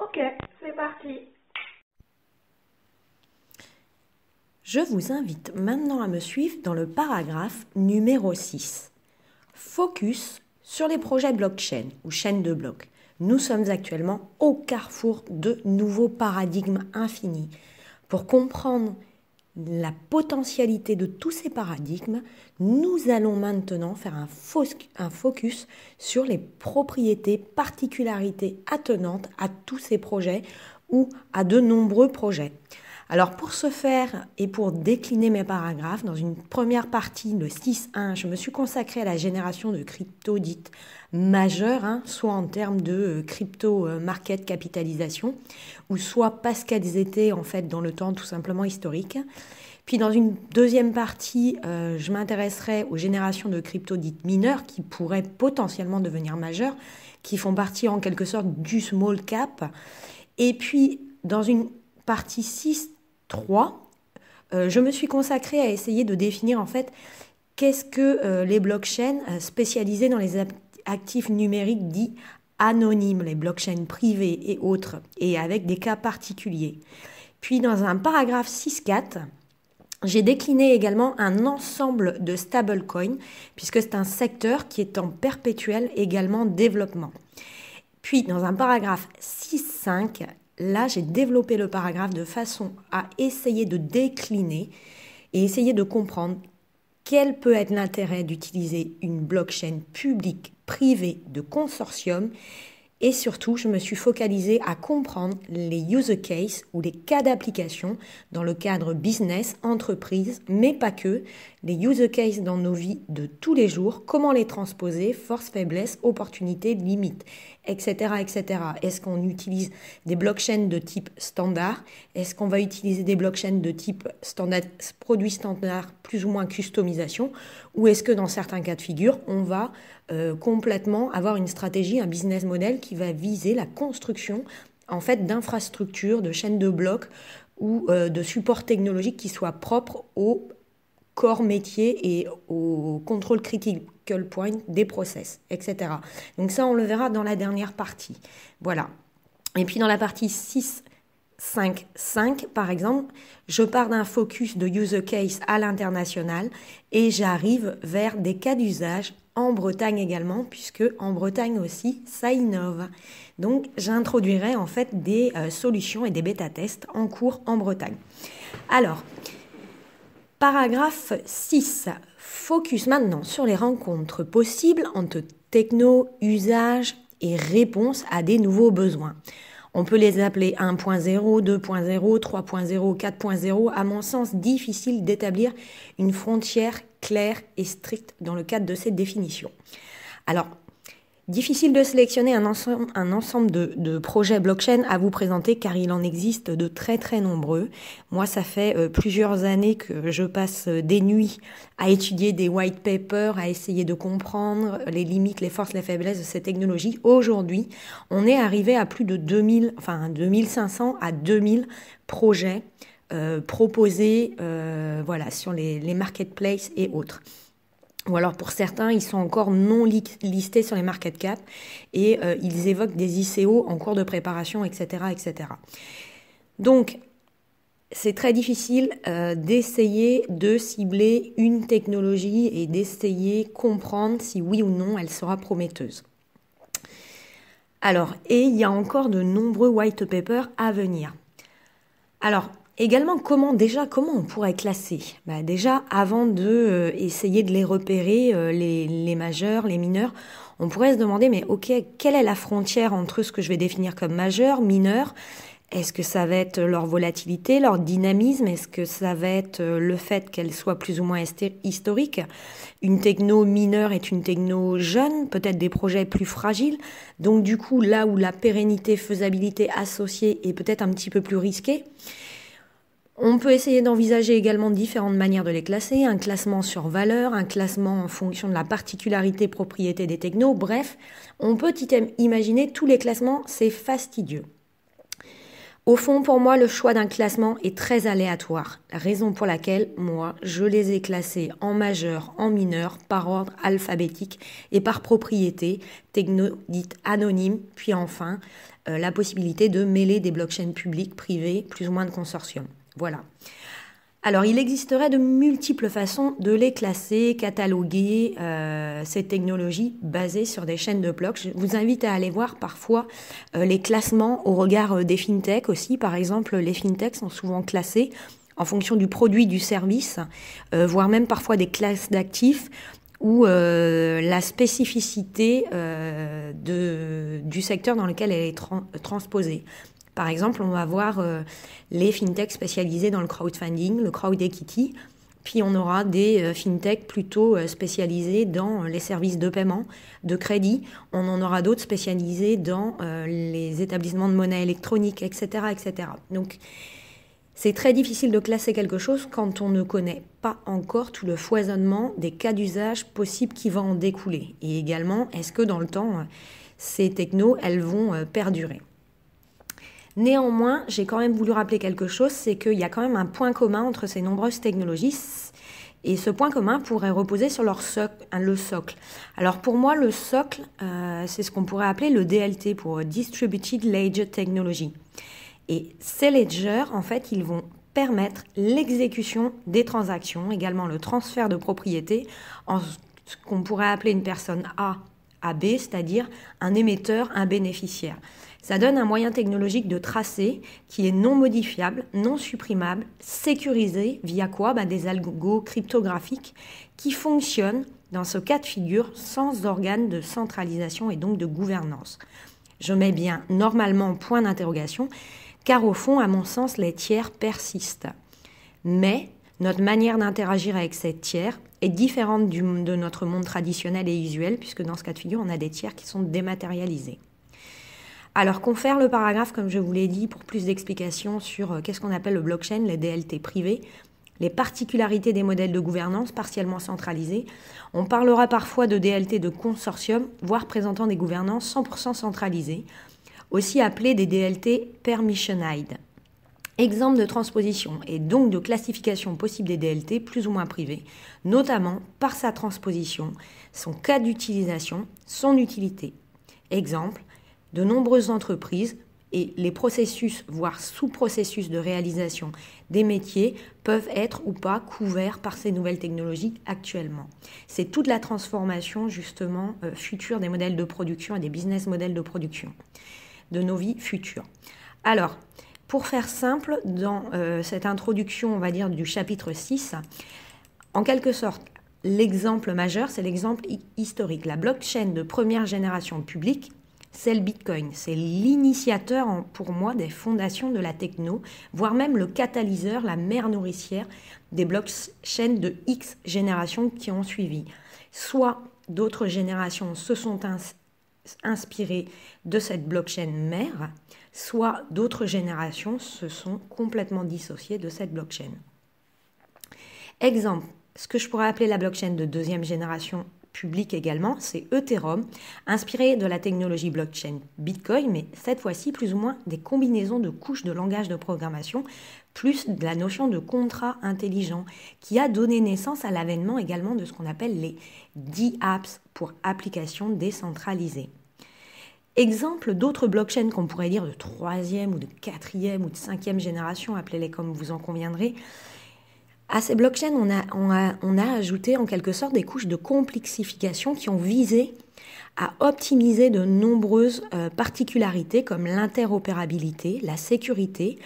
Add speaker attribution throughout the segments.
Speaker 1: Ok, c'est parti. Je vous invite maintenant à me suivre dans le paragraphe numéro 6. Focus sur les projets blockchain ou chaîne de blocs. Nous sommes actuellement au carrefour de nouveaux paradigmes infinis. Pour comprendre la potentialité de tous ces paradigmes, nous allons maintenant faire un, focus sur les propriétés, particularités attenantes à tous ces projets ou à de nombreux projets. Alors pour ce faire et pour décliner mes paragraphes, dans une première partie, le 6.1, je me suis consacrée à la génération de crypto dites majeures, hein, soit en termes de euh, crypto euh, market capitalisation, ou soit parce qu'elles étaient en fait dans le temps tout simplement historique. Puis dans une deuxième partie, euh, je m'intéresserai aux générations de crypto dites mineures qui pourraient potentiellement devenir majeures, qui font partie en quelque sorte du small cap. Et puis dans une partie 6, 3, euh, je me suis consacrée à essayer de définir en fait qu'est-ce que euh, les blockchains euh, spécialisés dans les actifs numériques dits anonymes, les blockchains privés et autres, et avec des cas particuliers. Puis dans un paragraphe 6.4, j'ai décliné également un ensemble de stablecoins, puisque c'est un secteur qui est en perpétuel également développement. Puis dans un paragraphe 6.5, là, j'ai développé le paragraphe de façon à essayer de décliner et essayer de comprendre quel peut être l'intérêt d'utiliser une blockchain publique, privée, de consortium. Et surtout, je me suis focalisée à comprendre les user cases ou les cas d'application dans le cadre business, entreprise, mais pas que, les use cases dans nos vies de tous les jours, comment les transposer, force, faiblesse, opportunité, limites, etc. etc. Est-ce qu'on utilise des blockchains de type standard Est-ce qu'on va utiliser des blockchains de type standard, produit standard, plus ou moins customisation Ou est-ce que dans certains cas de figure, on va euh, complètement avoir une stratégie, un business model qui va viser la construction en fait d'infrastructures, de chaînes de blocs ou euh, de supports technologiques qui soient propres aux corps métier et au contrôle critical point des process, etc. Donc ça, on le verra dans la dernière partie. Voilà. Et puis dans la partie 6, 5, 5, par exemple, je pars d'un focus de user case à l'international et j'arrive vers des cas d'usage en Bretagne également, puisque en Bretagne aussi, ça innove. Donc j'introduirai en fait des euh, solutions et des bêta-tests en cours en Bretagne. Alors, Paragraphe 6. Focus maintenant sur les rencontres possibles entre techno, usage et réponse à des nouveaux besoins. On peut les appeler 1.0, 2.0, 3.0, 4.0. À mon sens, difficile d'établir une frontière claire et stricte dans le cadre de cette définition. Alors, Difficile de sélectionner un ensemble, de, projets blockchain à vous présenter car il en existe de très très nombreux. Moi, ça fait euh, plusieurs années que je passe euh, des nuits à étudier des white papers, à essayer de comprendre les limites, les forces, les faiblesses de ces technologies. Aujourd'hui, on est arrivé à plus de 2000, enfin 2500 à 2000 projets euh, proposés voilà, sur les marketplaces et autres ou alors pour certains, ils sont encore non listés sur les market cap et euh, ils évoquent des ICO en cours de préparation, etc. etc. Donc, c'est très difficile euh, d'essayer de cibler une technologie et d'essayer comprendre si oui ou non elle sera prometteuse. Alors, et il y a encore de nombreux white papers à venir. Alors, Également, comment déjà, comment on pourrait classer bah Déjà, avant de euh, essayer de les repérer, euh, les, majeurs, les mineurs, on pourrait se demander, mais ok, quelle est la frontière entre ce que je vais définir comme majeur, mineur Est-ce que ça va être leur volatilité, leur dynamisme Est-ce que ça va être euh, le fait qu'elle soit plus ou moins historique Une techno mineure est une techno jeune, peut-être des projets plus fragiles. Donc du coup, là où la pérennité, faisabilité associée est peut-être un petit peu plus risquée. On peut essayer d'envisager également différentes manières de les classer, un classement sur valeur, un classement en fonction de la particularité propriété des technos, bref, on peut imaginer tous les classements, c'est fastidieux. Au fond, pour moi, le choix d'un classement est très aléatoire, raison pour laquelle, moi, je les ai classés en majeur, en mineur, par ordre alphabétique et par propriété, techno dite anonyme, puis enfin, euh, la possibilité de mêler des blockchains publics, privés, plus ou moins de consortium. Voilà. Alors, il existerait de multiples façons de les classer, cataloguer euh, ces technologies basées sur des chaînes de blocs. Je vous invite à aller voir parfois euh, les classements au regard euh, des fintechs aussi. Par exemple, les fintechs sont souvent classés en fonction du produit, du service, voire même parfois des classes d'actifs ou la spécificité du secteur dans lequel elle est transposée. Par exemple, on va voir euh, les fintechs spécialisés dans le crowdfunding, le crowd equity, puis on aura des euh, fintechs plutôt euh, spécialisés dans les services de paiement, de crédit. On en aura d'autres spécialisés dans les établissements de monnaie électronique, etc. etc. Donc c'est très difficile de classer quelque chose quand on ne connaît pas encore tout le foisonnement des cas d'usage possibles qui vont en découler. Et également, est-ce que dans le temps, ces technos, elles vont perdurer Néanmoins, j'ai quand même voulu rappeler quelque chose, c'est qu'il y a quand même un point commun entre ces nombreuses technologies. Et ce point commun pourrait reposer sur leur socle, hein, le socle. Alors pour moi, le socle, euh, c'est ce qu'on pourrait appeler le DLT pour Distributed Ledger Technology. Et ces ledgers, en fait, ils vont permettre l'exécution des transactions, également le transfert de propriété en ce qu'on pourrait appeler une personne A à B, c'est-à-dire un émetteur, un bénéficiaire. Ça donne un moyen technologique de tracer qui est non modifiable, non supprimable, sécurisé via quoi bah, Des algos cryptographiques qui fonctionnent dans ce cas de figure sans organes de centralisation et donc de gouvernance. Je mets bien normalement point d'interrogation car au fond, à mon sens, les tiers persistent. Mais notre manière d'interagir avec ces tiers est différente de notre monde traditionnel et usuel, puisque dans ce cas de figure, on a des tiers qui sont dématérialisés. Alors confère le paragraphe, comme je vous l'ai dit, pour plus d'explications sur euh, qu'est-ce qu'on appelle le blockchain, les DLT privés, les particularités des modèles de gouvernance partiellement centralisés. On parlera parfois de DLT de consortium, voire présentant des gouvernances 100% centralisées, aussi appelées des DLT permissioned. Exemple de transposition et donc de classification possible des DLT plus ou moins privés, notamment par sa transposition, son cas d'utilisation, son utilité. Exemple, de nombreuses entreprises et les processus, voire sous-processus de réalisation des métiers peuvent être ou pas couverts par ces nouvelles technologies actuellement. C'est toute la transformation justement euh, future des modèles de production et des business models de production de nos vies futures. Alors, pour faire simple, dans euh, cette introduction, on va dire, du chapitre 6, en quelque sorte, l'exemple majeur, c'est l'exemple historique. La blockchain de première génération publique c'est le Bitcoin. C'est l'initiateur pour moi des fondations de la techno, voire même le catalyseur, la mère nourricière des blockchains de X générations qui ont suivi. Soit d'autres générations se sont inspirées de cette blockchain mère, soit d'autres générations se sont complètement dissociées de cette blockchain. Exemple, ce que je pourrais appeler la blockchain de deuxième génération public également, c'est Ethereum, inspiré de la technologie blockchain Bitcoin, mais cette fois-ci plus ou moins des combinaisons de couches de langage de programmation, plus de la notion de contrat intelligent, qui a donné naissance à l'avènement également de ce qu'on appelle les DApps pour applications décentralisées. Exemple d'autres blockchains qu'on pourrait dire de troisième ou de quatrième ou de cinquième génération, appelez-les comme vous en conviendrez, à ces blockchains, on a, a, ajouté en quelque sorte des couches de complexification qui ont visé à optimiser de nombreuses euh, particularités comme l'interopérabilité, la sécurité,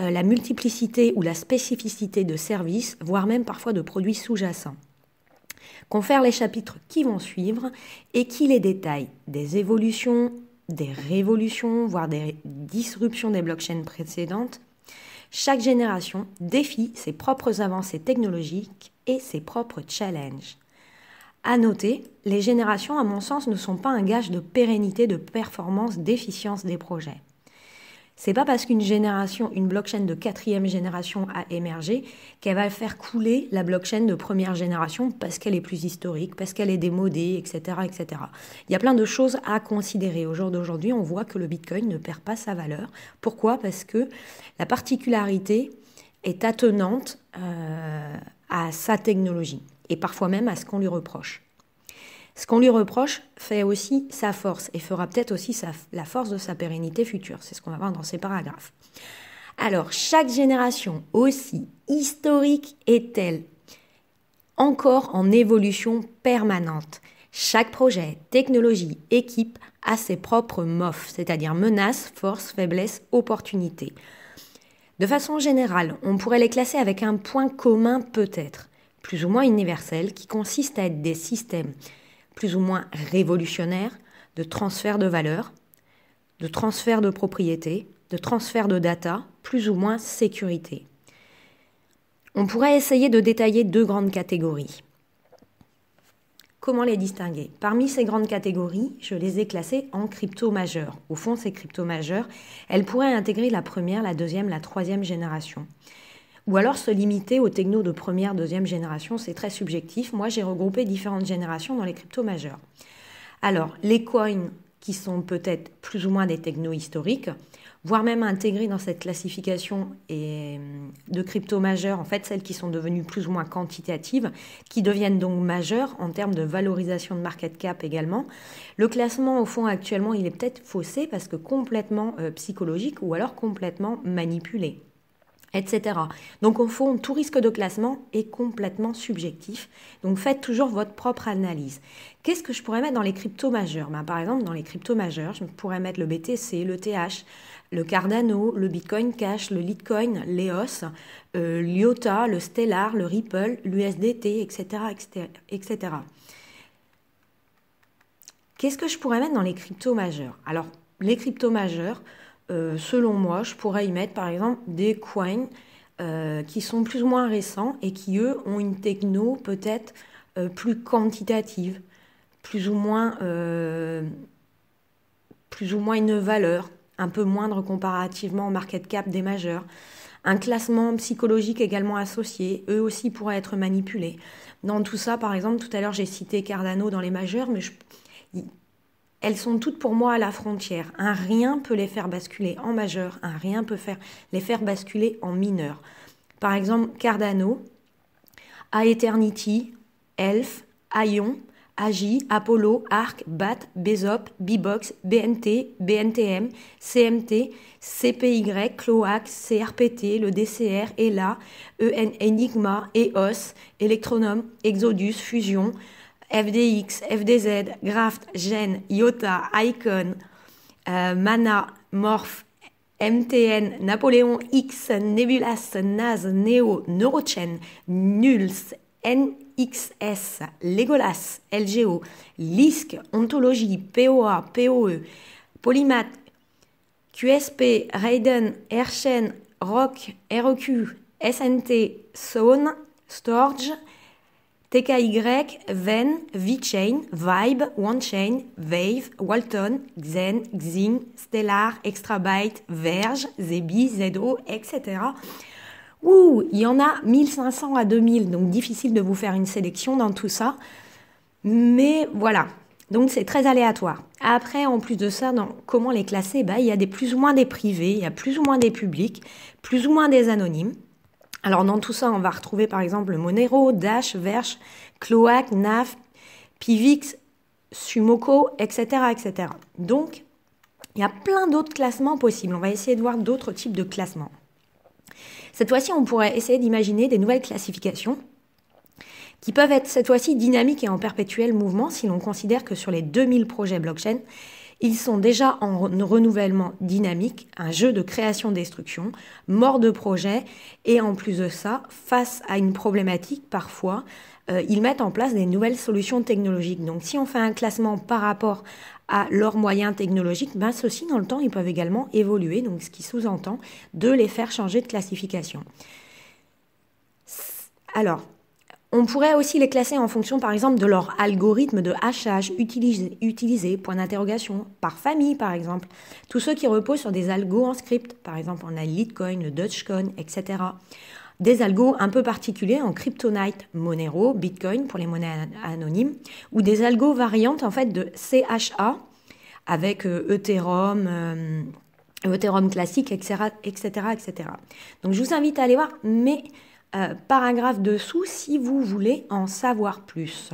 Speaker 1: euh, la multiplicité ou la spécificité de services, voire même parfois de produits sous-jacents. Confère les chapitres qui vont suivre et qui les détaillent des évolutions, des révolutions, voire des disruptions des blockchains précédentes, chaque génération défie ses propres avancées technologiques et ses propres challenges. À noter, les générations, à mon sens, ne sont pas un gage de pérennité, de performance, d'efficience des projets. C'est pas parce qu'une génération, une blockchain de quatrième génération a émergé qu'elle va faire couler la blockchain de première génération parce qu'elle est plus historique, parce qu'elle est démodée, etc., Il y a plein de choses à considérer. Au jour d'aujourd'hui, on voit que le Bitcoin ne perd pas sa valeur. Pourquoi Parce que la particularité est attenante euh, à sa technologie et parfois même à ce qu'on lui reproche. Ce qu'on lui reproche fait aussi sa force et fera peut-être aussi la force de sa pérennité future. C'est ce qu'on va voir dans ces paragraphes. Alors, chaque génération, aussi historique est-elle, encore en évolution permanente. Chaque projet, technologie, équipe a ses propres MOF, c'est-à-dire menaces, forces, faiblesses, opportunités. De façon générale, on pourrait les classer avec un point commun peut-être, plus ou moins universel, qui consiste à être des systèmes plus ou moins révolutionnaire de transfert de valeur, de transfert de propriété, de transfert de data, plus ou moins sécurité. On pourrait essayer de détailler deux grandes catégories. Comment les distinguer Parmi ces grandes catégories, je les ai classées en crypto majeures Au fond, ces crypto majeurs, elles pourraient intégrer la première, la deuxième, la troisième génération ou alors se limiter aux technos de première, deuxième génération, c'est très subjectif. Moi, j'ai regroupé différentes générations dans les cryptos majeurs. Alors, les coins qui sont peut-être plus ou moins des technos historiques, voire même intégrés dans cette classification hum, de crypto majeurs, en fait celles qui sont devenues plus ou moins quantitatives, qui deviennent donc majeures en termes de valorisation de market cap également. Le classement au fond actuellement il est peut-être faussé parce que complètement euh, psychologique ou alors complètement manipulé etc. Donc au fond, tout risque de classement est complètement subjectif. Donc faites toujours votre propre analyse. Qu'est-ce que je pourrais mettre dans les cryptos majeurs ben, Par exemple, dans les cryptos majeurs, je pourrais mettre le BTC, le TH, le Cardano, le Bitcoin Cash, le Litecoin, l'EOS, euh, l'IOTA, le Stellar, le Ripple, l'USDT, etc. etc. Qu'est-ce que je pourrais mettre dans les cryptos majeurs Alors, les cryptos majeurs, euh, selon moi, je pourrais y mettre par exemple des coins euh, qui sont plus ou moins récents et qui, eux, ont une techno peut-être euh, plus quantitative, plus ou, moins, plus ou moins une valeur, un peu moindre comparativement au market cap des majeurs. Un classement psychologique également associé, eux aussi pourraient être manipulés. Dans tout ça, par exemple, tout à l'heure j'ai cité Cardano dans les majeurs, mais je, elles sont toutes pour moi à la frontière. Un rien peut les faire basculer en majeur, un rien peut faire, les faire basculer en mineur. Par exemple, Cardano, A Eternity, Elf, Aion, Agi, Apollo, ARC, BAT, BESOP, box BNT, BNTM, CMT, CPY, Cloax, CRPT, le DCR, ELA, EN, Enigma, EOS, Electronome, Exodus, Fusion, FDX, FDZ, Graft, Gen, IOTA, Icon, euh, Mana, Morph, MTN, Napoléon X, Nebulas, Naz, Neo, Neurochain, Nuls, NXS, Legolas, LGO, LISC, Ontologie, POA, POE, Polymath, QSP, Raiden, Airchain, ROC, ROQ, SNT, Sone, Storge, DKY, Ven, V-Chain, Vibe, OneChain, Wave, Walton, Xen, Xing, Stellar, Extrabyte, Verge, Zebi, Zedo, etc. Ouh, il y en a 1500 à 2000, donc difficile de vous faire une sélection dans tout ça. Mais voilà, donc c'est très aléatoire. Après, en plus de ça, comment les classer Bah, Il y a des plus ou moins des privés, il y a plus ou moins des publics, plus ou moins des anonymes. Alors dans tout ça, on va retrouver par exemple Monero, Dash, Verge, Cloac, NAF, Pivix, Sumoco, etc. etc. Donc, il y a plein d'autres classements possibles. On va essayer de voir d'autres types de classements. Cette fois-ci, on pourrait essayer d'imaginer des nouvelles classifications qui peuvent être cette fois-ci dynamiques et en perpétuel mouvement si l'on considère que sur les 2000 projets blockchain, ils sont déjà en renouvellement dynamique, un jeu de création-destruction, mort de projet, et en plus de ça, face à une problématique parfois, euh, ils mettent en place des nouvelles solutions technologiques. Donc si on fait un classement par rapport à leurs moyens technologiques, ben, ceux-ci dans le temps, ils peuvent également évoluer, donc ce qui sous-entend de les faire changer de classification. Alors, on pourrait aussi les classer en fonction, par exemple, de leur algorithme de hachage utilisé, point d'interrogation, par famille, par exemple. Tous ceux qui reposent sur des algos en script, par exemple, on a Litecoin, le Dogecoin, etc. Des algos un peu particuliers en Kryptonite, Monero, Bitcoin pour les monnaies anonymes, ou des algos variantes en fait de CHA avec euh, Ethereum. Euh, Ethereum classique, etc., etc., etc. Donc je vous invite à aller voir, mais euh, paragraphe dessous si vous voulez en savoir plus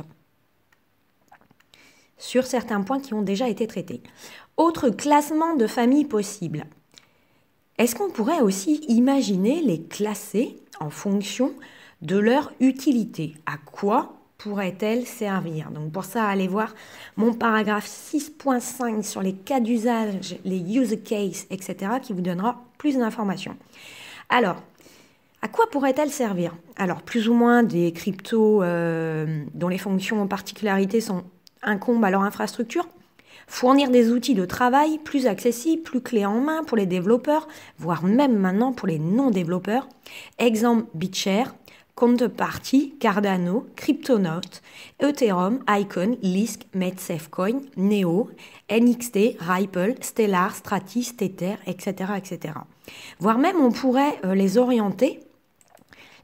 Speaker 1: sur certains points qui ont déjà été traités. Autre classement de familles possible. Est-ce qu'on pourrait aussi imaginer les classer en fonction de leur utilité À quoi pourrait-elle servir Donc pour ça, allez voir mon paragraphe 6.5 sur les cas d'usage, les use case, etc., qui vous donnera plus d'informations. Alors, à quoi pourrait-elle servir Alors, plus ou moins des cryptos euh, dont les fonctions en particularité sont incombent à leur infrastructure Fournir des outils de travail plus accessibles, plus clés en main pour les développeurs, voire même maintenant pour les non-développeurs. Exemple BitShare, Counterparty, Cardano, Cryptonote, Ethereum, Icon, Lisk, MetSafeCoin, Neo, NXT, Ripple, Stellar, Stratis, Tether, etc., etc. Voire même on pourrait euh, les orienter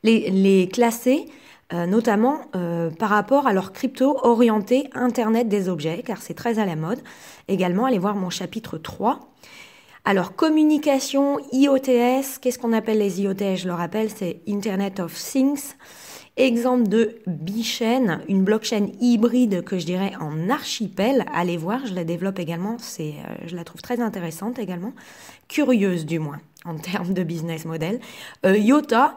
Speaker 1: les, les classer euh, notamment euh, par rapport à leur crypto orienté Internet des objets, car c'est très à la mode. Également, allez voir mon chapitre 3. Alors, communication, IoTS, qu'est-ce qu'on appelle les IoTS Je le rappelle, c'est Internet of Things. Exemple de Bichain, une blockchain hybride que je dirais en archipel. Allez voir, je la développe également, c'est, euh, je la trouve très intéressante également, curieuse du moins en termes de business model. Euh,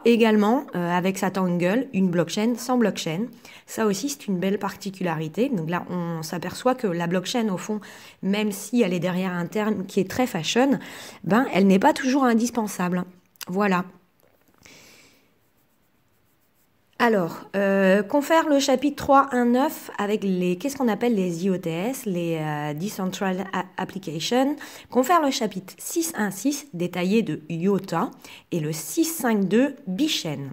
Speaker 1: également, euh, avec sa Tangle, une blockchain sans blockchain. Ça aussi, c'est une belle particularité. Donc là, on s'aperçoit que la blockchain, au fond, même si elle est derrière un terme qui est très fashion, ben, elle n'est pas toujours indispensable. Voilà. Alors, euh, confère le chapitre 3.1.9 avec les, qu'est-ce qu'on appelle les IOTS, les euh, Decentralized Decentral Applications. Confère le chapitre 6.1.6 détaillé de IOTA et le 6.5.2 Bichen.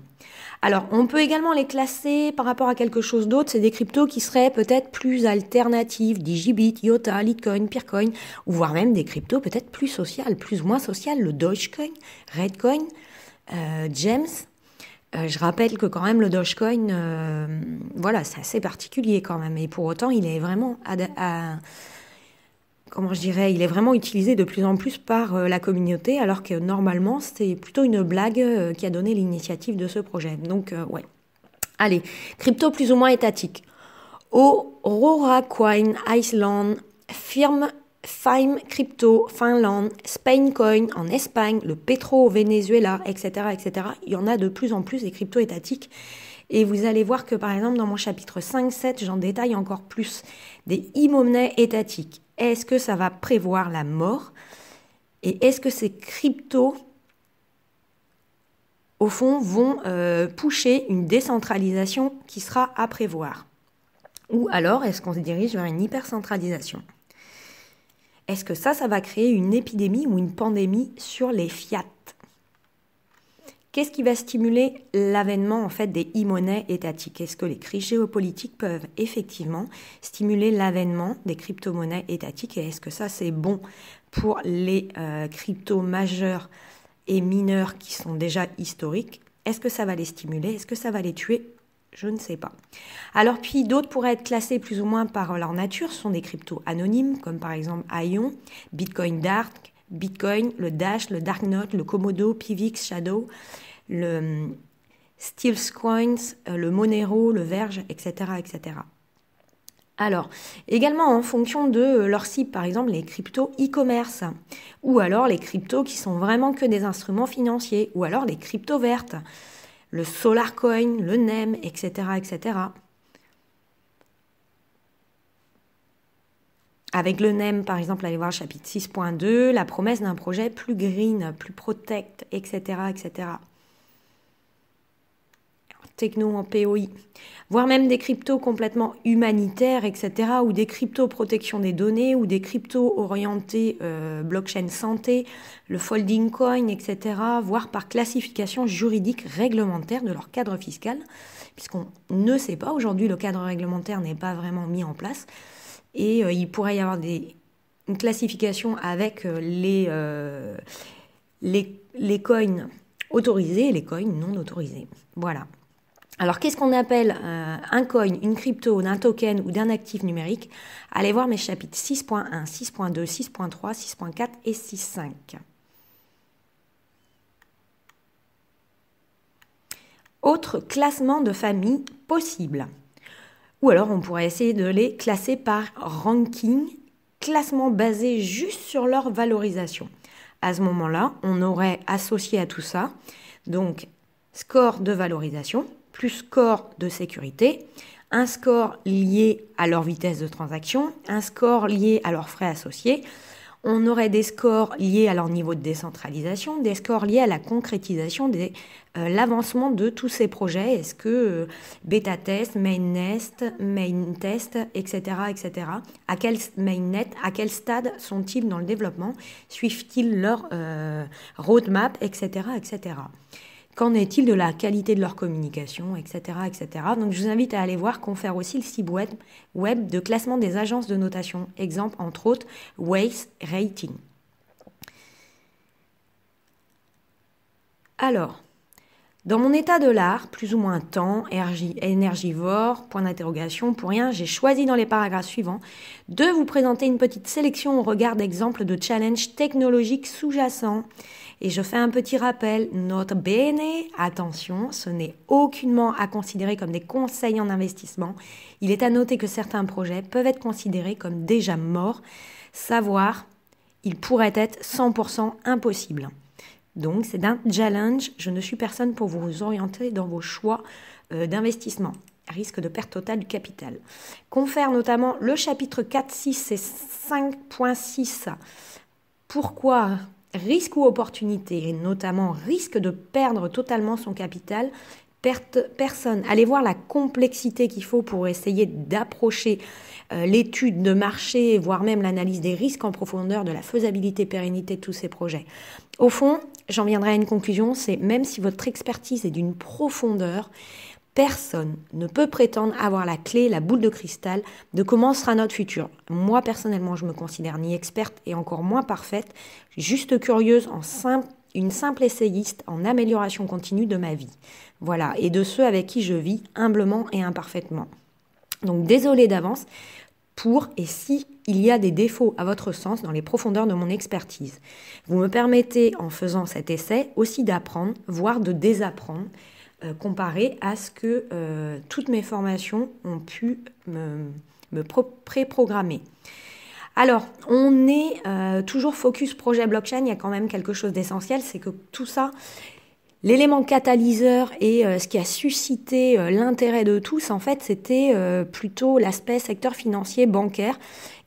Speaker 1: Alors, on peut également les classer par rapport à quelque chose d'autre. C'est des cryptos qui seraient peut-être plus alternatives, Digibit, IOTA, Litecoin, Peercoin, ou voire même des cryptos peut-être plus sociales, plus ou moins sociales, le Dogecoin, Redcoin, euh, James, euh, je rappelle que quand même le Dogecoin, euh, voilà, c'est assez particulier quand même. Et pour autant, il est vraiment comment je dirais, il est vraiment utilisé de plus en plus par euh, la communauté, alors que normalement c'était plutôt une blague qui a donné l'initiative de ce projet. Donc ouais. Allez, crypto plus ou moins étatique. Aurora Coin Iceland firme Fime Crypto, Finlande, Coin en Espagne, le pétro au Venezuela, etc., etc. Il y en a de plus en plus des cryptos étatiques. Et vous allez voir que par exemple dans mon chapitre 5-7, j'en détaille encore plus des e étatiques. Est-ce que ça va prévoir la mort Et est-ce que ces cryptos, au fond, vont euh, pousser une décentralisation qui sera à prévoir Ou alors est-ce qu'on se dirige vers une hypercentralisation est-ce que ça, ça va créer une épidémie ou une pandémie sur les fiat Qu'est-ce qui va stimuler l'avènement en fait des e-monnaies étatiques Est-ce que les crises géopolitiques peuvent effectivement stimuler l'avènement des crypto-monnaies étatiques Et est-ce que ça c'est bon pour les euh, crypto cryptos majeurs et mineurs qui sont déjà historiques Est-ce que ça va les stimuler Est-ce que ça va les tuer je ne sais pas. Alors puis d'autres pourraient être classés plus ou moins par leur nature, ce sont des cryptos anonymes comme par exemple Ion, Bitcoin Dark, Bitcoin, le Dash, le Darknote, le Komodo, Pivix, Shadow, le euh, Steels Coins, euh, le Monero, le Verge, etc. etc. Alors, également en fonction de euh, leur cible, par exemple les cryptos e-commerce, ou alors les cryptos qui sont vraiment que des instruments financiers, ou alors les cryptos vertes le SolarCoin, le NEM, etc., etc. Avec le NEM, par exemple, allez voir chapitre 6.2, la promesse d'un projet plus green, plus protect, etc., etc techno en POI, voire même des cryptos complètement humanitaires, etc., ou des cryptos protection des données, ou des cryptos orientés euh, blockchain santé, le folding coin, etc., voire par classification juridique réglementaire de leur cadre fiscal, puisqu'on ne sait pas, aujourd'hui le cadre réglementaire n'est pas vraiment mis en place, et euh, il pourrait y avoir des, une classification avec euh, les, les, les coins autorisés et les coins non autorisés. Voilà. Alors, qu'est-ce qu'on appelle euh, un coin, une crypto, d'un token ou d'un actif numérique Allez voir mes chapitres 6.1, 6.2, 6.3, 6.4 et 6.5. Autre classement de famille possible. Ou alors on pourrait essayer de les classer par ranking, classement basé juste sur leur valorisation. À ce moment-là, on aurait associé à tout ça donc score de valorisation, plus score de sécurité, un score lié à leur vitesse de transaction, un score lié à leurs frais associés. On aurait des scores liés à leur niveau de décentralisation, des scores liés à la concrétisation, des, euh, l'avancement de tous ces projets. Est-ce que euh, bêta test, main nest, main test, etc., etc. À quel net, à quel stade sont-ils dans le développement Suivent-ils leur euh, roadmap, etc., etc. Qu'en est-il de la qualité de leur communication, etc., etc. Donc je vous invite à aller voir qu'on aussi le site web, de classement des agences de notation, exemple entre autres Waze Rating. Alors, dans mon état de l'art, plus ou moins temps, énergivore, point d'interrogation, pour rien, j'ai choisi dans les paragraphes suivants de vous présenter une petite sélection au regard d'exemples de challenges technologiques sous-jacents et je fais un petit rappel, notre bene, attention, ce n'est aucunement à considérer comme des conseils en investissement. Il est à noter que certains projets peuvent être considérés comme déjà morts, savoir, ils pourraient être 100% impossible. Donc c'est un challenge, je ne suis personne pour vous orienter dans vos choix euh, d'investissement risque de perte totale du capital. Confère notamment le chapitre 4, 6 et 5.6. Pourquoi risque ou opportunité, et notamment risque de perdre totalement son capital, perte, personne. Allez voir la complexité qu'il faut pour essayer d'approcher euh, l'étude de marché, voire même l'analyse des risques en profondeur, de la faisabilité, pérennité de tous ces projets. Au fond, j'en viendrai à une conclusion, c'est même si votre expertise est d'une profondeur, Personne ne peut prétendre avoir la clé, la boule de cristal de comment sera notre futur. Moi, personnellement, je me considère ni experte et encore moins parfaite, juste curieuse, en simple, une simple essayiste en amélioration continue de ma vie. Voilà, et de ceux avec qui je vis humblement et imparfaitement. Donc désolé d'avance pour et si il y a des défauts à votre sens dans les profondeurs de mon expertise. Vous me permettez en faisant cet essai aussi d'apprendre, voire de désapprendre euh, comparé à ce que euh, toutes mes formations ont pu me, pré-programmer. Alors, on est euh, toujours focus projet blockchain, il y a quand même quelque chose d'essentiel, c'est que tout ça, l'élément catalyseur et ce qui a suscité l'intérêt de tous, en fait, c'était plutôt l'aspect secteur financier, bancaire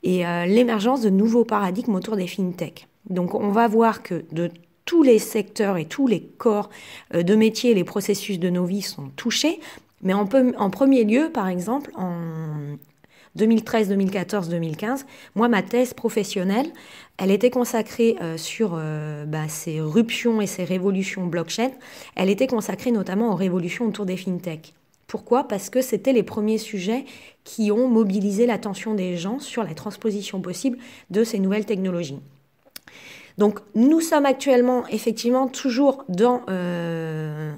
Speaker 1: et l'émergence de nouveaux paradigmes autour des fintech. Donc on va voir que de tous les secteurs et tous les corps euh, de métiers, et les processus de nos vies sont touchés. Mais en, premier lieu, par exemple, en 2013, 2014, 2015, moi, ma thèse professionnelle, elle était consacrée euh, sur euh, bah, ces ruptions et ces révolutions blockchain. Elle était consacrée notamment aux révolutions autour des fintechs. Pourquoi Parce que c'était les premiers sujets qui ont mobilisé l'attention des gens sur la transposition possible de ces nouvelles technologies. Donc nous sommes actuellement effectivement toujours dans euh,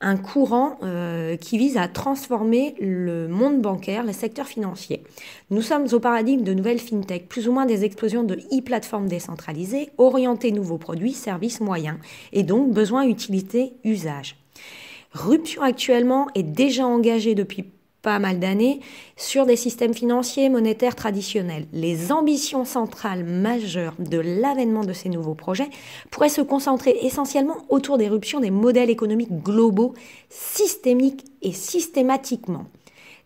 Speaker 1: un courant euh, qui vise à transformer le monde bancaire, le secteur financier. Nous sommes au paradigme de nouvelles fintech, plus ou moins des explosions de e-plateformes décentralisées, orientées nouveaux produits, services, moyens, et donc besoin, utilité, usage. Rupture actuellement est déjà engagée depuis pas mal d'années sur des systèmes financiers et monétaires traditionnels. Les ambitions centrales majeures de l'avènement de ces nouveaux projets pourraient se concentrer essentiellement autour d'éruptions des modèles économiques globaux, systémiques et systématiquement.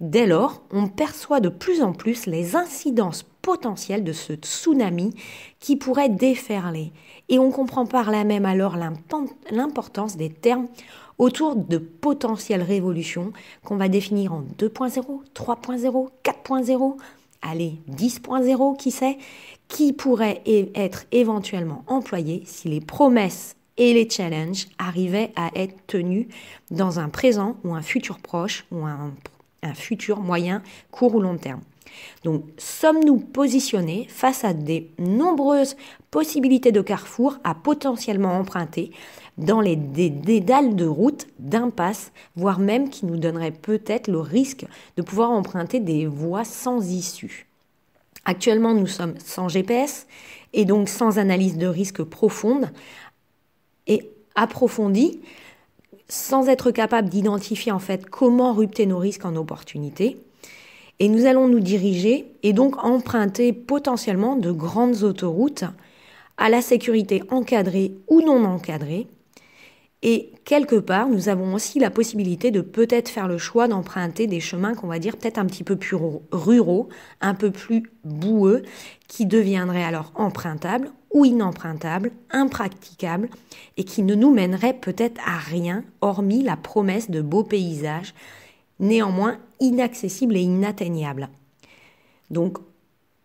Speaker 1: Dès lors, on perçoit de plus en plus les incidences potentielles de ce tsunami qui pourrait déferler. Et on comprend par là même alors l'importance des termes autour de potentielles révolutions qu'on va définir en 2.0, 3.0, 4.0, allez 10.0, qui sait, qui pourraient être éventuellement employées si les promesses et les challenges arrivaient à être tenus dans un présent ou un futur proche ou un, un futur moyen, court ou long terme. Donc, sommes-nous positionnés face à des nombreuses possibilités de carrefour à potentiellement emprunter dans les dédales de routes d'impasse, voire même qui nous donnerait peut-être le risque de pouvoir emprunter des voies sans issue. Actuellement, nous sommes sans GPS et donc sans analyse de risque profonde et approfondie, sans être capable d'identifier en fait comment rupter nos risques en opportunité. Et nous allons nous diriger et donc emprunter potentiellement de grandes autoroutes à la sécurité encadrée ou non encadrée, et quelque part, nous avons aussi la possibilité de peut-être faire le choix d'emprunter des chemins qu'on va dire peut-être un petit peu plus ruraux, un peu plus boueux, qui deviendraient alors empruntables ou inempruntables, impraticables, et qui ne nous mèneraient peut-être à rien, hormis la promesse de beaux paysages, néanmoins inaccessibles et inatteignables. Donc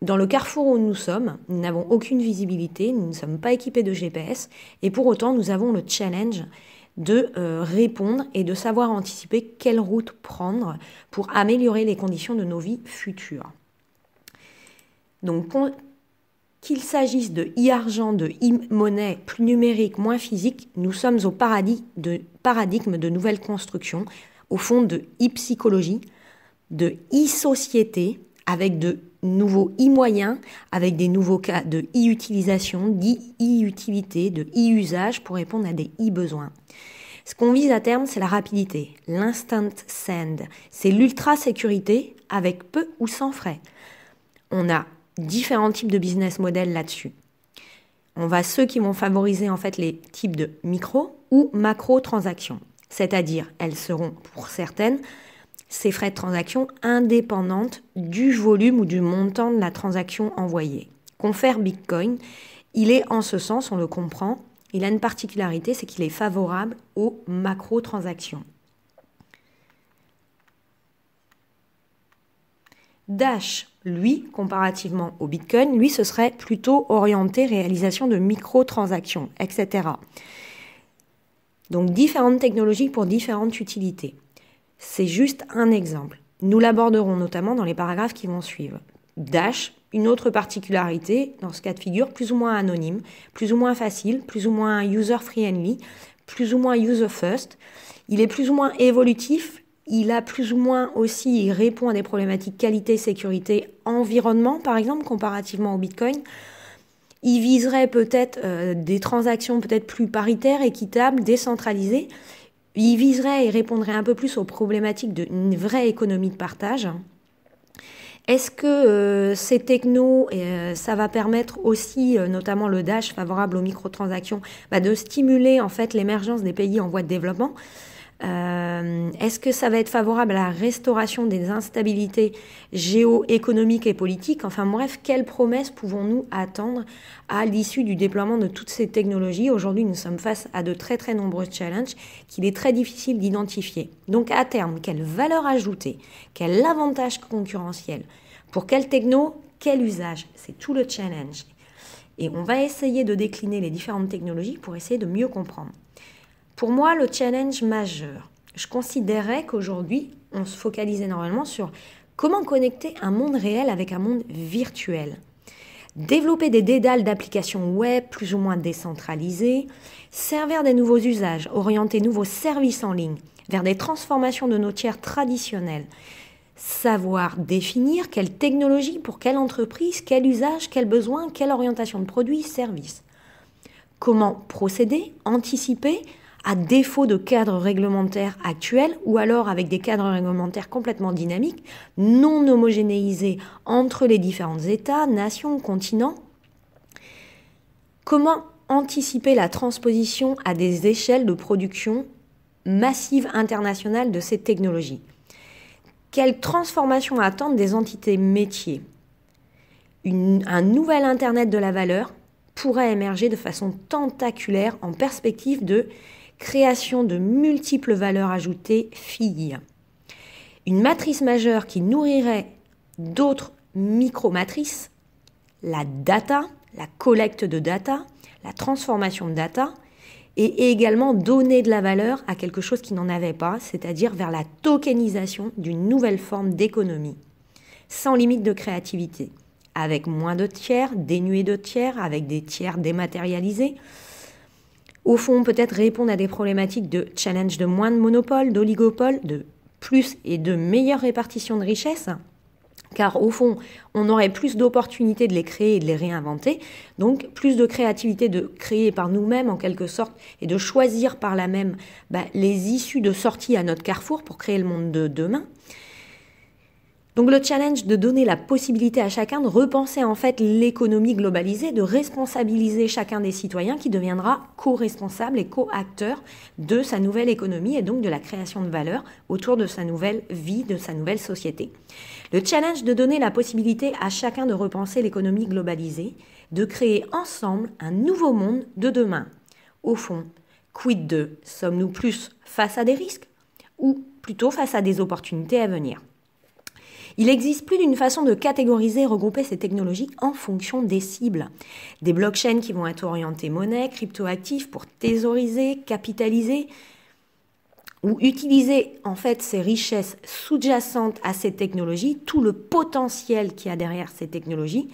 Speaker 1: dans le carrefour où nous sommes, nous n'avons aucune visibilité, nous ne sommes pas équipés de GPS, et pour autant nous avons le challenge de euh, répondre et de savoir anticiper quelle route prendre pour améliorer les conditions de nos vies futures. Donc qu'il s'agisse de e-argent, de e-monnaie, plus numérique, moins physique, nous sommes au paradigme de nouvelles constructions, au fond de e-psychologie, de e-société, avec de nouveaux e-moyens, avec des nouveaux cas de i d'e-utilité, de utilité de i usage pour répondre à des i besoins Ce qu'on vise à terme, c'est la rapidité, l'instant send, c'est l'ultra-sécurité avec peu ou sans frais. On a différents types de business models là-dessus. On va ceux qui vont favoriser en fait les types de micro ou macro transactions, c'est-à-dire elles seront pour certaines ces frais de transaction indépendantes du volume ou du montant de la transaction envoyée. Confère Bitcoin, il est en ce sens, on le comprend, il a une particularité, c'est qu'il est favorable aux macro-transactions. Dash, lui, comparativement au Bitcoin, lui, ce serait plutôt orienté réalisation de micro-transactions, etc. Donc différentes technologies pour différentes utilités. C'est juste un exemple. Nous l'aborderons notamment dans les paragraphes qui vont suivre. Dash, une autre particularité dans ce cas de figure, plus ou moins anonyme, plus ou moins facile, plus ou moins user-friendly, plus ou moins user-first. Il est plus ou moins évolutif, il a plus ou moins aussi, il répond à des problématiques qualité, sécurité, environnement, par exemple, comparativement au Bitcoin. Il viserait peut-être euh, des transactions peut-être plus paritaires, équitables, décentralisées il viserait et répondrait un peu plus aux problématiques d'une vraie économie de partage. Est-ce que euh, ces technos, euh, ça va permettre aussi, euh, notamment le Dash favorable aux microtransactions, bah, de stimuler en fait l'émergence des pays en voie de développement euh, est-ce que ça va être favorable à la restauration des instabilités géoéconomiques et politiques Enfin bref, quelles promesses pouvons-nous attendre à l'issue du déploiement de toutes ces technologies Aujourd'hui, nous sommes face à de très très nombreux challenges qu'il est très difficile d'identifier. Donc à terme, quelle valeur ajoutée Quel avantage concurrentiel Pour quelle techno Quel usage C'est tout le challenge. Et on va essayer de décliner les différentes technologies pour essayer de mieux comprendre. Pour moi, le challenge majeur, je considérais qu'aujourd'hui, on se focalise normalement sur comment connecter un monde réel avec un monde virtuel. Développer des dédales d'applications web plus ou moins décentralisées, servir des nouveaux usages, orienter nouveaux services en ligne vers des transformations de nos tiers traditionnels, savoir définir quelle technologie pour quelle entreprise, quel usage, quel besoin, quelle orientation de produits, services. Comment procéder, anticiper, à défaut de cadres réglementaires actuels ou alors avec des cadres réglementaires complètement dynamiques, non homogénéisés entre les différents États, nations, continents. Comment anticiper la transposition à des échelles de production massive internationale de ces technologies Quelle transformation attendent des entités métiers Un nouvel Internet de la valeur pourrait émerger de façon tentaculaire en perspective de création de multiples valeurs ajoutées filles. Une matrice majeure qui nourrirait d'autres micromatrices, la data, la collecte de data, la transformation de data, et également donner de la valeur à quelque chose qui n'en avait pas, c'est-à-dire vers la tokenisation d'une nouvelle forme d'économie, sans limite de créativité, avec moins de tiers, dénués de tiers, avec des tiers dématérialisés, au fond, peut-être répondre à des problématiques de challenge de moins de monopole, d'oligopole, de plus et de meilleure répartition de richesses car au fond, on aurait plus d'opportunités de les créer et de les réinventer, donc plus de créativité de créer par nous-mêmes en quelque sorte et de choisir par la même bah, les issues de sortie à notre carrefour pour créer le monde de demain. Donc le challenge de donner la possibilité à chacun de repenser en fait l'économie globalisée, de responsabiliser chacun des citoyens qui deviendra co-responsable et co-acteur de sa nouvelle économie et donc de la création de valeur autour de sa nouvelle vie, de sa nouvelle société. Le challenge de donner la possibilité à chacun de repenser l'économie globalisée, de créer ensemble un nouveau monde de demain. Au fond, quid de sommes-nous plus face à des risques ou plutôt face à des opportunités à venir il existe plus d'une façon de catégoriser et regrouper ces technologies en fonction des cibles. Des blockchains qui vont être orientés monnaie, cryptoactifs pour thésauriser, capitaliser ou utiliser en fait ces richesses sous-jacentes à ces technologies, tout le potentiel qu'il y a derrière ces technologies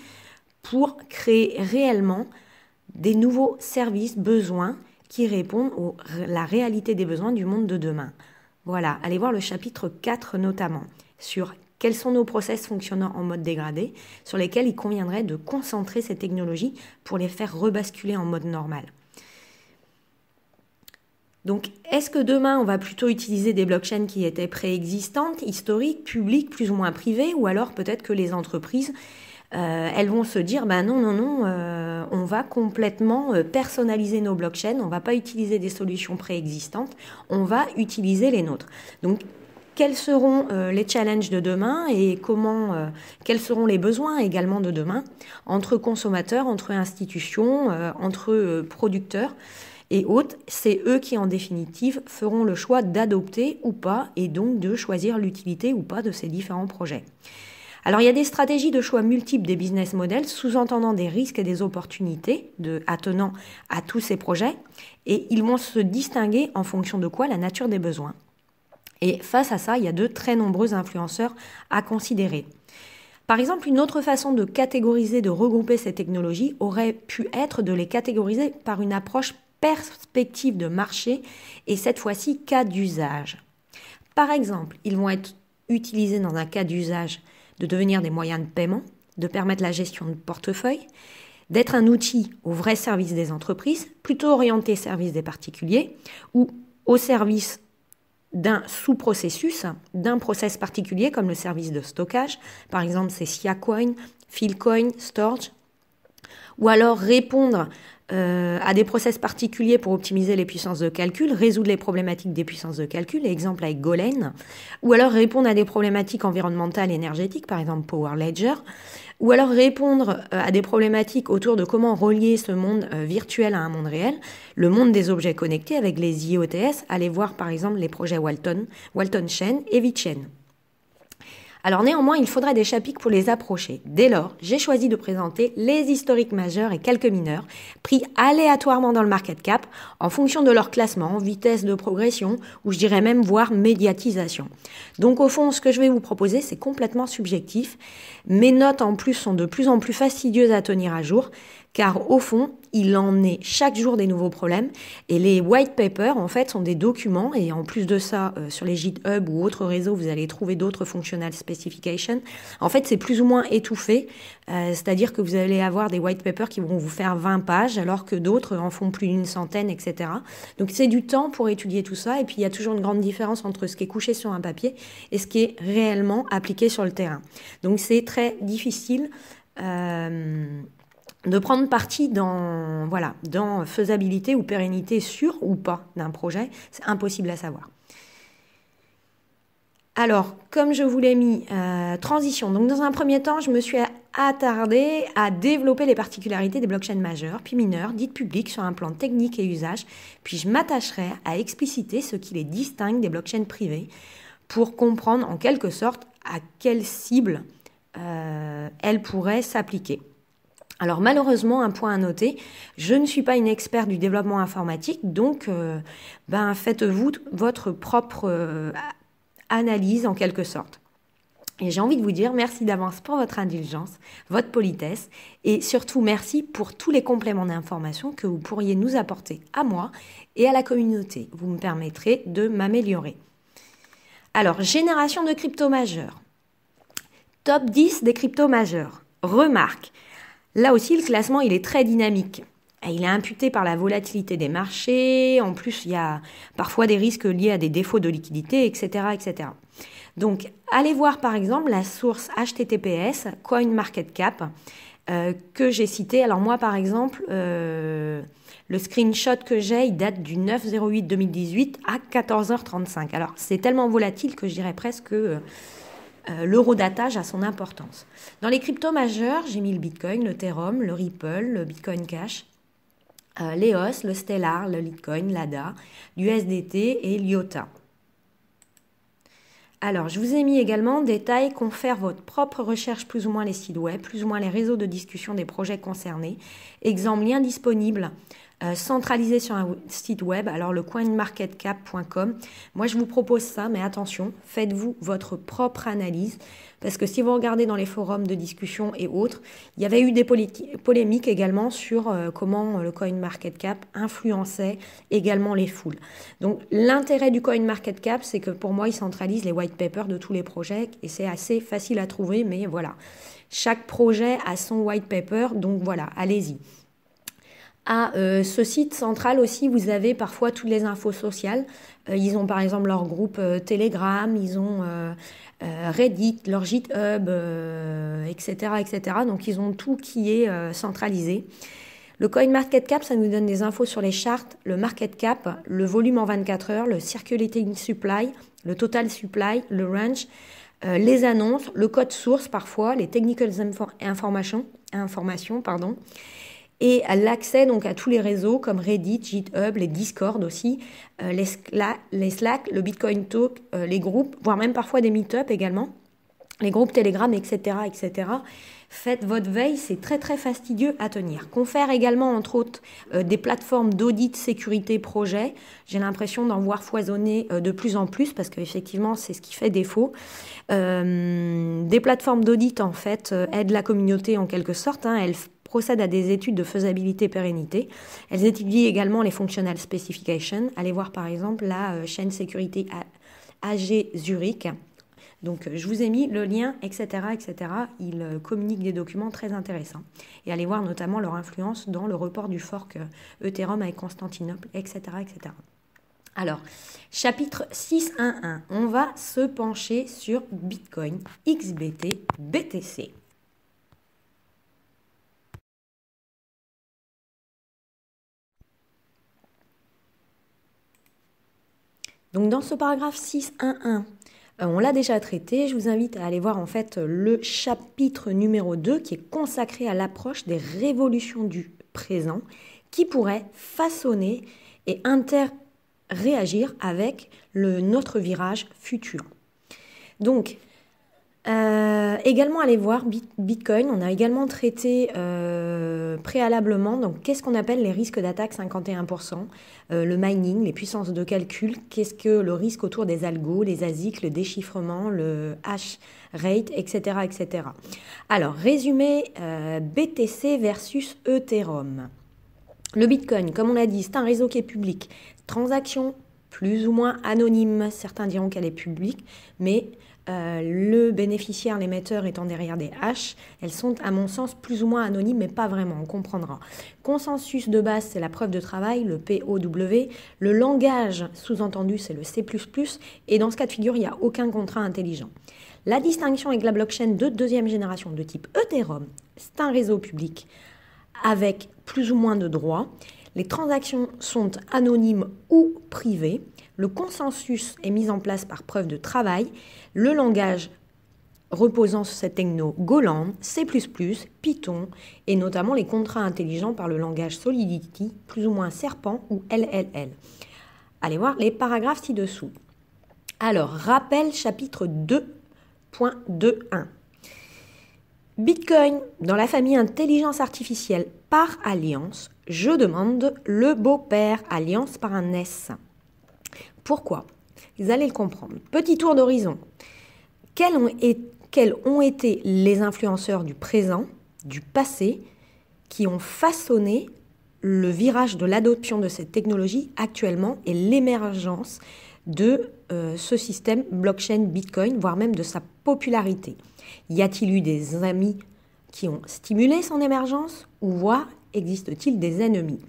Speaker 1: pour créer réellement des nouveaux services, besoins qui répondent à la réalité des besoins du monde de demain. Voilà, allez voir le chapitre 4 notamment sur quels sont nos process fonctionnant en mode dégradé sur lesquels il conviendrait de concentrer ces technologies pour les faire rebasculer en mode normal donc, est-ce que demain, on va plutôt utiliser des blockchains qui étaient préexistantes, historiques, publiques, plus ou moins privées, ou alors peut-être que les entreprises, euh, elles vont se dire, ben non, non, non, euh, on va complètement euh, personnaliser nos blockchains, on va pas utiliser des solutions préexistantes, on va utiliser les nôtres. Donc, quels seront euh, les challenges de demain et comment, euh, quels seront les besoins également de demain entre consommateurs, entre institutions, euh, entre producteurs et autres. C'est eux qui, en définitive, feront le choix d'adopter ou pas et donc de choisir l'utilité ou pas de ces différents projets. Alors il y a des stratégies de choix multiples des business models sous-entendant des risques et des opportunités de, attenant à tous ces projets et ils vont se distinguer en fonction de quoi la nature des besoins. Et face à ça, il y a de très nombreux influenceurs à considérer. Par exemple, une autre façon de catégoriser, de regrouper ces technologies aurait pu être de les catégoriser par une approche perspective de marché et cette fois-ci cas d'usage. Par exemple, ils vont être utilisés dans un cas d'usage de devenir des moyens de paiement, de permettre la gestion de portefeuille, d'être un outil au vrai service des entreprises, plutôt orienté service des particuliers ou au service d'un sous-processus, d'un process particulier comme le service de stockage, par exemple c'est SiaCoin, Filcoin, Storage, ou alors répondre euh, à des process particuliers pour optimiser les puissances de calcul, résoudre les problématiques des puissances de calcul, exemple avec Golem, ou alors répondre à des problématiques environnementales et énergétiques, par exemple Power Ledger, ou alors répondre euh, à des problématiques autour de comment relier ce monde euh, virtuel à un monde réel, le monde des objets connectés avec les IoTS, allez voir par exemple les projets Walton, Walton Chain et VeChain. Alors néanmoins, il faudrait des chapitres pour les approcher. Dès lors, j'ai choisi de présenter les historiques majeurs et quelques mineurs, pris aléatoirement dans le market cap, en fonction de leur classement, vitesse de progression, ou je dirais même voire médiatisation. Donc au fond, ce que je vais vous proposer, c'est complètement subjectif. Mes notes en plus sont de plus en plus fastidieuses à tenir à jour, car au fond, il en est chaque jour des nouveaux problèmes. Et les white papers, en fait, sont des documents. Et en plus de ça, euh, sur les GitHub ou autres réseaux, vous allez trouver d'autres functional specifications. En fait, c'est plus ou moins étouffé. Euh, c'est-à-dire que vous allez avoir des white papers qui vont vous faire 20 pages, alors que d'autres en font plus d'une centaine, etc. Donc, c'est du temps pour étudier tout ça. Et puis, il y a toujours une grande différence entre ce qui est couché sur un papier et ce qui est réellement appliqué sur le terrain. Donc, c'est très difficile. Euh, de prendre parti dans, voilà, dans faisabilité ou pérennité sûre ou pas d'un projet, c'est impossible à savoir. Alors, comme je vous l'ai mis, euh, transition. Donc, dans un premier temps, je me suis attardée à développer les particularités des blockchains majeures, puis mineures, dites publiques sur un plan technique et usage, puis je m'attacherai à expliciter ce qui les distingue des blockchains privées pour comprendre en quelque sorte à quelle cible euh, elles pourraient s'appliquer. Alors malheureusement, un point à noter, je ne suis pas une experte du développement informatique, donc euh, ben, faites-vous votre propre euh, analyse en quelque sorte. Et j'ai envie de vous dire merci d'avance pour votre indulgence, votre politesse et surtout merci pour tous les compléments d'information que vous pourriez nous apporter à moi et à la communauté. Vous me permettrez de m'améliorer. Alors, génération de crypto majeurs. Top 10 des crypto majeurs. Remarque, Là aussi, le classement, il est très dynamique. Il est imputé par la volatilité des marchés, en plus il y a parfois des risques liés à des défauts de liquidité, etc. etc. Donc allez voir par exemple la source HTTPS, CoinMarketCap, Cap euh, que j'ai citée. Alors moi par exemple, euh, le screenshot que j'ai, il date du 9-08-2018 à 14h35. Alors c'est tellement volatile que je dirais presque... Euh, euh, l'eurodatage a son importance. Dans les cryptos majeurs, j'ai mis le Bitcoin, le TeRum, le Ripple, le Bitcoin Cash, euh, l'EOS, le Stellar, le Litecoin, l'ADA, l'USDT et l'IOTA. Alors, je vous ai mis également des tailles confère votre propre recherche, plus ou moins les sites web, plus ou moins les réseaux de discussion des projets concernés. Exemple, lien disponible euh, centralisé sur un site web, alors le coinmarketcap.com. Moi, je vous propose ça, mais attention, faites-vous votre propre analyse, parce que si vous regardez dans les forums de discussion et autres, il y avait eu des polémiques également sur euh, comment le CoinMarketCap influençait également les foules. Donc, l'intérêt du CoinMarketCap, c'est que pour moi, il centralise les white papers de tous les projets, et c'est assez facile à trouver, mais voilà. Chaque projet a son white paper, donc voilà, allez-y à euh, ce site central aussi, vous avez parfois toutes les infos sociales. Euh, ils ont par exemple leur groupe euh, Telegram, ils ont Reddit, leur GitHub, etc., etc. Donc ils ont tout qui est centralisé. Le coin market cap, ça nous donne des infos sur les chartes, le market cap, le volume en 24 heures, le circulating supply, le total supply, le range, les annonces, le code source parfois, les technical information, information, pardon et l'accès donc à tous les réseaux comme Reddit, GitHub, les Discord aussi, euh, les, Slack, le Bitcoin Talk, euh, les groupes, voire même parfois des meet également, les groupes Telegram, etc., etc. Faites votre veille, c'est très très fastidieux à tenir. Confère également entre autres euh, des plateformes d'audit sécurité projet. J'ai l'impression d'en voir foisonner de plus en plus parce qu'effectivement c'est ce qui fait défaut. des plateformes d'audit en fait aident la communauté en quelque sorte. Hein procèdent à des études de faisabilité-pérennité. Elles étudient également les functional specifications. Allez voir par exemple la euh, chaîne sécurité AG Zurich. Donc euh, je vous ai mis le lien, etc., etc. Ils euh, communiquent des documents très intéressants. Et allez voir notamment leur influence dans le report du fork Ethereum avec Constantinople, etc., etc. Alors, chapitre 6.1.1, on va se pencher sur Bitcoin, XBT, BTC. Donc dans ce paragraphe 6.1.1, euh, on l'a déjà traité, je vous invite à aller voir en fait le chapitre numéro 2 qui est consacré à l'approche des révolutions du présent qui pourraient façonner et inter-réagir avec le, notre virage futur. Donc euh, également, allez voir Bitcoin. On a également traité euh, préalablement, donc qu'est-ce qu'on appelle les risques d'attaque 51%, euh, le mining, les puissances de calcul, qu'est-ce que le risque autour des algos, les ASIC, le déchiffrement, le hash rate, etc. etc. Alors, résumé BTC versus Ethereum. Le Bitcoin, comme on l'a dit, c'est un réseau qui est public. Transaction plus ou moins anonyme. Certains diront qu'elle est publique, mais euh, le bénéficiaire, l'émetteur étant derrière des H, elles sont à mon sens plus ou moins anonymes, mais pas vraiment, on comprendra. Consensus de base, c'est la preuve de travail, le POW. Le langage sous-entendu, c'est le C ⁇ et dans ce cas de figure, il n'y a aucun contrat intelligent. La distinction avec la blockchain de deuxième génération de type Ethereum, c'est un réseau public avec plus ou moins de droits. Les transactions sont anonymes ou privées le consensus est mis en place par preuve de travail, le langage reposant sur cette techno Golang, C++, Python et notamment les contrats intelligents par le langage Solidity, plus ou moins Serpent ou LLL. Allez voir les paragraphes ci-dessous. Alors, rappel chapitre 2.21. Bitcoin dans la famille intelligence artificielle par alliance, je demande le beau-père alliance par un S. Pourquoi Vous allez le comprendre. Petit tour d'horizon. Quels ont, été les influenceurs du présent, du passé, qui ont façonné le virage de l'adoption de cette technologie actuellement et l'émergence de euh, ce système blockchain Bitcoin, voire même de sa popularité. Y a-t-il eu des amis qui ont stimulé son émergence ou voire existe-t-il des ennemis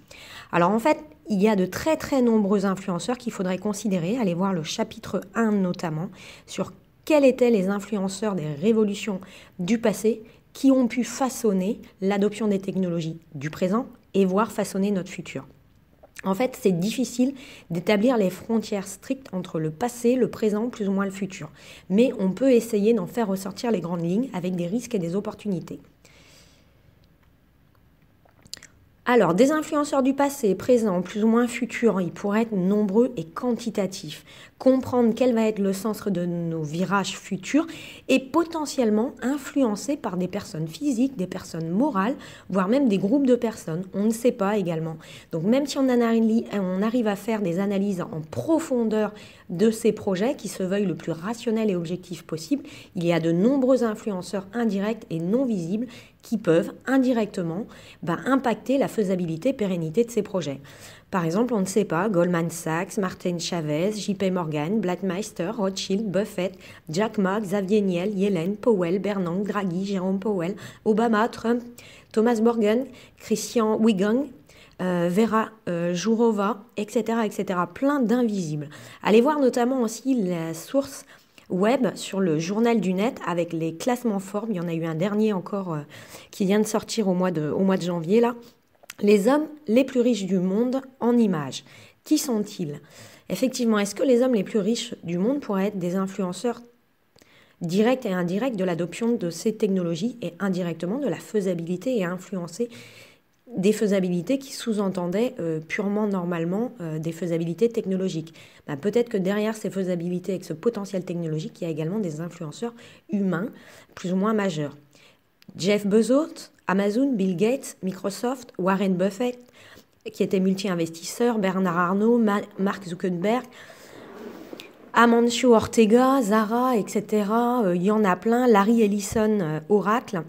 Speaker 1: Alors en fait, il y a de très très nombreux influenceurs qu'il faudrait considérer. Allez voir le chapitre 1 notamment sur quels étaient les influenceurs des révolutions du passé qui ont pu façonner l'adoption des technologies du présent et voir façonner notre futur. En fait, c'est difficile d'établir les frontières strictes entre le passé, le présent, plus ou moins le futur. Mais on peut essayer d'en faire ressortir les grandes lignes avec des risques et des opportunités. Alors, des influenceurs du passé, présent, plus ou moins futur, hein, ils pourraient être nombreux et quantitatifs comprendre quel va être le sens de nos virages futurs et potentiellement influencé par des personnes physiques, des personnes morales, voire même des groupes de personnes. On ne sait pas également. Donc même si euh, on, arrive à faire des analyses en profondeur de ces projets qui se veuillent le plus rationnel et objectif possible, il y a de nombreux influenceurs indirects et non visibles qui peuvent indirectement bah, impacter la faisabilité, pérennité de ces projets. Par exemple, on ne sait pas, Goldman Sachs, Martin Chavez, JP Morgan, Blackmeister, Rothschild, Buffett, Jack Ma, Xavier Niel, Yellen, Powell, Bernanke, Draghi, Jérôme Powell, Obama, Trump, Thomas Morgan, Christian Wigong, euh, Vera euh, Jourova, etc., etc. Plein d'invisibles. Allez voir notamment aussi la source web sur le journal du net avec les classements Forbes. Il y en a eu un dernier encore euh, qui vient de sortir au mois au mois de janvier là les hommes les plus riches du monde en images. Qui sont-ils Effectivement, est-ce que les hommes les plus riches du monde pourraient être des influenceurs directs et indirects de l'adoption de ces technologies et indirectement de la faisabilité et influencer des faisabilités qui sous-entendaient euh, purement normalement euh, des faisabilités technologiques. Bah, peut-être que derrière ces faisabilités avec ce potentiel technologique, il y a également des influenceurs humains plus ou moins majeurs. Jeff Bezos, Amazon, Bill Gates, Microsoft, Warren Buffett, qui était multi-investisseur, Bernard Arnault, Mark Zuckerberg, Amancio Ortega, Zara, etc. Euh, il y en a plein. Larry Ellison, euh, Oracle.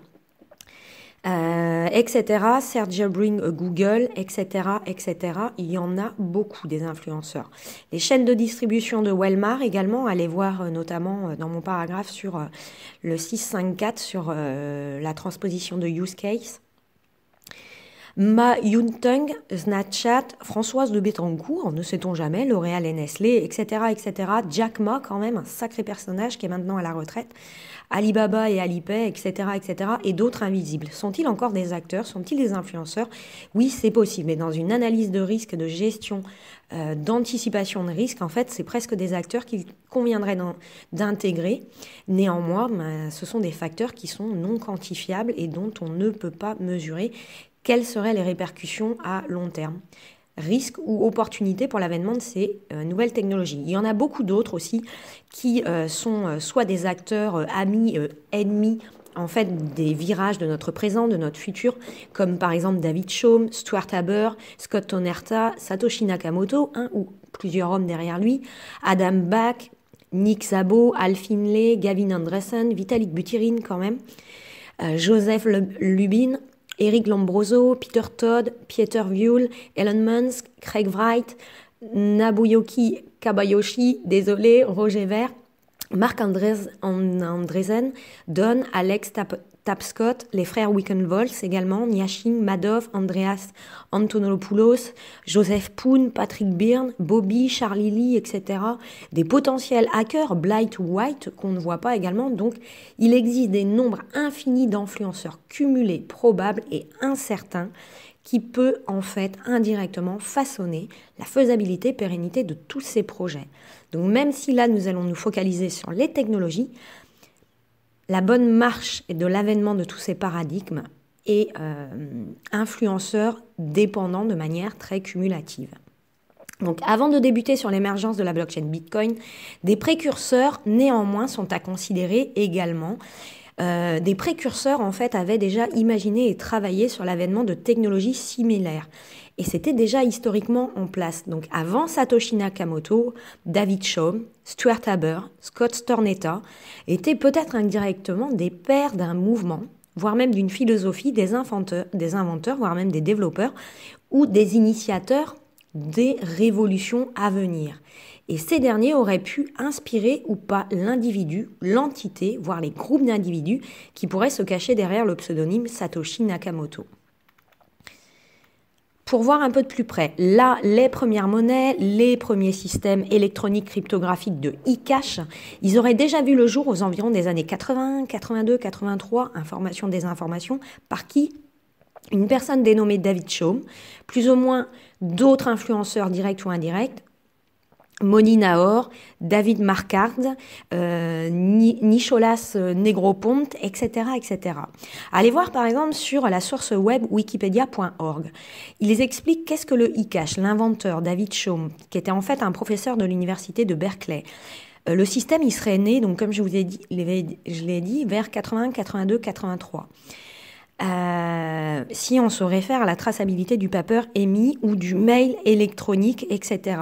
Speaker 1: Euh, etc. Sergio Bring, euh, Google, etc., etc. Il y en a beaucoup des influenceurs. Les chaînes de distribution de Walmart également, allez voir euh, notamment dans mon paragraphe sur le 654 sur la transposition de use case. Ma Yunteng, Snapchat, Françoise de on ne sait-on jamais, L'Oréal et Nestlé, etc., etc. Jack Ma, quand même, un sacré personnage qui est maintenant à la retraite. Alibaba et Alipay, etc., etc., et d'autres invisibles. Sont-ils encore des acteurs Sont-ils des influenceurs Oui, c'est possible, mais dans une analyse de risque, de gestion, euh, d'anticipation de risque, en fait, c'est presque des acteurs qu'il conviendrait d'intégrer. Néanmoins, ben, ce sont des facteurs qui sont non quantifiables et dont on ne peut pas mesurer quelles seraient les répercussions à long terme risques ou opportunités pour l'avènement de ces euh, nouvelles technologies. Il y en a beaucoup d'autres aussi qui euh, sont euh, soit des acteurs amis, ennemis, en fait des virages de notre présent, de notre futur, comme par exemple David Chaum, Stuart Haber, Scott Tonerta, Satoshi Nakamoto, ou plusieurs hommes derrière lui, Adam Back, Nick Szabo, Al Finlay, Gavin Andresen, Vitalik Buterin quand même, Joseph Lubin, Eric Lombroso, Peter Todd, Pieter Wuhl, Ellen Musk, Craig Wright, Nabuyoki Kabayoshi, désolé, Roger Vert, Marc Andres, Andresen, Don, Alex Tapscott, les frères Wickenvolts également, Nyashin, Madoff, Andreas Antonopoulos, Joseph Poon, Patrick Byrne, Bobby, Charlie Lee, etc. Des potentiels hackers, Blight White, qu'on ne voit pas également. Donc, il existe des nombres infinis d'influenceurs cumulés, probables et incertains qui peut en fait indirectement façonner la faisabilité, pérennité de tous ces projets. Donc même si là nous allons nous focaliser sur les technologies, la bonne marche et de l'avènement de tous ces paradigmes et influenceurs influenceur dépendant de manière très cumulative. Donc avant de débuter sur l'émergence de la blockchain Bitcoin, des précurseurs néanmoins sont à considérer également. Euh, des précurseurs en fait avaient déjà imaginé et travaillé sur l'avènement de technologies similaires et c'était déjà historiquement en place. Donc avant Satoshi Nakamoto, David Shaw, Stuart Haber, Scott Stornetta étaient peut-être indirectement des pères d'un mouvement, voire même d'une philosophie, des inventeurs, des inventeurs, voire même des développeurs ou des initiateurs des révolutions à venir. Et ces derniers auraient pu inspirer ou pas l'individu, l'entité, voire les groupes d'individus qui pourraient se cacher derrière le pseudonyme Satoshi Nakamoto pour voir un peu de plus près. Là, les premières monnaies, les premiers systèmes électroniques cryptographiques de e-cash, ils auraient déjà vu le jour aux environs des années 80, 82, 83, information, désinformation, par qui une personne dénommée David Chaum, plus ou moins d'autres influenceurs directs ou indirects, Moni Nahor, David Marcard, euh, Nicholas euh, Negroponte, etc., etc. Allez voir par exemple sur la source web wikipedia.org. Ils expliquent qu'est-ce que le e-cash, l'inventeur David Chaum, qui était en fait un professeur de l'université de Berkeley. Euh, le système, il serait né, donc comme je vous ai dit, je l'ai dit, vers 80, 82, 83. si on se réfère à la traçabilité du paper émis ou du mail électronique, etc.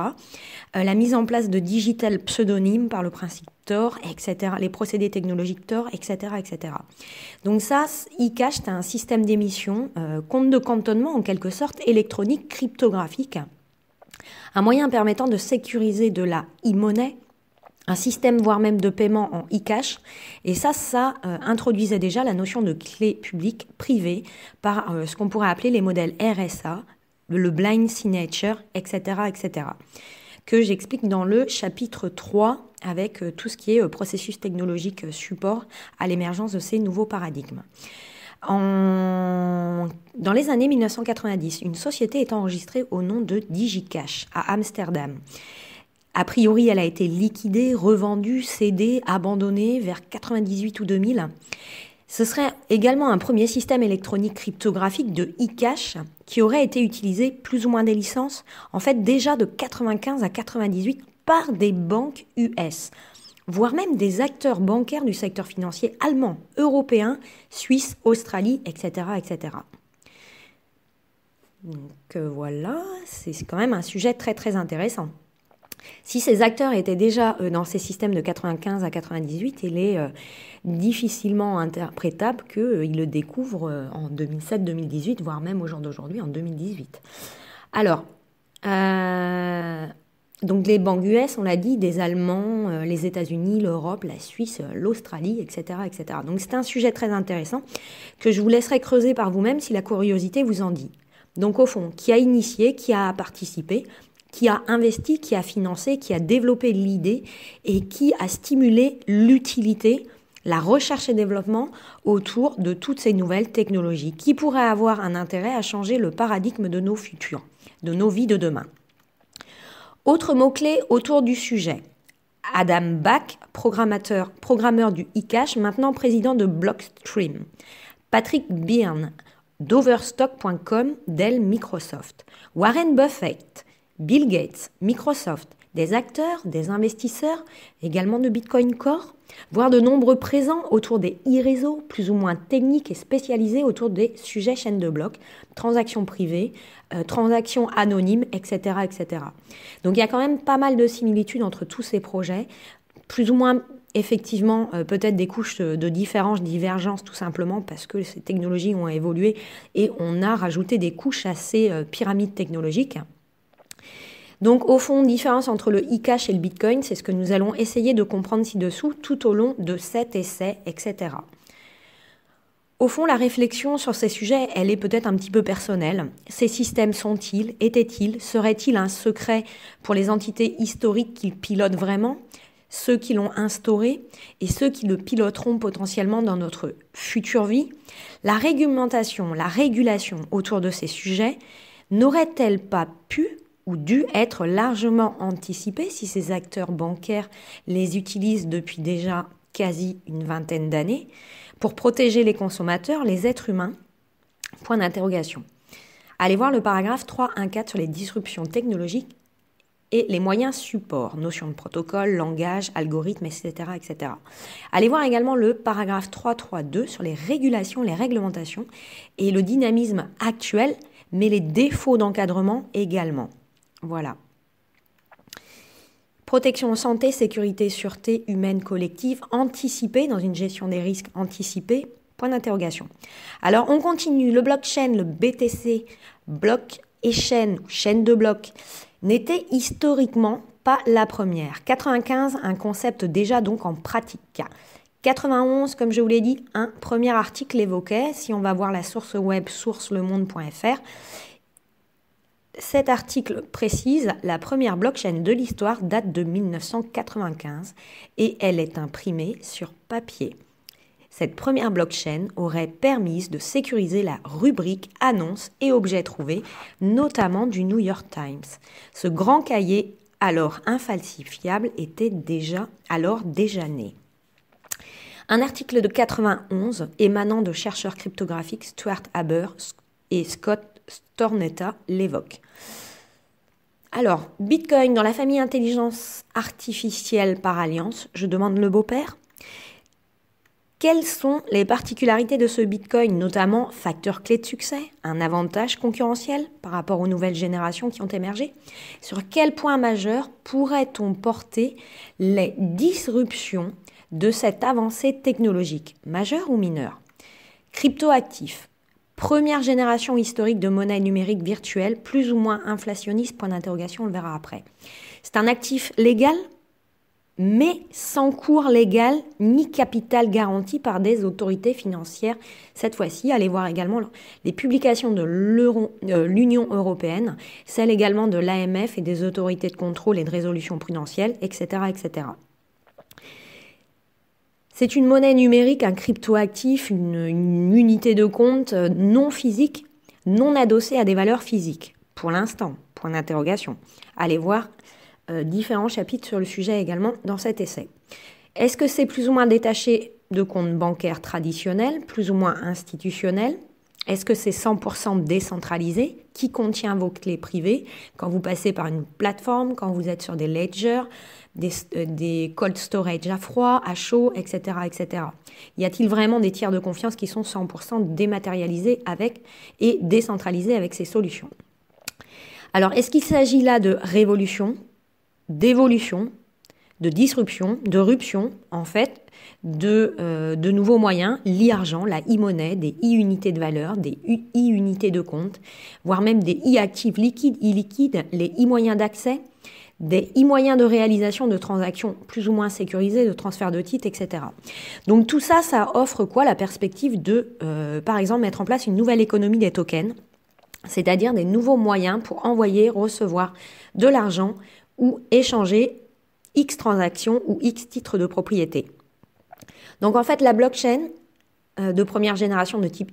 Speaker 1: Euh, la mise en place de digital pseudonymes par le principe Tor, etc., les procédés technologiques Tor, etc., etc. Donc ça, e c'est un système d'émission, euh, compte de cantonnement en quelque sorte, électronique, cryptographique, un moyen permettant de sécuriser de la e-monnaie, un système voire même de paiement en e-cash. Et ça, ça euh, introduisait déjà la notion de clé publique privée par ce qu'on pourrait appeler les modèles RSA, le blind signature, etc., etc que j'explique dans le chapitre 3 avec euh, tout ce qui est euh, processus technologique euh, support à l'émergence de ces nouveaux paradigmes. En... Dans les années 1990, une société est enregistrée au nom de DigiCash à Amsterdam. A priori, elle a été liquidée, revendue, cédée, abandonnée vers 98 ou 2000. Ce serait également un premier système électronique cryptographique de e-cash qui aurait été utilisé plus ou moins des licences, en fait déjà de 95 à 98 par des banques US, voire même des acteurs bancaires du secteur financier allemand, européen, suisse, Australie, etc. etc. Donc euh, voilà, c'est quand même un sujet très très intéressant. Si ces acteurs étaient déjà euh, dans ces systèmes de 95 à 98, il est euh, difficilement interprétable qu'ils euh, le découvrent en 2007-2018, voire même au jour d'aujourd'hui en 2018. Alors, donc les banques US, on l'a dit, des Allemands, les États-Unis, l'Europe, la Suisse, l'Australie, etc., etc. Donc c'est un sujet très intéressant que je vous laisserai creuser par vous-même si la curiosité vous en dit. Donc au fond, qui a initié, qui a participé qui a investi, qui a financé, qui a développé l'idée et qui a stimulé l'utilité la recherche et développement autour de toutes ces nouvelles technologies qui pourraient avoir un intérêt à changer le paradigme de nos futurs, de nos vies de demain. Autre mot-clé autour du sujet. Adam Bach, programmeur du ICASH, maintenant président de Blockstream. Patrick Byrne, d'Overstock.com, Dell Microsoft. Warren Buffett, Bill Gates, Microsoft, des acteurs, des investisseurs, également de Bitcoin Core, voire de nombreux présents autour des e-réseaux, plus ou moins techniques et spécialisés autour des sujets chaînes de blocs, transactions privées, euh, transactions anonymes, etc., etc. Donc il y a quand même pas mal de similitudes entre tous ces projets, plus ou moins effectivement euh, peut-être des couches de différences, divergences tout simplement parce que ces technologies ont évolué et on a rajouté des couches assez euh, pyramides technologiques. Donc au fond, différence entre le e et le Bitcoin, c'est ce que nous allons essayer de comprendre ci-dessous tout au long de cet essai, etc. Au fond, la réflexion sur ces sujets, elle est peut-être un petit peu personnelle. Ces systèmes sont-ils, étaient-ils, seraient-ils un secret pour les entités historiques qu'ils pilotent vraiment, ceux qui l'ont instauré et ceux qui le piloteront potentiellement dans notre future vie La réglementation, la régulation autour de ces sujets n'aurait-elle pas pu ou dû être largement anticipé si ces acteurs bancaires les utilisent depuis déjà quasi une vingtaine d'années pour protéger les consommateurs, les êtres humains. Point d'interrogation. Allez voir le paragraphe 3.1.4 sur les disruptions technologiques et les moyens supports, notion de protocole, langage, algorithme, etc., etc. Allez voir également le paragraphe 3.3.2 sur les régulations, les réglementations et le dynamisme actuel, mais les défauts d'encadrement également. Voilà. Protection santé, sécurité, sûreté humaine collective, anticipée dans une gestion des risques anticipée, point d'interrogation. Alors on continue, le blockchain, le BTC, bloc et chaîne, chaîne de blocs, n'était historiquement pas la première. 95, un concept déjà donc en pratique. 91, comme je vous l'ai dit, un premier article évoquait, si on va voir la source web sourcelemonde.fr, cet article précise la première blockchain de l'histoire date de 1995 et elle est imprimée sur papier. Cette première blockchain aurait permis de sécuriser la rubrique annonces et objets trouvés, notamment du New York Times. Ce grand cahier, alors infalsifiable, était déjà alors déjà né. Un article de 91 émanant de chercheurs cryptographiques Stuart Haber et Scott Stornetta l'évoque. Alors, Bitcoin dans la famille intelligence artificielle par alliance, je demande le beau-père. Quelles sont les particularités de ce Bitcoin, notamment facteur clé de succès, un avantage concurrentiel par rapport aux nouvelles générations qui ont émergé Sur quel point majeur pourrait-on porter les disruptions de cette avancée technologique, majeure ou mineure Cryptoactif Première génération historique de monnaie numérique virtuelle, plus ou moins inflationniste, point d'interrogation, on le verra après. C'est un actif légal, mais sans cours légal ni capital garanti par des autorités financières. Cette fois-ci, allez voir également les publications de euh, l'Union européenne, celles également de l'AMF et des autorités de contrôle et de résolution prudentielle, etc. etc. C'est une monnaie numérique, un cryptoactif, une, une unité de compte euh, non physique, non adossée à des valeurs physiques, pour l'instant, point d'interrogation. Allez voir euh, différents chapitres sur le sujet également dans cet essai. Est-ce que c'est plus ou moins détaché de comptes bancaires traditionnels, plus ou moins institutionnels est-ce que c'est 100% décentralisé Qui contient vos clés privées Quand vous passez par une plateforme, quand vous êtes sur des ledgers, des, euh, cold storage à froid, à chaud, etc. etc. Y a-t-il vraiment des tiers de confiance qui sont 100% dématérialisés avec et décentralisés avec ces solutions Alors, est-ce qu'il s'agit là de révolution, d'évolution, de disruption, de ruption En fait, euh, de, nouveaux moyens, l'e-argent, la e-monnaie, des e-unités de valeur, des e-unités de compte, voire même des e-actifs liquides, e-liquides, les e-moyens d'accès, des e-moyens de réalisation de transactions plus ou moins sécurisées, de transfert de titres, etc. Donc tout ça, ça offre quoi La perspective de, euh, par exemple, mettre en place une nouvelle économie des tokens, c'est-à-dire des nouveaux moyens pour envoyer, recevoir de l'argent ou échanger X transactions ou X titres de propriété. Donc en fait, la blockchain euh, de première génération de type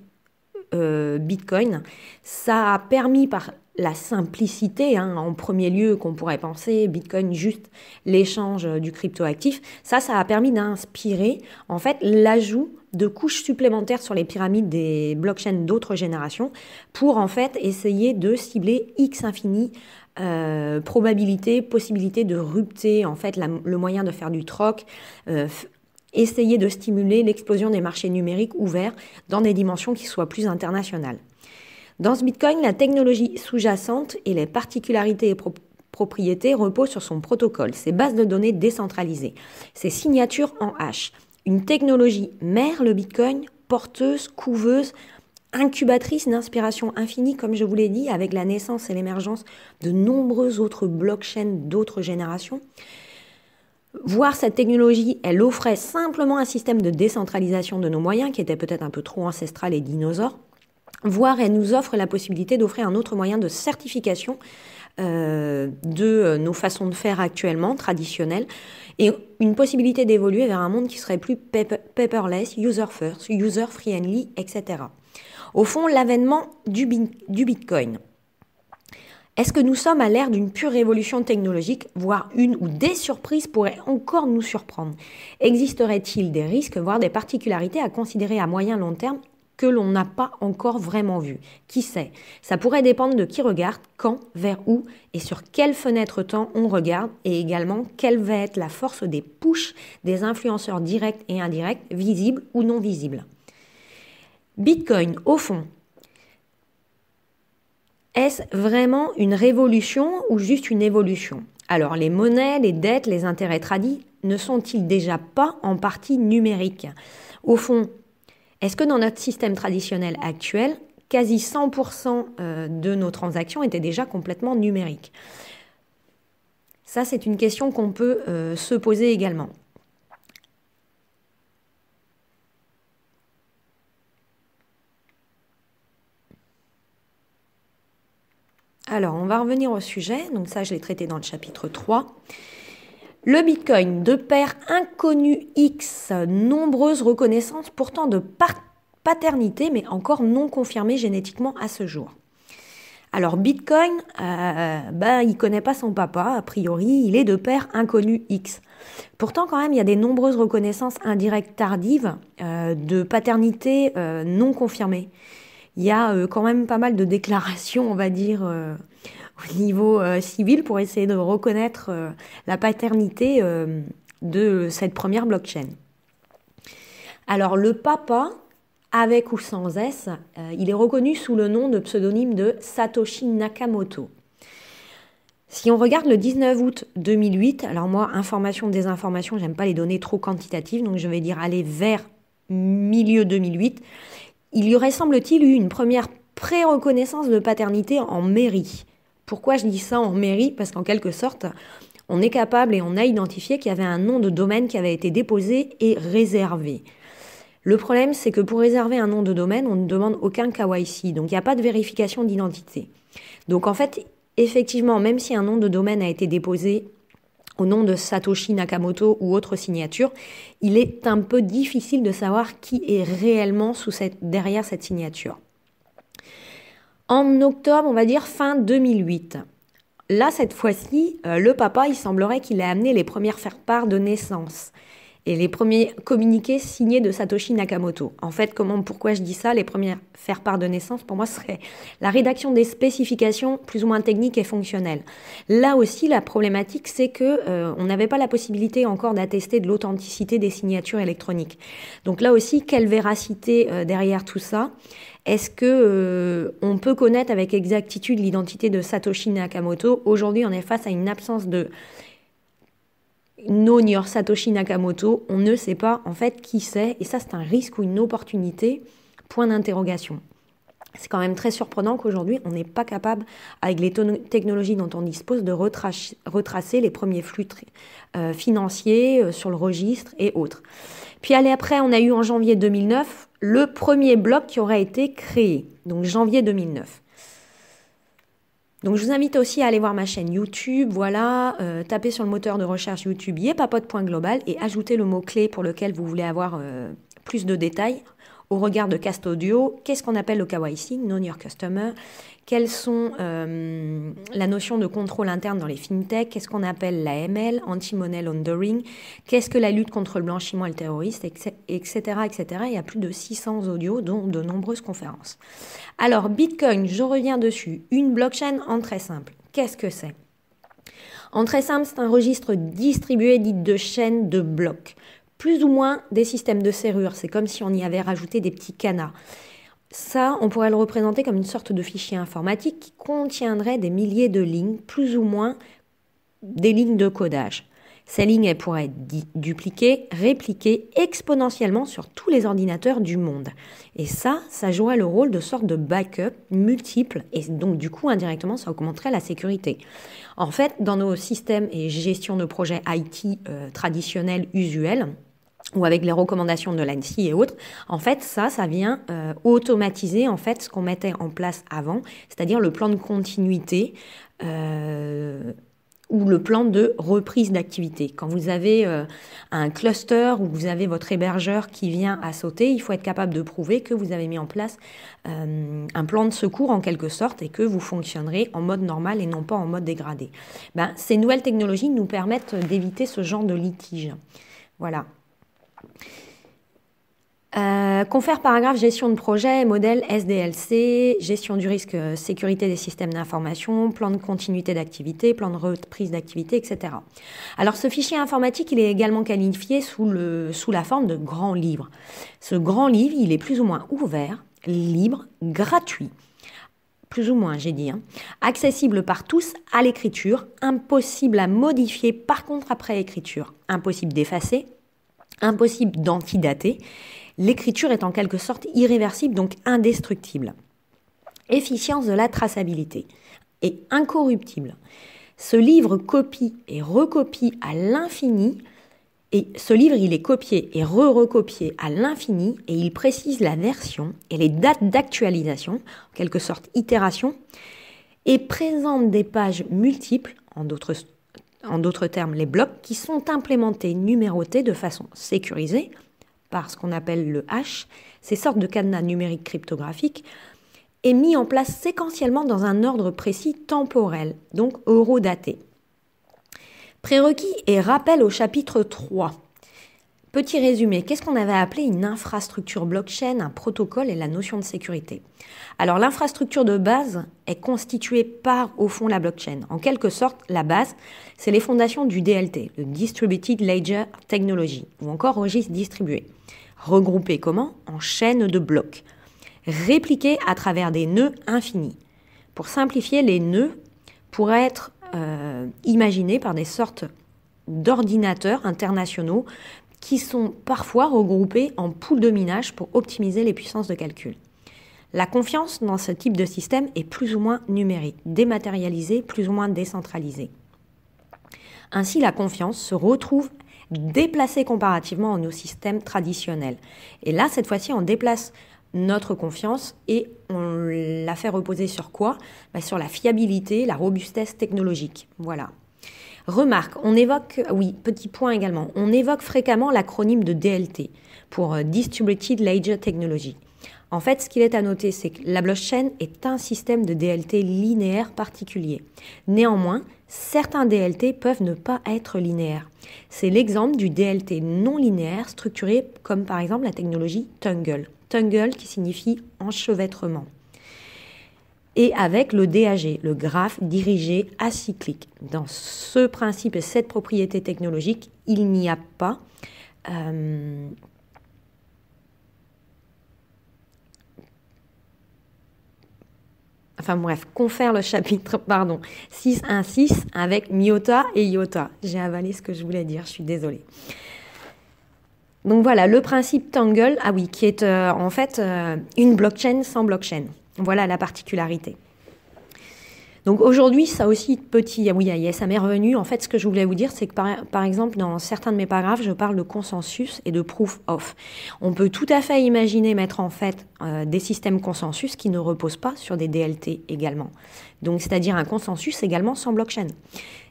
Speaker 1: euh, Bitcoin, ça a permis par la simplicité, hein, en premier lieu qu'on pourrait penser, Bitcoin juste l'échange euh, du cryptoactif, ça, ça a permis d'inspirer en fait l'ajout de couches supplémentaires sur les pyramides des blockchains d'autres générations pour en fait essayer de cibler X infini probabilité, possibilité de rupter en fait le moyen de faire du troc, essayer de stimuler l'explosion des marchés numériques ouverts dans des dimensions qui soient plus internationales. Dans ce Bitcoin, la technologie sous-jacente et les particularités et propriétés reposent sur son protocole, ses bases de données décentralisées, ses signatures en H. Une technologie mère, le Bitcoin, porteuse, couveuse, incubatrice d'inspiration infinie, comme je vous l'ai dit, avec la naissance et l'émergence de nombreuses autres blockchains d'autres générations. Voir cette technologie, elle offrait simplement un système de décentralisation de nos moyens qui était peut-être un peu trop ancestral et dinosaure. Voir, elle nous offre la possibilité d'offrir un autre moyen de certification euh, de euh, nos façons de faire actuellement, traditionnelles, et une possibilité d'évoluer vers un monde qui serait plus paperless, user first, user friendly, etc. Au fond, l'avènement du Bitcoin est-ce que nous sommes à l'ère d'une pure révolution technologique, voire une ou des surprises pourraient encore nous surprendre Existerait-il des risques, voire des particularités à considérer à moyen long terme que l'on n'a pas encore vraiment vu Qui sait Ça pourrait dépendre de qui regarde, quand, vers où et sur quelle fenêtre temps on regarde et également quelle va être la force des pushs des influenceurs directs et indirects, visibles ou non visibles. Bitcoin, au fond, est-ce vraiment une révolution ou juste une évolution Alors les monnaies, les dettes, les intérêts tradis ne sont-ils déjà pas en partie numériques Au fond, est-ce que dans notre système traditionnel actuel, quasi 100% euh, de nos transactions étaient déjà complètement numériques Ça, c'est une question qu'on peut euh, se poser également. Alors, on va revenir au sujet. Donc ça, je l'ai traité dans le chapitre 3. Le Bitcoin, de père inconnu X, nombreuses reconnaissances pourtant de paternité, mais encore non confirmées génétiquement à ce jour. Alors Bitcoin, il euh, ne ben, il connaît pas son papa, a priori, il est de père inconnu X. Pourtant, quand même, il y a des nombreuses reconnaissances indirectes tardives euh, de paternité euh, non confirmées il y a euh, quand même pas mal de déclarations, on va dire, euh, au niveau euh, civil pour essayer de reconnaître la paternité de cette première blockchain. Alors le papa, avec ou sans S, il est reconnu sous le nom de pseudonyme de Satoshi Nakamoto. Si on regarde le 19 août 2008, alors moi, information, désinformation, j'aime pas les données trop quantitatives, donc je vais dire aller vers milieu 2008, il y aurait, semble-t-il, eu une première pré-reconnaissance de paternité en mairie. Pourquoi je dis ça en mairie Parce qu'en quelque sorte, on est capable et on a identifié qu'il y avait un nom de domaine qui avait été déposé et réservé. Le problème, c'est que pour réserver un nom de domaine, on ne demande aucun KYC, donc il n'y a pas de vérification d'identité. Donc en fait, effectivement, même si un nom de domaine a été déposé au nom de Satoshi Nakamoto ou autre signature, il est un peu difficile de savoir qui est réellement derrière cette signature. En octobre, on va dire fin 2008. Là, cette fois-ci, euh, le papa, il semblerait qu'il ait amené les premières faire-part de naissance et les premiers communiqués signés de Satoshi Nakamoto. En fait, comment, pourquoi je dis ça Les premières faire part de naissance, pour moi, serait la rédaction des spécifications plus ou moins techniques et fonctionnelles. Là aussi, la problématique, c'est que euh, on n'avait pas la possibilité encore d'attester de l'authenticité des signatures électroniques. Donc là aussi, quelle véracité euh, derrière tout ça est-ce que euh, on peut connaître avec exactitude l'identité de Satoshi Nakamoto Aujourd'hui, on est face à une absence de Nonior Satoshi Nakamoto, on ne sait pas en fait qui c'est, et ça c'est un risque ou une opportunité, point d'interrogation. C'est quand même très surprenant qu'aujourd'hui, on n'est pas capable, avec les technologies dont on dispose, de retracer, les premiers flux euh, financiers euh, sur le registre et autres. Puis allez, après, on a eu en janvier 2009 le premier bloc qui aurait été créé, donc janvier 2009. Donc je vous invite aussi à aller voir ma chaîne YouTube, voilà, euh, tapez sur le moteur de recherche YouTube global et ajoutez le mot-clé pour lequel vous voulez avoir euh, plus de détails au regard de Cast Audio, qu'est-ce qu'on appelle le KYC, non Your Customer, quelles sont euh, la notion de contrôle interne dans les fintechs, qu'est-ce qu'on appelle l'AML, anti-money laundering, qu'est-ce que la lutte contre le blanchiment et le terrorisme, etc., Il y a plus de 600 audios, dont de nombreuses conférences. Alors, Bitcoin, je reviens dessus. Une blockchain en très simple. Qu'est-ce que c'est En très simple, c'est un registre distribué dit de chaîne, de blocs plus ou moins des systèmes de serrure. C'est comme si on y avait rajouté des petits canards. Ça, on pourrait le représenter comme une sorte de fichier informatique qui contiendrait des milliers de lignes, plus ou moins des lignes de codage. Ces lignes pourraient être dupliquées, répliquées exponentiellement sur tous les ordinateurs du monde. Et ça, ça jouerait le rôle de sorte de backup multiple, et donc du coup indirectement ça augmenterait la sécurité. En fait, dans nos systèmes et gestion de projets IT euh, traditionnels usuels, ou avec les recommandations de l'ANSI et autres, en fait, ça, ça vient euh, automatiser en fait ce qu'on mettait en place avant, c'est-à-dire le plan de continuité euh, ou le plan de reprise d'activité. Quand vous avez euh, un cluster ou vous avez votre hébergeur qui vient à sauter, il faut être capable de prouver que vous avez mis en place un plan de secours en quelque sorte et que vous fonctionnerez en mode normal et non pas en mode dégradé. Ben, ces nouvelles technologies nous permettent d'éviter ce genre de litige. Voilà. Euh, confère paragraphe gestion de projet, modèle SDLC, gestion du risque, euh, sécurité des systèmes d'information, plan de continuité d'activité, plan de reprise d'activité, etc. Alors ce fichier informatique, il est également qualifié sous, le, sous la forme de grand livre. Ce grand livre, il est plus ou moins ouvert, libre, gratuit plus ou moins j'ai dit, hein. accessible par tous à l'écriture, impossible à modifier par contre après écriture, impossible d'effacer, impossible d'antidater, l'écriture est en quelque sorte irréversible, donc indestructible. Efficience de la traçabilité et incorruptible. Ce livre copie et recopie à l'infini, et ce livre il est copié et re-recopié à l'infini, et il précise la version et les dates d'actualisation, en quelque sorte itération, et présente des pages multiples, en d'autres en d'autres termes les blocs, qui sont implémentés, numérotés de façon sécurisée par ce qu'on appelle le hash, ces sortes de cadenas numériques cryptographiques, et mis en place séquentiellement dans un ordre précis temporel, donc eurodaté. Prérequis et rappel au chapitre 3. Petit résumé, qu'est-ce qu'on avait appelé une infrastructure blockchain, un protocole et la notion de sécurité Alors l'infrastructure de base est constituée par, au fond, la blockchain. En quelque sorte, la base, c'est les fondations du DLT, le Distributed Ledger Technology, ou encore registre distribué. Regroupé comment En chaîne de blocs. Répliqué à travers des nœuds infinis. Pour simplifier, les nœuds pourraient être euh, imaginés par des sortes d'ordinateurs internationaux qui sont parfois regroupés en poules de minage pour optimiser les puissances de calcul. La confiance dans ce type de système est plus ou moins numérique, dématérialisée, plus ou moins décentralisée. Ainsi, la confiance se retrouve déplacée comparativement à nos systèmes traditionnels. Et là, cette fois-ci, on déplace notre confiance et on la fait reposer sur quoi bah, Sur la fiabilité, la robustesse technologique. Voilà. Remarque, on évoque, oui, petit point également, on évoque fréquemment l'acronyme de DLT pour euh, Distributed Ledger Technology. En fait, ce qu'il est à noter, c'est que la blockchain est un système de DLT linéaire particulier. Néanmoins, certains DLT peuvent ne pas être linéaires. C'est l'exemple du DLT non linéaire structuré comme par exemple la technologie Tungle. Tungle qui signifie enchevêtrement et avec le DAG, le graphe dirigé acyclique. Dans ce principe et cette propriété technologique, il n'y a pas euh, enfin bref, confère le chapitre, pardon, 616 avec Miota et Iota. J'ai avalé ce que je voulais dire, je suis désolée. Donc voilà, le principe Tangle, ah oui, qui est euh, en fait euh, une blockchain sans blockchain. Voilà la particularité. Donc aujourd'hui, ça aussi, petit, ah oui, ah ça m'est revenu. En fait, ce que je voulais vous dire, c'est que par, exemple, dans certains de mes paragraphes, je parle de consensus et de proof of. On peut tout à fait imaginer mettre en fait euh, des systèmes consensus qui ne reposent pas sur des DLT également. Donc, c'est-à-dire un consensus également sans blockchain.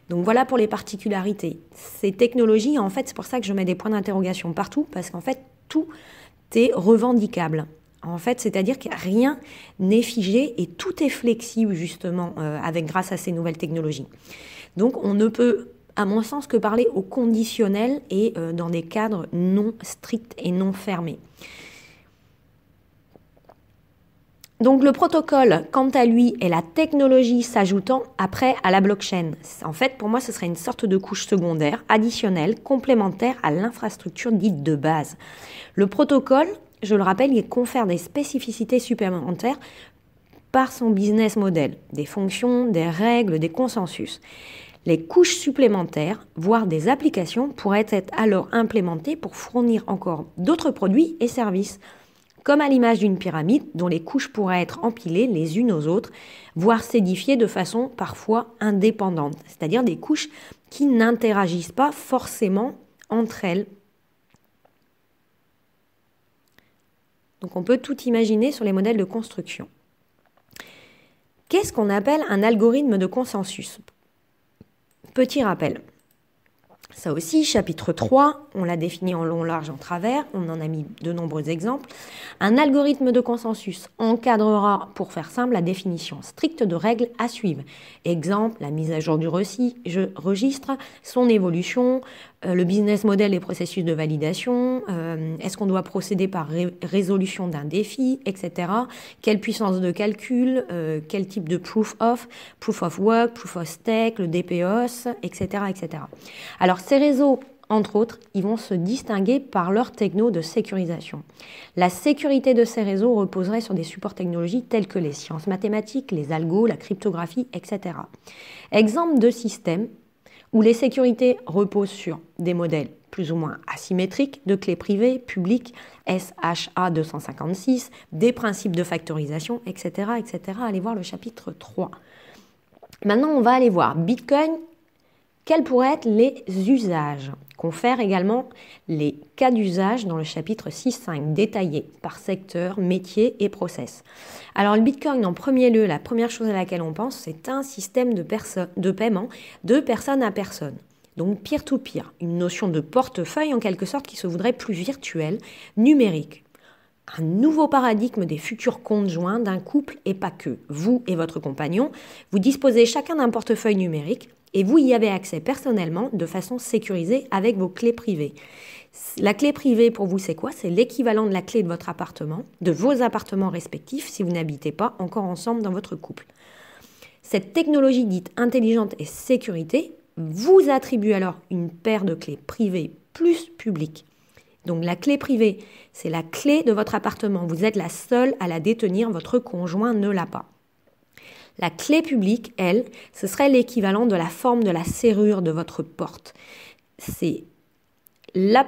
Speaker 1: Donc voilà pour les particularités. Ces technologies, en fait, c'est pour ça que je mets des points d'interrogation partout, parce qu'en fait, tout est revendicable. En fait, c'est-à-dire que rien n'est figé et tout est flexible justement euh, avec grâce à ces nouvelles technologies. Donc on ne peut à mon sens que parler au conditionnel et euh, dans des cadres non stricts et non fermés. Donc le protocole, quant à lui, est la technologie s'ajoutant après à la blockchain. En fait, pour moi, ce serait une sorte de couche secondaire, additionnelle, complémentaire à l'infrastructure dite de base. Le protocole, je le rappelle, il confère des spécificités supplémentaires par son business model, des fonctions, des règles, des consensus. Les couches supplémentaires, voire des applications, pourraient être alors implémentées pour fournir encore d'autres produits et services, comme à l'image d'une pyramide dont les couches pourraient être empilées les unes aux autres, voire s'édifier de façon parfois indépendante, c'est-à-dire des couches qui n'interagissent pas forcément entre elles Donc on peut tout imaginer sur les modèles de construction. Qu'est-ce qu'on appelle un algorithme de consensus Petit rappel. Ça aussi, chapitre 3, on l'a défini en long, large, en travers, on en a mis de nombreux exemples. Un algorithme de consensus encadrera, pour faire simple, la définition stricte de règles à suivre. Exemple, la mise à jour du registre, son évolution, euh, le business model et processus de validation, euh, est-ce qu'on doit procéder par résolution d'un défi, etc. Quelle puissance de calcul, euh, quel type de proof of, proof of work, proof of stake, le DPOS, etc., etc. Alors ces réseaux entre autres, ils vont se distinguer par leur techno de sécurisation. La sécurité de ces réseaux reposerait sur des supports technologiques tels que les sciences mathématiques, les algos, la cryptographie, etc. Exemple de système où les sécurités reposent sur des modèles plus ou moins asymétriques de clés privées, publiques, SHA 256, des principes de factorisation, etc., etc. Allez voir le chapitre 3. Maintenant, on va aller voir Bitcoin quels pourraient être les usages Confère également les cas d'usage dans le chapitre 6.5, détaillé par secteur, métier et process. Alors le Bitcoin, en premier lieu, la première chose à laquelle on pense, c'est un système de, paiement de personne à personne. Donc peer-to-peer, une notion de portefeuille en quelque sorte qui se voudrait plus virtuelle, numérique un nouveau paradigme des futurs conjoints d'un couple et pas que. Vous et votre compagnon, vous disposez chacun d'un portefeuille numérique et vous y avez accès personnellement de façon sécurisée avec vos clés privées. La clé privée pour vous, c'est quoi C'est l'équivalent de la clé de votre appartement, de vos appartements respectifs si vous n'habitez pas encore ensemble dans votre couple. Cette technologie dite intelligente et sécurité vous attribue alors une paire de clés privées plus publiques. Donc la clé privée, c'est la clé de votre appartement. Vous êtes la seule à la détenir, votre conjoint ne l'a pas. La clé publique, elle, ce serait l'équivalent de la forme de la serrure de votre porte. C'est la...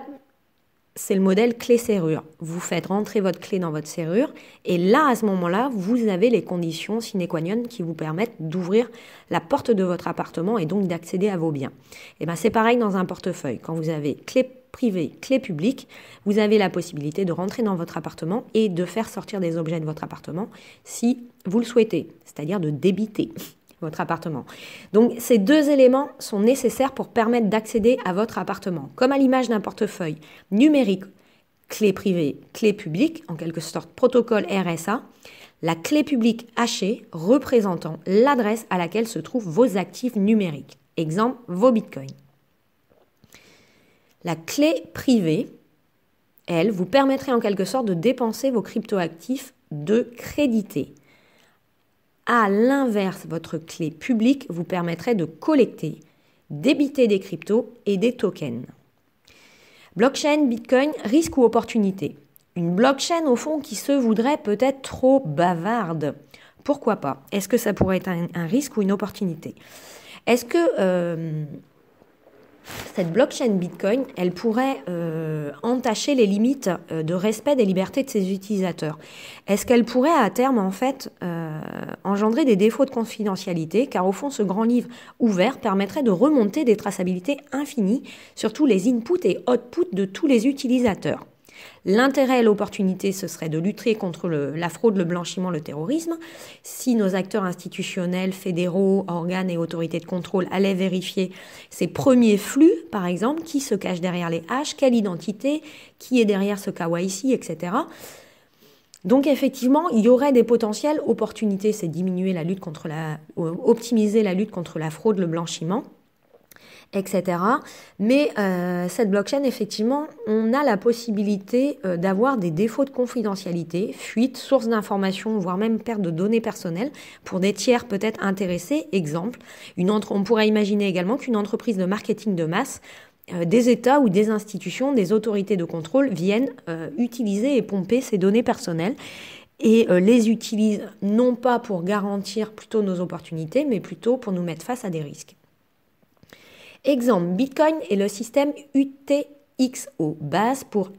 Speaker 1: C'est le modèle clé-serrure. Vous faites rentrer votre clé dans votre serrure et là, à ce moment-là, vous avez les conditions sine qua non qui vous permettent d'ouvrir la porte de votre appartement et donc d'accéder à vos biens. Et eh ben, c'est pareil dans un portefeuille. Quand vous avez clé privée, clé publique, vous avez la possibilité de rentrer dans votre appartement et de faire sortir des objets de votre appartement si vous le souhaitez, c'est-à-dire de débiter votre appartement. Donc ces deux éléments sont nécessaires pour permettre d'accéder à votre appartement, comme à l'image d'un portefeuille numérique, clé privée, clé publique, en quelque sorte protocole RSA, la clé publique hachée représentant l'adresse à laquelle se trouvent vos actifs numériques, exemple vos bitcoins. La clé privée, elle, vous permettrait en quelque sorte de dépenser vos cryptoactifs de créditer. À l'inverse, votre clé publique vous permettrait de collecter, débiter des cryptos et des tokens. Blockchain, Bitcoin, risque ou opportunité Une blockchain au fond qui se voudrait peut-être trop bavarde. Pourquoi pas Est-ce que ça pourrait être un, risque ou une opportunité Est-ce que euh, cette blockchain Bitcoin, elle pourrait euh, entacher les limites euh, de respect des libertés de ses utilisateurs. Est-ce qu'elle pourrait à terme, en fait, euh, engendrer des défauts de confidentialité Car au fond, ce grand livre ouvert permettrait de remonter des traçabilités infinies sur tous les inputs et outputs de tous les utilisateurs. L'intérêt et l'opportunité, ce serait de lutter contre la fraude, le blanchiment, le terrorisme. Si nos acteurs institutionnels, fédéraux, organes et autorités de contrôle allaient vérifier ces premiers flux, par exemple, qui se cache derrière les haches, quelle identité, qui est derrière ce ici, etc. Donc effectivement, il y aurait des potentielles opportunités, c'est diminuer la lutte contre la, optimiser la lutte contre la fraude, le blanchiment etc. Mais euh, cette blockchain, effectivement, on a la possibilité euh, d'avoir des défauts de confidentialité, fuite, source d'informations, voire même perte de données personnelles pour des tiers peut-être intéressés. Exemple, une on pourrait imaginer également qu'une entreprise de marketing de masse euh, des États ou des institutions, des autorités de contrôle viennent utiliser et pomper ces données personnelles et les utilisent non pas pour garantir plutôt nos opportunités, mais plutôt pour nous mettre face à des risques. Exemple, Bitcoin est le système UTXO, base pour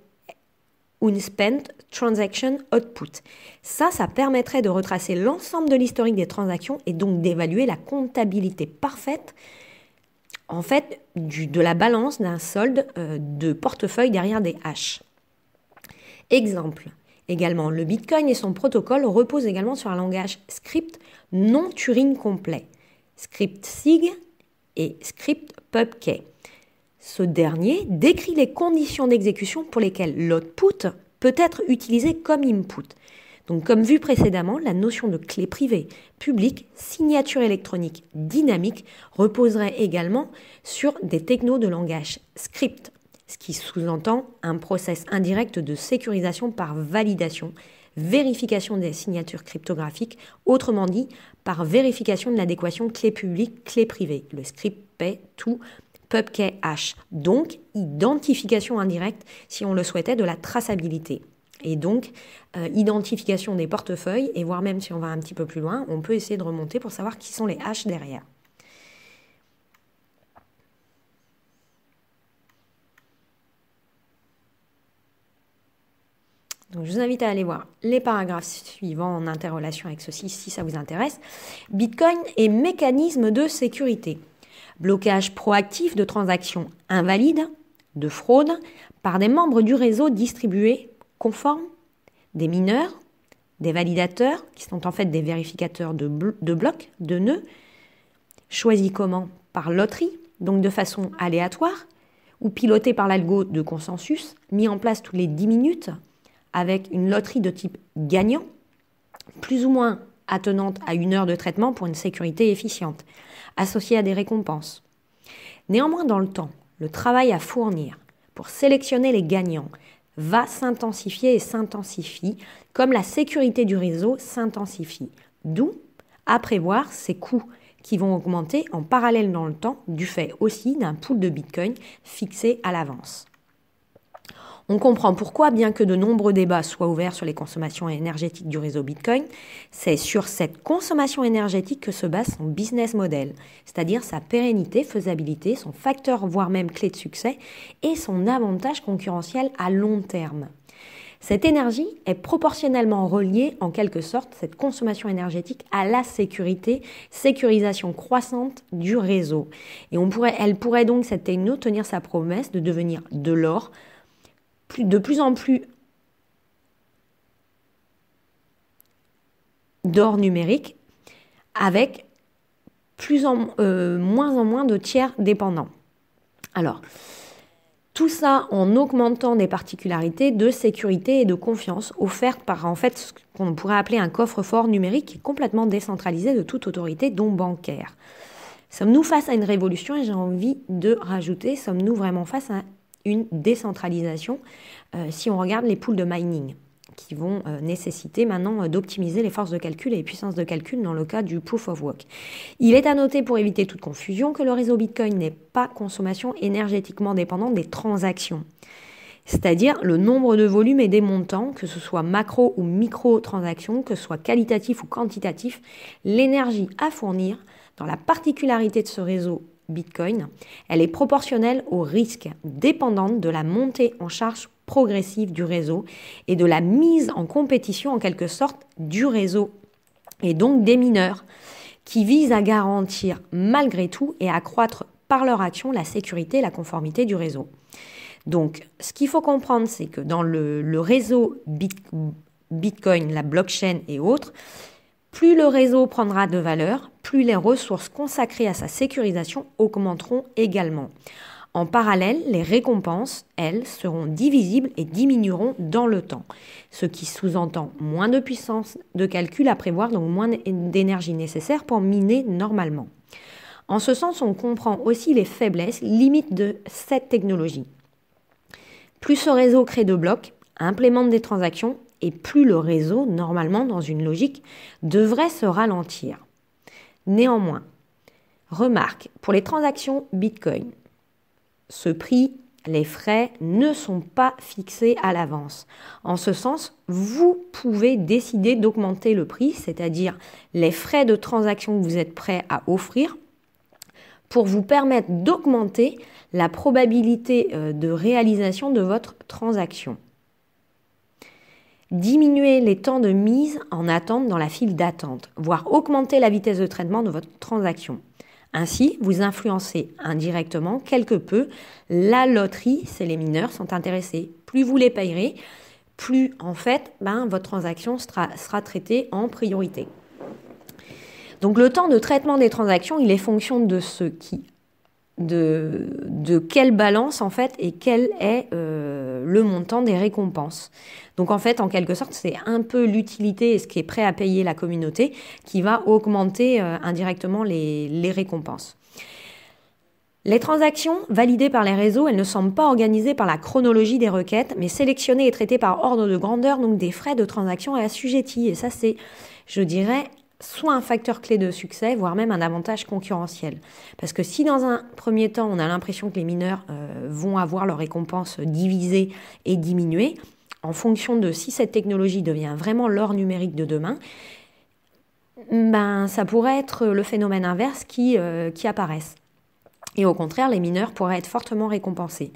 Speaker 1: spent Transaction Output. Ça, ça permettrait de retracer l'ensemble de l'historique des transactions et donc d'évaluer la comptabilité parfaite en fait, de la balance d'un solde euh, de portefeuille derrière des haches. Exemple, également, le Bitcoin et son protocole reposent également sur un langage script non Turing complet, script SIG et script PubKey. Ce dernier décrit les conditions d'exécution pour lesquelles l'output peut être utilisé comme input. Donc comme vu précédemment, la notion de clé privée, publique, signature électronique dynamique reposerait également sur des technos de langage script, ce qui sous-entend un process indirect de sécurisation par validation, vérification des signatures cryptographiques, autrement dit par vérification de l'adéquation clé publique, clé privée. Le script pay tout pubkey H. Donc, identification indirecte, si on le souhaitait, de la traçabilité. Et donc, euh, identification des portefeuilles, et voire même si on va un petit peu plus loin, on peut essayer de remonter pour savoir qui sont les H derrière. je vous invite à aller voir les paragraphes suivants en interrelation avec ceci si ça vous intéresse. Bitcoin et mécanisme de sécurité. Blocage proactif de transactions invalides, de fraude, par des membres du réseau distribué conformes, des mineurs, des validateurs, qui sont en fait des vérificateurs de, blocs, de nœuds, choisis comment Par loterie, donc de façon aléatoire, ou piloté par l'algo de consensus, mis en place tous les 10 minutes avec une loterie de type gagnant, plus ou moins attenante à une heure de traitement pour une sécurité efficiente, associée à des récompenses. Néanmoins, dans le temps, le travail à fournir pour sélectionner les gagnants va s'intensifier et s'intensifie, comme la sécurité du réseau s'intensifie, d'où à prévoir ces coûts qui vont augmenter en parallèle dans le temps, du fait aussi d'un pool de Bitcoin fixé à l'avance. On comprend pourquoi, bien que de nombreux débats soient ouverts sur les consommations énergétiques du réseau Bitcoin, c'est sur cette consommation énergétique que se base son business model, c'est-à-dire sa pérennité, faisabilité, son facteur voire même clé de succès et son avantage concurrentiel à long terme. Cette énergie est proportionnellement reliée, en quelque sorte, cette consommation énergétique à la sécurité, sécurisation croissante du réseau. Et on pourrait, elle pourrait donc, cette techno, tenir sa promesse de devenir de l'or de plus en plus d'or numérique avec plus en, euh, moins en moins de tiers dépendants. Alors, tout ça en augmentant des particularités de sécurité et de confiance offertes par en fait ce qu'on pourrait appeler un coffre-fort numérique complètement décentralisé de toute autorité, dont bancaire. Sommes-nous face à une révolution et j'ai envie de rajouter, sommes-nous vraiment face à une décentralisation euh, si on regarde les poules de mining qui vont euh, nécessiter maintenant euh, d'optimiser les forces de calcul et les puissances de calcul dans le cas du proof of work. Il est à noter pour éviter toute confusion que le réseau Bitcoin n'est pas consommation énergétiquement dépendante des transactions. C'est-à-dire le nombre de volumes et des montants, que ce soit macro ou micro transactions, que ce soit qualitatif ou quantitatif, l'énergie à fournir dans la particularité de ce réseau Bitcoin, elle est proportionnelle au risque, dépendant de la montée en charge progressive du réseau et de la mise en compétition en quelque sorte du réseau et donc des mineurs qui visent à garantir malgré tout et à accroître par leur action la sécurité et la conformité du réseau. Donc ce qu'il faut comprendre c'est que dans le, réseau Bitcoin, la blockchain et autres, plus le réseau prendra de valeur, plus les ressources consacrées à sa sécurisation augmenteront également. En parallèle, les récompenses, elles, seront divisibles et diminueront dans le temps, ce qui sous-entend moins de puissance de calcul à prévoir, donc moins d'énergie nécessaire pour miner normalement. En ce sens, on comprend aussi les faiblesses limites de cette technologie. Plus ce réseau crée de blocs, implémente des transactions et plus le réseau, normalement dans une logique, devrait se ralentir. Néanmoins, remarque, pour les transactions Bitcoin, ce prix, les frais ne sont pas fixés à l'avance. En ce sens, vous pouvez décider d'augmenter le prix, c'est-à-dire les frais de transaction que vous êtes prêt à offrir pour vous permettre d'augmenter la probabilité euh, de réalisation de votre transaction diminuer les temps de mise en attente dans la file d'attente, voire augmenter la vitesse de traitement de votre transaction. Ainsi, vous influencez indirectement quelque peu la loterie c'est les mineurs sont intéressés. Plus vous les payerez, plus en fait ben, votre transaction sera, traitée en priorité. Donc le temps de traitement des transactions, il est fonction de ce qui, de, de quelle balance en fait et quelle est euh, le montant des récompenses. Donc en fait, en quelque sorte, c'est un peu l'utilité et ce qui est prêt à payer la communauté qui va augmenter euh, indirectement les, récompenses. Les transactions validées par les réseaux, elles ne semblent pas organisées par la chronologie des requêtes, mais sélectionnées et traitées par ordre de grandeur, donc des frais de transaction assujettis. Et ça, c'est, je dirais, soit un facteur clé de succès, voire même un avantage concurrentiel. Parce que si dans un premier temps, on a l'impression que les mineurs euh, vont avoir leur récompense divisée et diminuée, en fonction de si cette technologie devient vraiment l'or numérique de demain, ben, ça pourrait être le phénomène inverse qui, euh, qui apparaisse. Et au contraire, les mineurs pourraient être fortement récompensés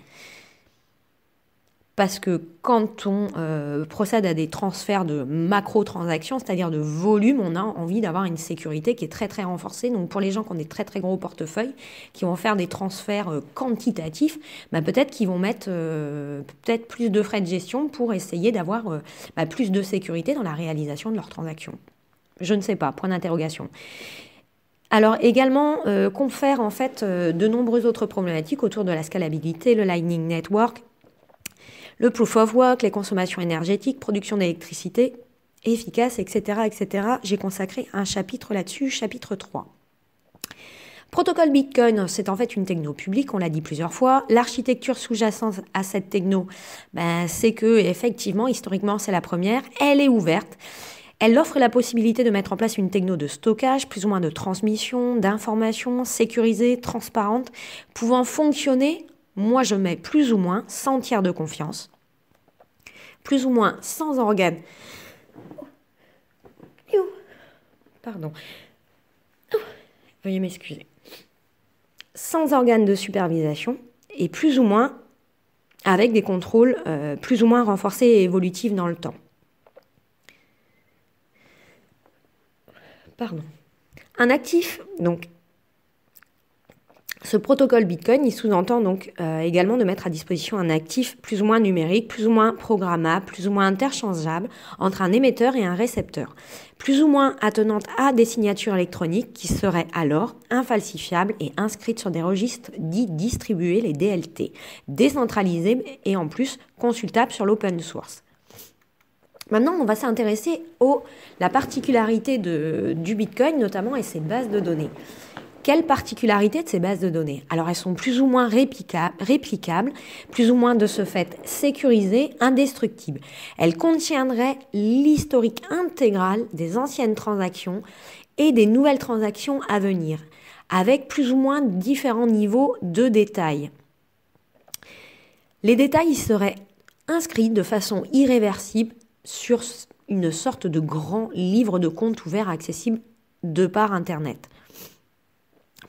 Speaker 1: parce que quand on euh, procède à des transferts de macro-transactions, c'est-à-dire de volume, on a envie d'avoir une sécurité qui est très très renforcée. Donc pour les gens qui ont des très très gros portefeuilles, qui vont faire des transferts euh, quantitatifs, bah, peut-être qu'ils vont mettre euh, peut-être plus de frais de gestion pour essayer d'avoir bah, plus de sécurité dans la réalisation de leurs transactions. Je ne sais pas, point d'interrogation. Alors également confère en fait de nombreuses autres problématiques autour de la scalabilité, le Lightning Network, le proof of work, les consommations énergétiques, production d'électricité efficace, etc. etc. J'ai consacré un chapitre là-dessus, chapitre 3. Protocole Bitcoin, c'est en fait une techno publique, on l'a dit plusieurs fois. L'architecture sous-jacente à cette techno, ben, c'est que effectivement, historiquement, c'est la première. Elle est ouverte. Elle offre la possibilité de mettre en place une techno de stockage, plus ou moins de transmission, d'informations sécurisées, transparentes, pouvant fonctionner moi je mets plus ou moins 100 tiers de confiance, plus ou moins sans organes. Pardon. Veuillez m'excuser. Sans organes de supervision et plus ou moins avec des contrôles euh, plus ou moins renforcés et évolutifs dans le temps. Pardon. Un actif, donc ce protocole Bitcoin, il sous-entend donc euh, également de mettre à disposition un actif plus ou moins numérique, plus ou moins programmable, plus ou moins interchangeable entre un émetteur et un récepteur, plus ou moins attenante à des signatures électroniques qui seraient alors infalsifiables et inscrites sur des registres dits distribués, les DLT, décentralisés et en plus consultables sur l'open source. Maintenant, on va s'intéresser à la particularité de, du Bitcoin notamment et ses bases de données quelle particularité de ces bases de données Alors elles sont plus ou moins réplicables, plus ou moins de ce fait sécurisées, indestructibles. Elles contiendraient l'historique intégral des anciennes transactions et des nouvelles transactions à venir, avec plus ou moins différents niveaux de détails. Les détails seraient inscrits de façon irréversible sur une sorte de grand livre de compte ouvert accessible de par Internet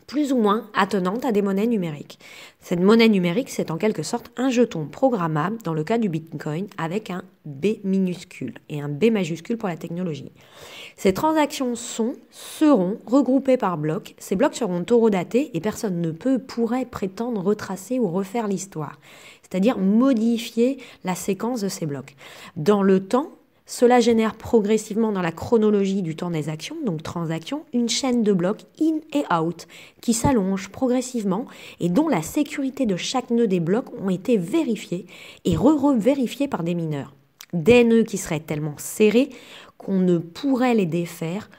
Speaker 1: plus ou moins attenante à des monnaies numériques. Cette monnaie numérique, c'est en quelque sorte un jeton programmable, dans le cas du Bitcoin, avec un B minuscule et un B majuscule pour la technologie. Ces transactions sont, seront regroupées par blocs. Ces blocs seront taurodatés et personne ne peut, pourrait prétendre retracer ou refaire l'histoire, c'est-à-dire modifier la séquence de ces blocs. Dans le temps, cela génère progressivement dans la chronologie du temps des actions, donc transactions, une chaîne de blocs in et out qui s'allonge progressivement et dont la sécurité de chaque nœud des blocs ont été vérifiés et re-revérifiés par des mineurs. Des nœuds qui seraient tellement serrés qu'on ne pourrait les défaire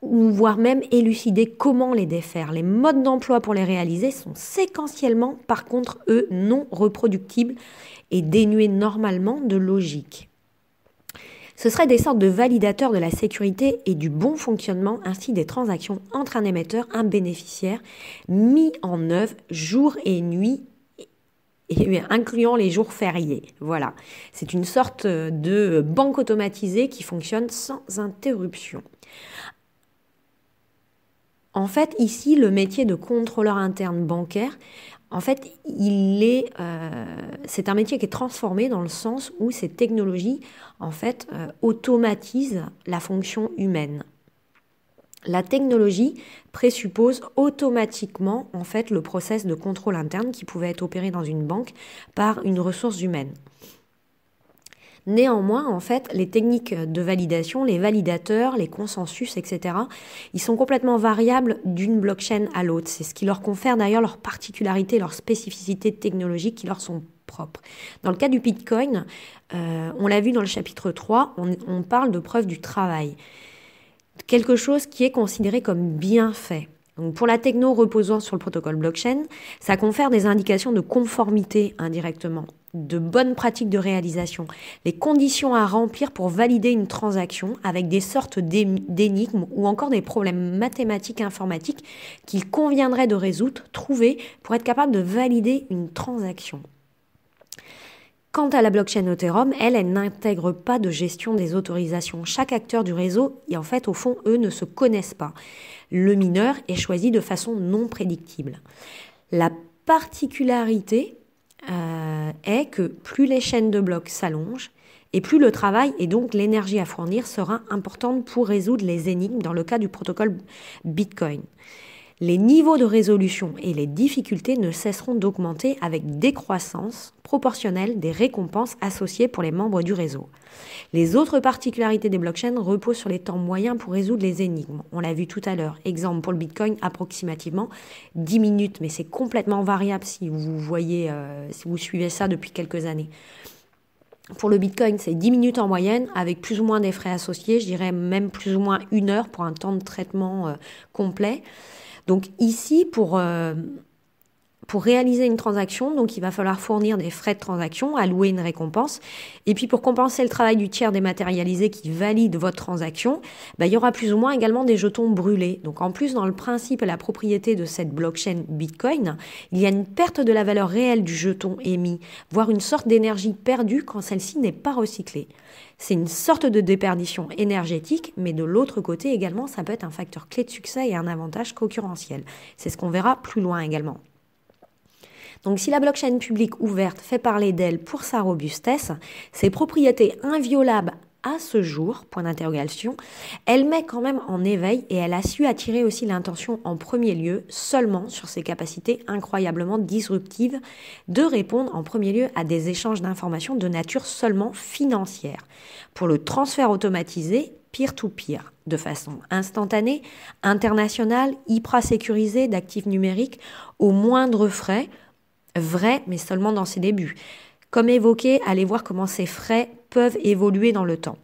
Speaker 1: ou voire même élucider comment les défaire. Les modes d'emploi pour les réaliser sont séquentiellement, par contre, eux, non reproductibles et dénués normalement de logique. Ce seraient des sortes de validateurs de la sécurité et du bon fonctionnement ainsi des transactions entre un émetteur, un bénéficiaire, mis en œuvre jour et nuit et incluant les jours fériés. Voilà. C'est une sorte de banque automatisée qui fonctionne sans interruption. En fait, ici, le métier de contrôleur interne bancaire en fait, il est, euh, c'est un métier qui est transformé dans le sens où ces technologies, en fait, euh, automatisent la fonction humaine. La technologie présuppose automatiquement, en fait, le process de contrôle interne qui pouvait être opéré dans une banque par une ressource humaine. Néanmoins, en fait, les techniques de validation, les validateurs, les consensus, etc., ils sont complètement variables d'une blockchain à l'autre. C'est ce qui leur confère d'ailleurs leur particularité, leurs spécificités technologiques qui leur sont propres. Dans le cas du Bitcoin, euh, on l'a vu dans le chapitre 3, on, on parle de preuve du travail. Quelque chose qui est considéré comme bien fait. Donc pour la techno reposant sur le protocole blockchain, ça confère des indications de conformité indirectement, de bonnes pratiques de réalisation, les conditions à remplir pour valider une transaction avec des sortes d'énigmes ou encore des problèmes mathématiques informatiques qu'il conviendrait de résoudre, trouver pour être capable de valider une transaction. Quant à la blockchain Ethereum, elle, n'intègre pas de gestion des autorisations. Chaque acteur du réseau, et en fait, au fond, eux ne se connaissent pas. Le mineur est choisi de façon non prédictible. La particularité euh, est que plus les chaînes de blocs s'allongent, et plus le travail et donc l'énergie à fournir sera importante pour résoudre les énigmes dans le cas du protocole Bitcoin les niveaux de résolution et les difficultés ne cesseront d'augmenter avec décroissance proportionnelle des récompenses associées pour les membres du réseau. Les autres particularités des blockchains reposent sur les temps moyens pour résoudre les énigmes. On l'a vu tout à l'heure, exemple pour le Bitcoin, approximativement 10 minutes, mais c'est complètement variable si vous voyez, euh, si vous suivez ça depuis quelques années. Pour le Bitcoin, c'est 10 minutes en moyenne, avec plus ou moins des frais associés, je dirais même plus ou moins une heure pour un temps de traitement euh, complet. Donc ici, pour euh, pour réaliser une transaction, donc il va falloir fournir des frais de transaction, allouer une récompense. Et puis pour compenser le travail du tiers dématérialisé qui valide votre transaction, bah, il y aura plus ou moins également des jetons brûlés. Donc en plus, dans le principe et la propriété de cette blockchain Bitcoin, il y a une perte de la valeur réelle du jeton émis, voire une sorte d'énergie perdue quand celle-ci n'est pas recyclée. C'est une sorte de déperdition énergétique, mais de l'autre côté également, ça peut être un facteur clé de succès et un avantage concurrentiel. C'est ce qu'on verra plus loin également. Donc si la blockchain publique ouverte fait parler d'elle pour sa robustesse, ses propriétés inviolables à ce jour, point d'interrogation, elle met quand même en éveil et elle a su attirer aussi l'intention en premier lieu seulement sur ses capacités incroyablement disruptives de répondre en premier lieu à des échanges d'informations de nature seulement financière pour le transfert automatisé peer-to-peer de façon instantanée, internationale, hyper sécurisée d'actifs numériques au moindre frais vrai, mais seulement dans ses débuts. Comme évoqué, allez voir comment ces frais peuvent évoluer dans le temps.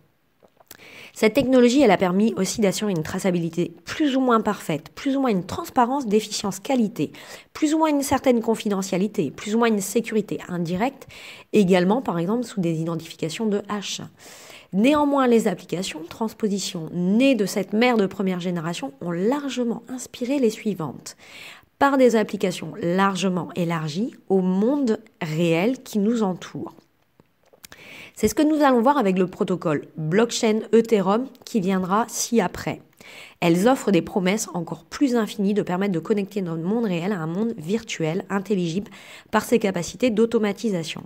Speaker 1: Cette technologie, elle a permis aussi d'assurer une traçabilité plus ou moins parfaite, plus ou moins une transparence d'efficience qualité, plus ou moins une certaine confidentialité, plus ou moins une sécurité indirecte, également par exemple sous des identifications de H. Néanmoins, les applications transpositions transposition nées de cette mère de première génération ont largement inspiré les suivantes par des applications largement élargies au monde réel qui nous entoure. C'est ce que nous allons voir avec le protocole blockchain Ethereum qui viendra ci après. Elles offrent des promesses encore plus infinies de permettre de connecter notre monde réel à un monde virtuel intelligible par ses capacités d'automatisation.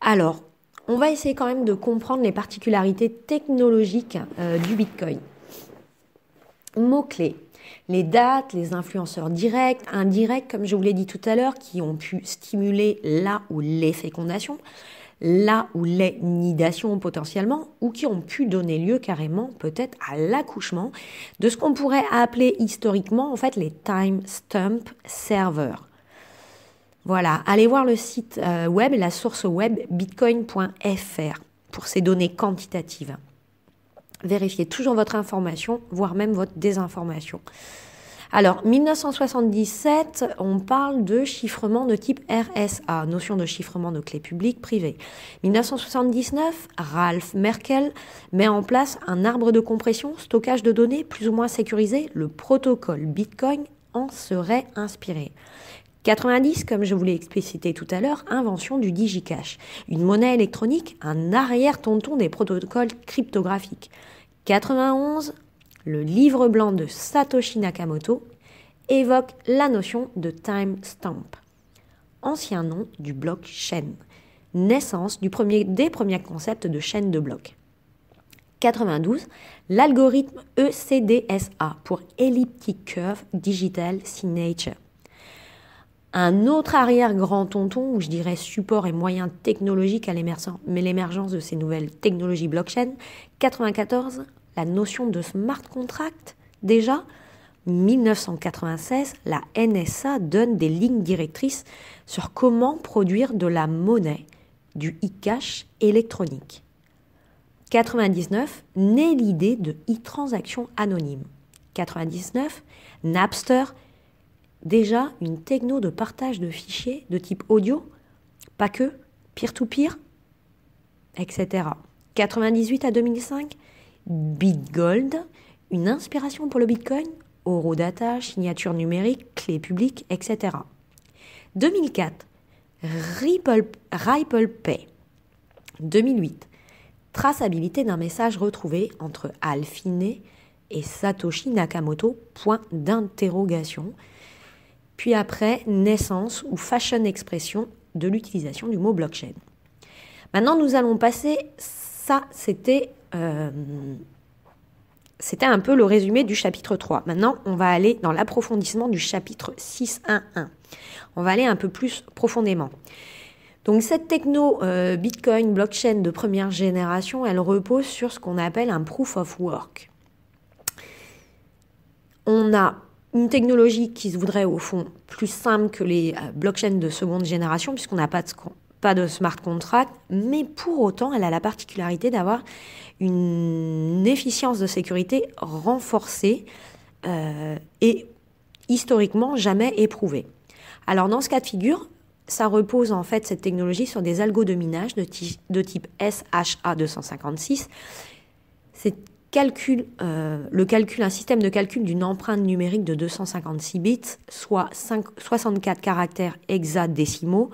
Speaker 1: Alors, on va essayer quand même de comprendre les particularités technologiques euh, du Bitcoin. Mots-clés les dates, les influenceurs directs, indirects, comme je vous l'ai dit tout à l'heure, qui ont pu stimuler là ou les fécondations, là ou les nidations potentiellement, ou qui ont pu donner lieu carrément peut-être à l'accouchement de ce qu'on pourrait appeler historiquement en fait les timestamp serveurs. Voilà, allez voir le site euh, web la source web bitcoin.fr pour ces données quantitatives. Vérifiez toujours votre information, voire même votre désinformation. Alors, 1977, on parle de chiffrement de type RSA, notion de chiffrement de clés publiques privées. 1979, Ralph Merkel met en place un arbre de compression, stockage de données plus ou moins sécurisé, le protocole Bitcoin en serait inspiré. 90, comme je vous l'ai explicité tout à l'heure, invention du digicash, une monnaie électronique, un arrière-tonton des protocoles cryptographiques. 91, le livre blanc de Satoshi Nakamoto évoque la notion de timestamp, ancien nom du bloc-chaîne, naissance du premier, des premiers concepts de chaîne de blocs. 92, l'algorithme ECDSA pour Elliptic Curve Digital Signature un autre arrière-grand-tonton où je dirais support et moyen technologique à l'émergence de ces nouvelles technologies blockchain. 94, la notion de smart contract déjà. 1996, la NSA donne des lignes directrices sur comment produire de la monnaie, du e-cash électronique. 99, naît l'idée de e-transaction anonyme. 99, Napster déjà une techno de partage de fichiers de type audio, pas que, peer-to-peer, etc. 98 à 2005, BitGold, une inspiration pour le Bitcoin, Eurodata, signature numérique, clé publique, etc. 2004, Ripple, Ripple Pay. 2008, traçabilité d'un message retrouvé entre Alphine et Satoshi Nakamoto, point d'interrogation, puis après naissance ou fashion expression de l'utilisation du mot blockchain. Maintenant, nous allons passer, ça c'était... Euh, c'était un peu le résumé du chapitre 3. Maintenant, on va aller dans l'approfondissement du chapitre 6.1.1. On va aller un peu plus profondément. Donc cette techno euh, Bitcoin blockchain de première génération, elle repose sur ce qu'on appelle un proof of work. On a une technologie qui se voudrait au fond plus simple que les euh, blockchains de seconde génération, puisqu'on n'a pas de, pas de smart contract, mais pour autant, elle a la particularité d'avoir une efficience de sécurité renforcée euh, et historiquement jamais éprouvée. Alors dans ce cas de figure, ça repose en fait cette technologie sur des algos de minage de, de type SHA-256. C'est calcule, euh, le calcul, un système de calcul d'une empreinte numérique de 256 bits, soit 64 caractères hexadécimaux.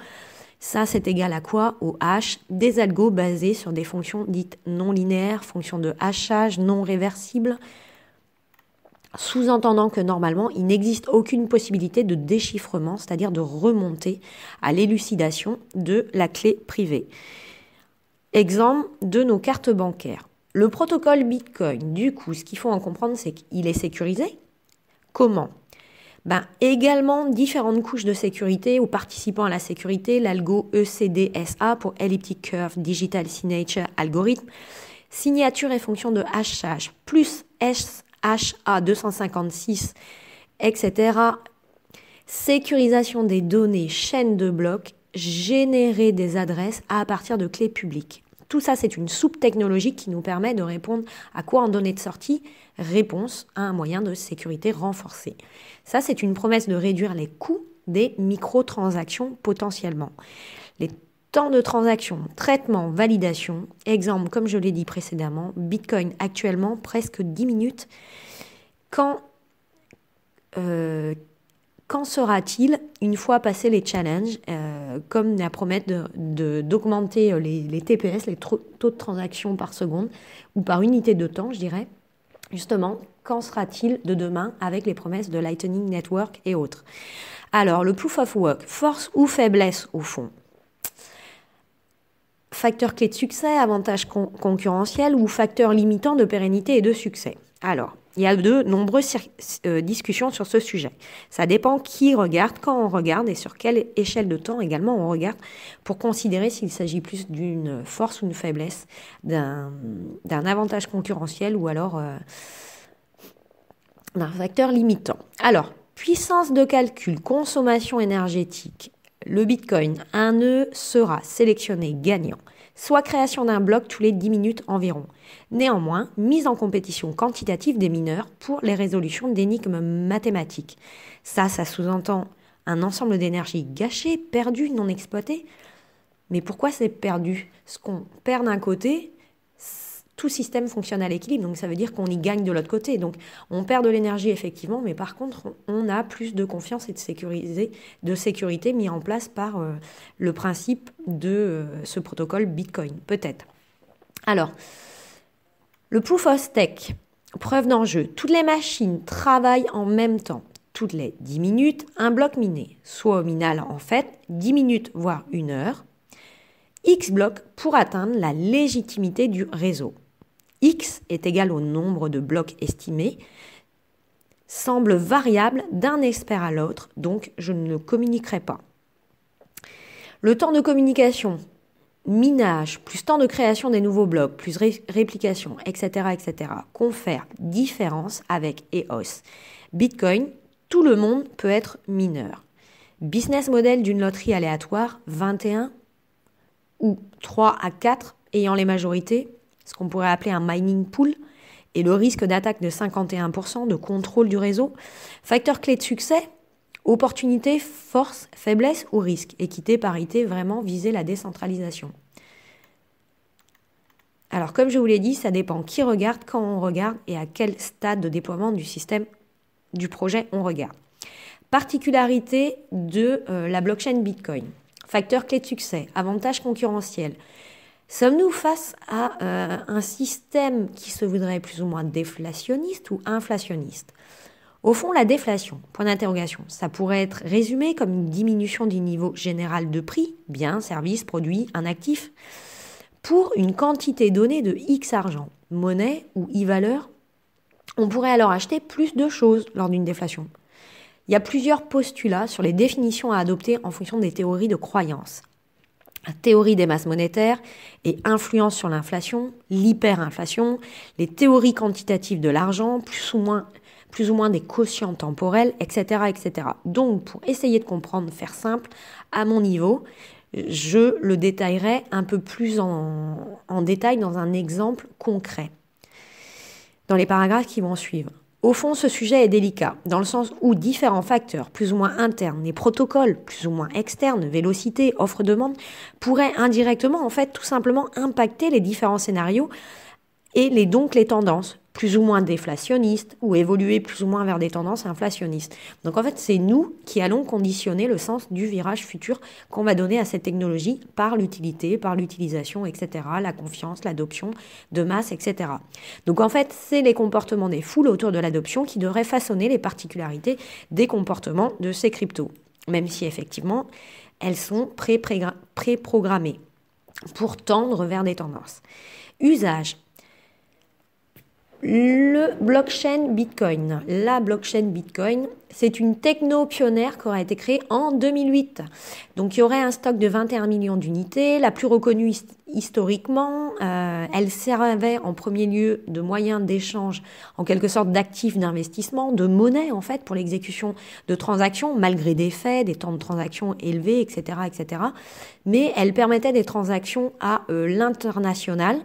Speaker 1: Ça, c'est égal à quoi Au H des algos basés sur des fonctions dites non linéaires, fonctions de hachage non réversibles, sous-entendant que normalement, il n'existe aucune possibilité de déchiffrement, c'est-à-dire de remonter à l'élucidation de la clé privée. Exemple de nos cartes bancaires. Le protocole Bitcoin, du coup, ce qu'il faut en comprendre, c'est qu'il est sécurisé. Comment ben, également différentes couches de sécurité ou participants à la sécurité, l'algo ECDSA pour Elliptic Curve Digital Signature Algorithm, signature et fonction de HH, plus SHA256, etc. Sécurisation des données, chaîne de blocs, générer des adresses à partir de clés publiques. Tout ça, c'est une soupe technologique qui nous permet de répondre à quoi en données de sortie Réponse à un moyen de sécurité renforcé. Ça, c'est une promesse de réduire les coûts des microtransactions potentiellement. Les temps de transaction, traitement, validation. Exemple, comme je l'ai dit précédemment, Bitcoin actuellement presque 10 minutes. Quand euh, Qu'en sera-t-il une fois passé les challenges, euh, comme la promesse d'augmenter de, euh, les, TPS, les taux de transaction par seconde, ou par unité de temps, je dirais Justement, qu'en sera-t-il de demain avec les promesses de Lightning Network et autres Alors, le proof of work, force ou faiblesse au fond Facteur clé de succès, avantage concurrentiel ou facteur limitant de pérennité et de succès Alors, il y a de nombreuses euh, discussions sur ce sujet. Ça dépend qui regarde, quand on regarde et sur quelle échelle de temps également on regarde pour considérer s'il s'agit plus d'une force ou d'une faiblesse, d'un avantage concurrentiel ou alors euh, d'un facteur limitant. Alors, puissance de calcul, consommation énergétique, le Bitcoin, un nœud sera sélectionné gagnant soit création d'un bloc tous les 10 minutes environ. Néanmoins, mise en compétition quantitative des mineurs pour les résolutions d'énigmes mathématiques. Ça, ça sous-entend un ensemble d'énergie gâchée, perdue, non exploitée. Mais pourquoi c'est perdu Ce qu'on perd d'un côté, tout système fonctionne à l'équilibre, donc ça veut dire qu'on y gagne de l'autre côté. Donc on perd de l'énergie effectivement, mais par contre on a plus de confiance et de, de sécurité mis en place par euh, le principe de euh, ce protocole Bitcoin, peut-être. Alors, le proof of stake, preuve d'enjeu. Toutes les machines travaillent en même temps. Toutes les 10 minutes, un bloc miné, soit au minal en fait 10 minutes voire une heure, X blocs pour atteindre la légitimité du réseau x est égal au nombre de blocs estimés, semble variable d'un expert à l'autre, donc je ne communiquerai pas. Le temps de communication, minage, plus temps de création des nouveaux blocs, plus réplication, etc., etc., confère différence avec EOS. Bitcoin, tout le monde peut être mineur. Business model d'une loterie aléatoire, 21 ou 3 à 4 ayant les majorités, ce qu'on pourrait appeler un mining pool, et le risque d'attaque de 51% de contrôle du réseau. Facteur clé de succès, opportunité, force, faiblesse ou risque. Équité, parité, vraiment viser la décentralisation. Alors comme je vous l'ai dit, ça dépend qui regarde, quand on regarde et à quel stade de déploiement du système du projet on regarde. Particularité de euh, la blockchain Bitcoin. Facteur clé de succès, avantage concurrentiel, Sommes-nous face à euh, un système qui se voudrait plus ou moins déflationniste ou inflationniste Au fond, la déflation, point d'interrogation, ça pourrait être résumé comme une diminution du niveau général de prix, biens, services, produits, un actif, pour une quantité donnée de X argent, monnaie ou e-valeur. On pourrait alors acheter plus de choses lors d'une déflation. Il y a plusieurs postulats sur les définitions à adopter en fonction des théories de croyances la théorie des masses monétaires et influence sur l'inflation, l'hyperinflation, les théories quantitatives de l'argent, plus ou moins plus ou moins des quotients temporels, etc., etc. Donc, pour essayer de comprendre, faire simple, à mon niveau, je le détaillerai un peu plus en, en détail dans un exemple concret, dans les paragraphes qui vont suivre. Au fond, ce sujet est délicat, dans le sens où différents facteurs, plus ou moins internes, et protocoles, plus ou moins externes, vélocité, offre-demande, pourraient indirectement, en fait, tout simplement impacter les différents scénarios et les, donc les tendances, plus ou moins déflationniste, ou évoluer plus ou moins vers des tendances inflationnistes. Donc en fait, c'est nous qui allons conditionner le sens du virage futur qu'on va donner à cette technologie par l'utilité, par l'utilisation, etc., la confiance, l'adoption de masse, etc. Donc en fait, c'est les comportements des foules autour de l'adoption qui devraient façonner les particularités des comportements de ces cryptos, même si effectivement, elles sont pré-programmées pour tendre vers des tendances. Usage le blockchain Bitcoin. La blockchain Bitcoin, c'est une techno pionnière qui aurait été créée en 2008. Donc il y aurait un stock de 21 millions d'unités, la plus reconnue historiquement. Euh, elle servait en premier lieu de moyen d'échange, en quelque sorte d'actifs d'investissement, de monnaie en fait pour l'exécution de transactions, malgré des faits, des temps de transaction élevés, etc., etc. Mais elle permettait des transactions à euh, l'international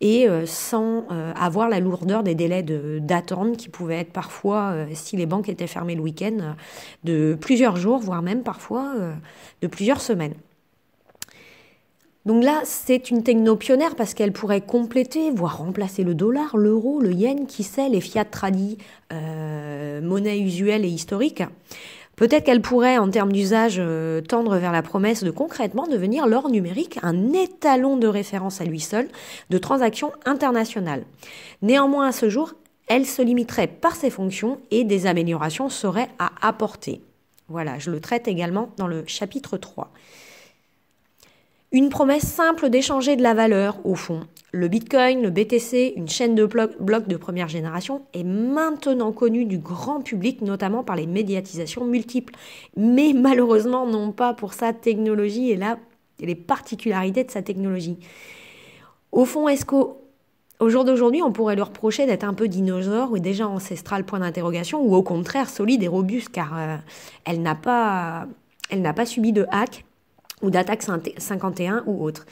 Speaker 1: et euh, sans avoir la lourdeur des délais d'attente qui pouvaient être parfois si les banques étaient fermées le de plusieurs jours, voire même parfois euh, de plusieurs semaines. Donc là, c'est une techno pionnière parce qu'elle pourrait compléter, voire remplacer le dollar, l'euro, le yen, qui sait, les fiat tradis, euh, monnaie usuelle et historique. Peut-être qu'elle pourrait, en termes d'usage, euh, tendre vers la promesse de concrètement devenir l'or numérique un étalon de référence à lui seul de transactions internationales. Néanmoins, à ce jour, elle se limiterait par ses fonctions et des améliorations seraient à apporter. Voilà, je le traite également dans le chapitre 3. Une promesse simple d'échanger de la valeur, au fond. Le Bitcoin, le BTC, une chaîne de blocs de première génération est maintenant connue du grand public, notamment par les médiatisations multiples, mais malheureusement non pas pour sa technologie et, là et les particularités de sa technologie. Au fond, est-ce qu'au au jour d'aujourd'hui, on pourrait leur reprocher d'être un peu dinosaure ou déjà ancestral, point d'interrogation, ou au contraire solide et robuste, car euh, elle n'a pas, elle n'a pas subi de hack ou d'attaque 51 ou autre.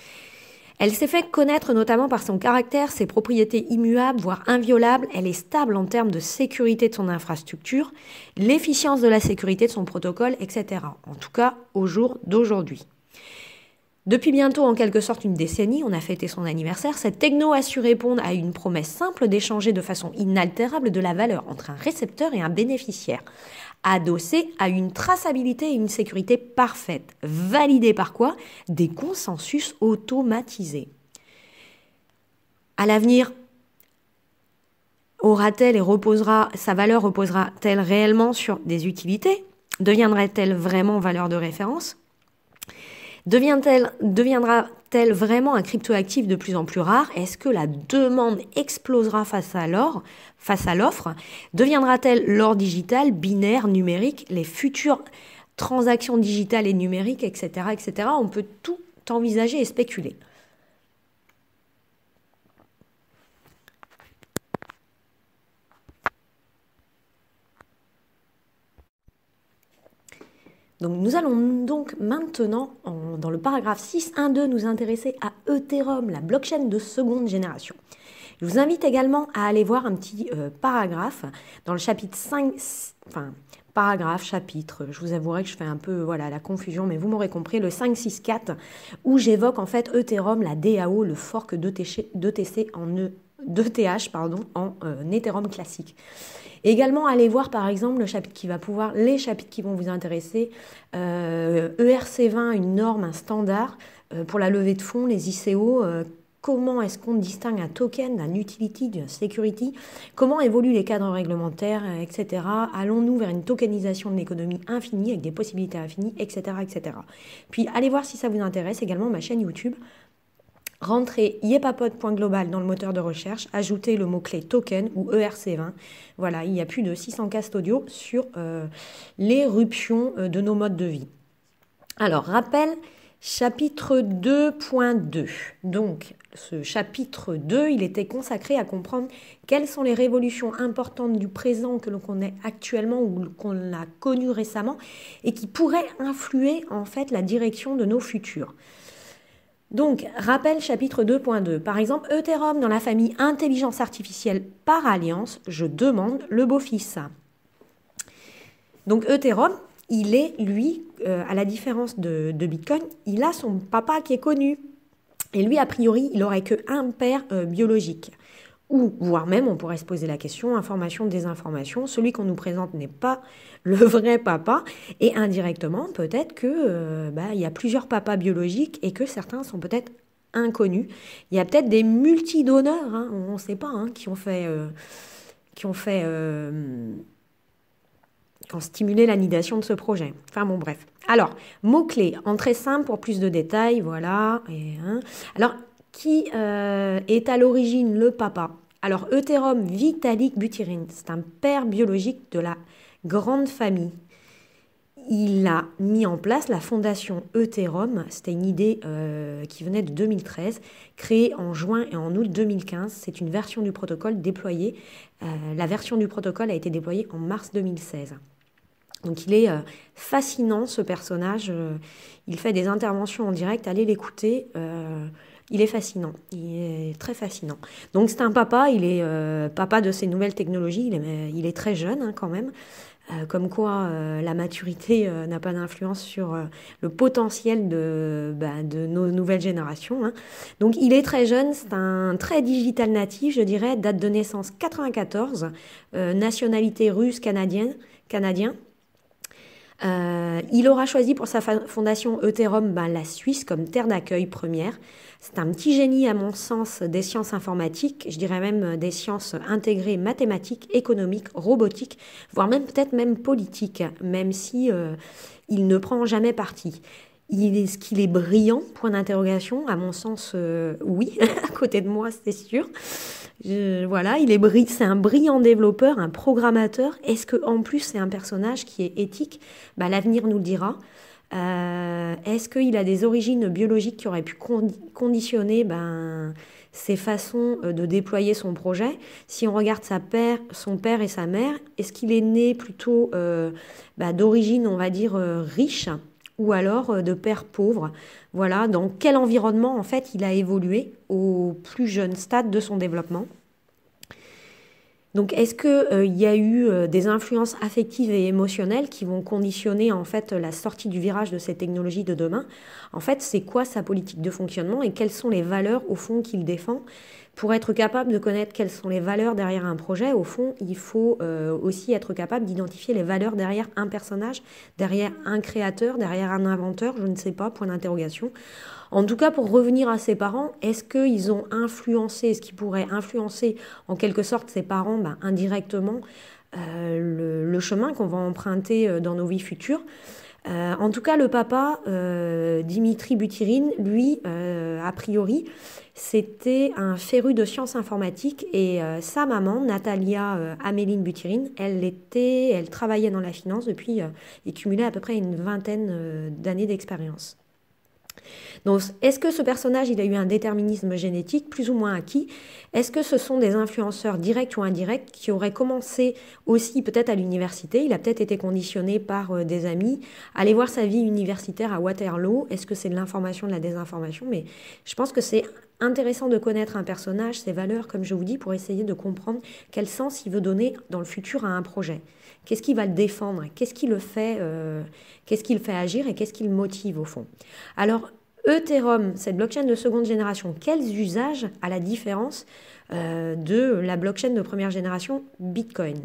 Speaker 1: Elle s'est fait connaître notamment par son caractère, ses propriétés immuables, voire inviolables. Elle est stable en termes de sécurité de son infrastructure, l'efficience de la sécurité de son protocole, etc. En tout cas, au jour d'aujourd'hui. Depuis bientôt en quelque sorte une décennie, on a fêté son anniversaire, cette techno a su répondre à une promesse simple d'échanger de façon inaltérable de la valeur entre un récepteur et un bénéficiaire, adossée à une traçabilité et une sécurité parfaite, validée par quoi Des consensus automatisés. À l'avenir, aura-t-elle et reposera, sa valeur reposera-t-elle réellement sur des utilités Deviendrait-elle vraiment valeur de référence deviendra deviendra-t-elle vraiment un cryptoactif de plus en plus rare Est-ce que la demande explosera face à l'or, face à l'offre Deviendra-t-elle l'or digital, binaire, numérique, les futures transactions digitales et numériques, etc., etc. On peut tout envisager et spéculer. Donc nous allons donc maintenant, dans le paragraphe 6.1.2, nous intéresser à Ethereum, la blockchain de seconde génération. Je vous invite également à aller voir un petit euh, paragraphe dans le chapitre 5, enfin, paragraphe, chapitre, je vous avouerai que je fais un peu voilà, la confusion, mais vous m'aurez compris, le 5.6.4, où j'évoque en fait Ethereum, la DAO, le fork d'ETC en e, th pardon, en euh, Ethereum classique. Également, allez voir par exemple le chapitre qui va pouvoir, les chapitres qui vont vous intéresser. ERC20, euh, e une norme, un standard euh, pour la levée de fonds, les ICO. Euh, comment est-ce qu'on distingue un token d'un utility, d'un security, comment évoluent les cadres réglementaires, etc. Allons-nous vers une tokenisation de l'économie infinie avec des possibilités infinies, etc., etc. Puis allez voir si ça vous intéresse également ma chaîne YouTube rentrez Yepapod.global dans le moteur de recherche, ajoutez le mot-clé token ou ERC20. Voilà, il y a plus de 600 castes audio sur euh, l'éruption euh, de nos modes de vie. Alors, rappel, chapitre 2.2. Donc, ce chapitre 2, il était consacré à comprendre quelles sont les révolutions importantes du présent que l'on connaît actuellement ou qu'on a connues récemment et qui pourraient influer en fait la direction de nos futurs. Donc, rappel chapitre 2.2. Par exemple, Ethereum dans la famille intelligence artificielle par alliance, je demande le beau-fils. Donc, Ethereum, il est, lui, euh, à la différence de, Bitcoin, il a son papa qui est connu. Et lui, a priori, il n'aurait que un père euh, biologique ou voire même on pourrait se poser la question information désinformation celui qu'on nous présente n'est pas le vrai papa et indirectement peut-être que euh, bah, il y a plusieurs papas biologiques et que certains sont peut-être inconnus il y a peut-être des multi donneurs hein, on ne sait pas hein, qui ont fait euh, qui ont fait euh, ont stimulé de ce projet. Enfin bon, bref. Alors, mots-clés, entrée simple pour plus de détails, voilà. Et, hein. Alors, qui euh, est à l'origine le papa. Alors, Euterum Vitalik Buterin, c'est un père biologique de la grande famille. Il a mis en place la fondation Euterum. c'était une idée euh, qui venait de 2013, créée en juin et en août 2015. C'est une version du protocole déployée. Euh, la version du protocole a été déployée en mars 2016. Donc il est fascinant ce personnage, il fait des interventions en direct, allez l'écouter. Il est fascinant, il est très fascinant. Donc c'est un papa, il est euh, papa de ces nouvelles technologies, il est, euh, il est très jeune hein, quand même, euh, comme quoi la maturité n'a pas d'influence sur le potentiel de, bah, de nos nouvelles générations. Hein. Donc il est très jeune, c'est un très digital natif, je dirais, date de naissance 94, nationalité russe canadienne, canadien, euh, il aura choisi pour sa fondation Euterum ben, la Suisse comme terre d'accueil première. C'est un petit génie à mon sens des sciences informatiques, je dirais même euh, des sciences intégrées mathématiques, économiques, robotiques, voire même peut-être même politiques, même si euh, il ne prend jamais parti. Est-ce qu'il est brillant Point d'interrogation. À mon sens, oui. à côté de moi, c'est sûr voilà, il est c'est un brillant développeur, un programmateur. Est-ce que en plus c'est un personnage qui est éthique bah, L'avenir nous le dira. Euh, est-ce qu'il a des origines biologiques qui auraient pu conditionner ben, ses façons euh, de déployer son projet. Si on regarde sa père, son père et sa mère, est-ce qu'il est né plutôt euh, bah, d'origine, on va dire, riche ou alors euh, de père pauvre, Voilà, dans quel environnement en fait il a évolué au plus jeune stade de son développement. Donc est-ce qu'il euh, y a eu euh, des influences affectives et émotionnelles qui vont conditionner en fait la sortie du virage de ces technologies de demain En fait, c'est quoi sa politique de fonctionnement et quelles sont les valeurs au fond qu'il défend pour être capable de connaître quelles sont les valeurs derrière un projet, au fond, il faut euh, aussi être capable d'identifier les valeurs derrière un personnage, derrière un créateur, derrière un inventeur, je ne sais pas, point d'interrogation. En tout cas, pour revenir à ses parents, est-ce qu'ils ont influencé, est-ce qu'ils pourraient influencer en quelque sorte ses parents ben, indirectement euh, le, chemin qu'on va emprunter euh, dans nos vies futures en tout cas, le papa, Dimitri Butyrine, lui, a priori, c'était un féru de sciences informatiques et euh, sa maman, Natalia euh, Améline Butirine, elle elle travaillait dans la finance depuis et euh, cumulait à peu près une vingtaine d'années d'expérience. Donc, est-ce que ce personnage, il a eu un déterminisme génétique plus ou moins acquis Est-ce que ce sont des influenceurs directs ou indirects qui auraient commencé aussi peut-être à l'université Il a peut-être été conditionné par euh, des amis. Aller voir sa vie universitaire à Waterloo. Est-ce que c'est de l'information, de la désinformation Mais je pense que c'est intéressant de connaître un personnage, ses valeurs, comme je vous dis, pour essayer de comprendre quel sens il veut donner dans le futur à un projet. Qu'est-ce qui va le défendre Qu'est-ce qui le fait, euh, qu'est-ce qui fait agir et qu'est-ce qui le motive au fond Alors, Ethereum, cette blockchain de seconde génération, quels usages à la différence euh, de la blockchain de première génération Bitcoin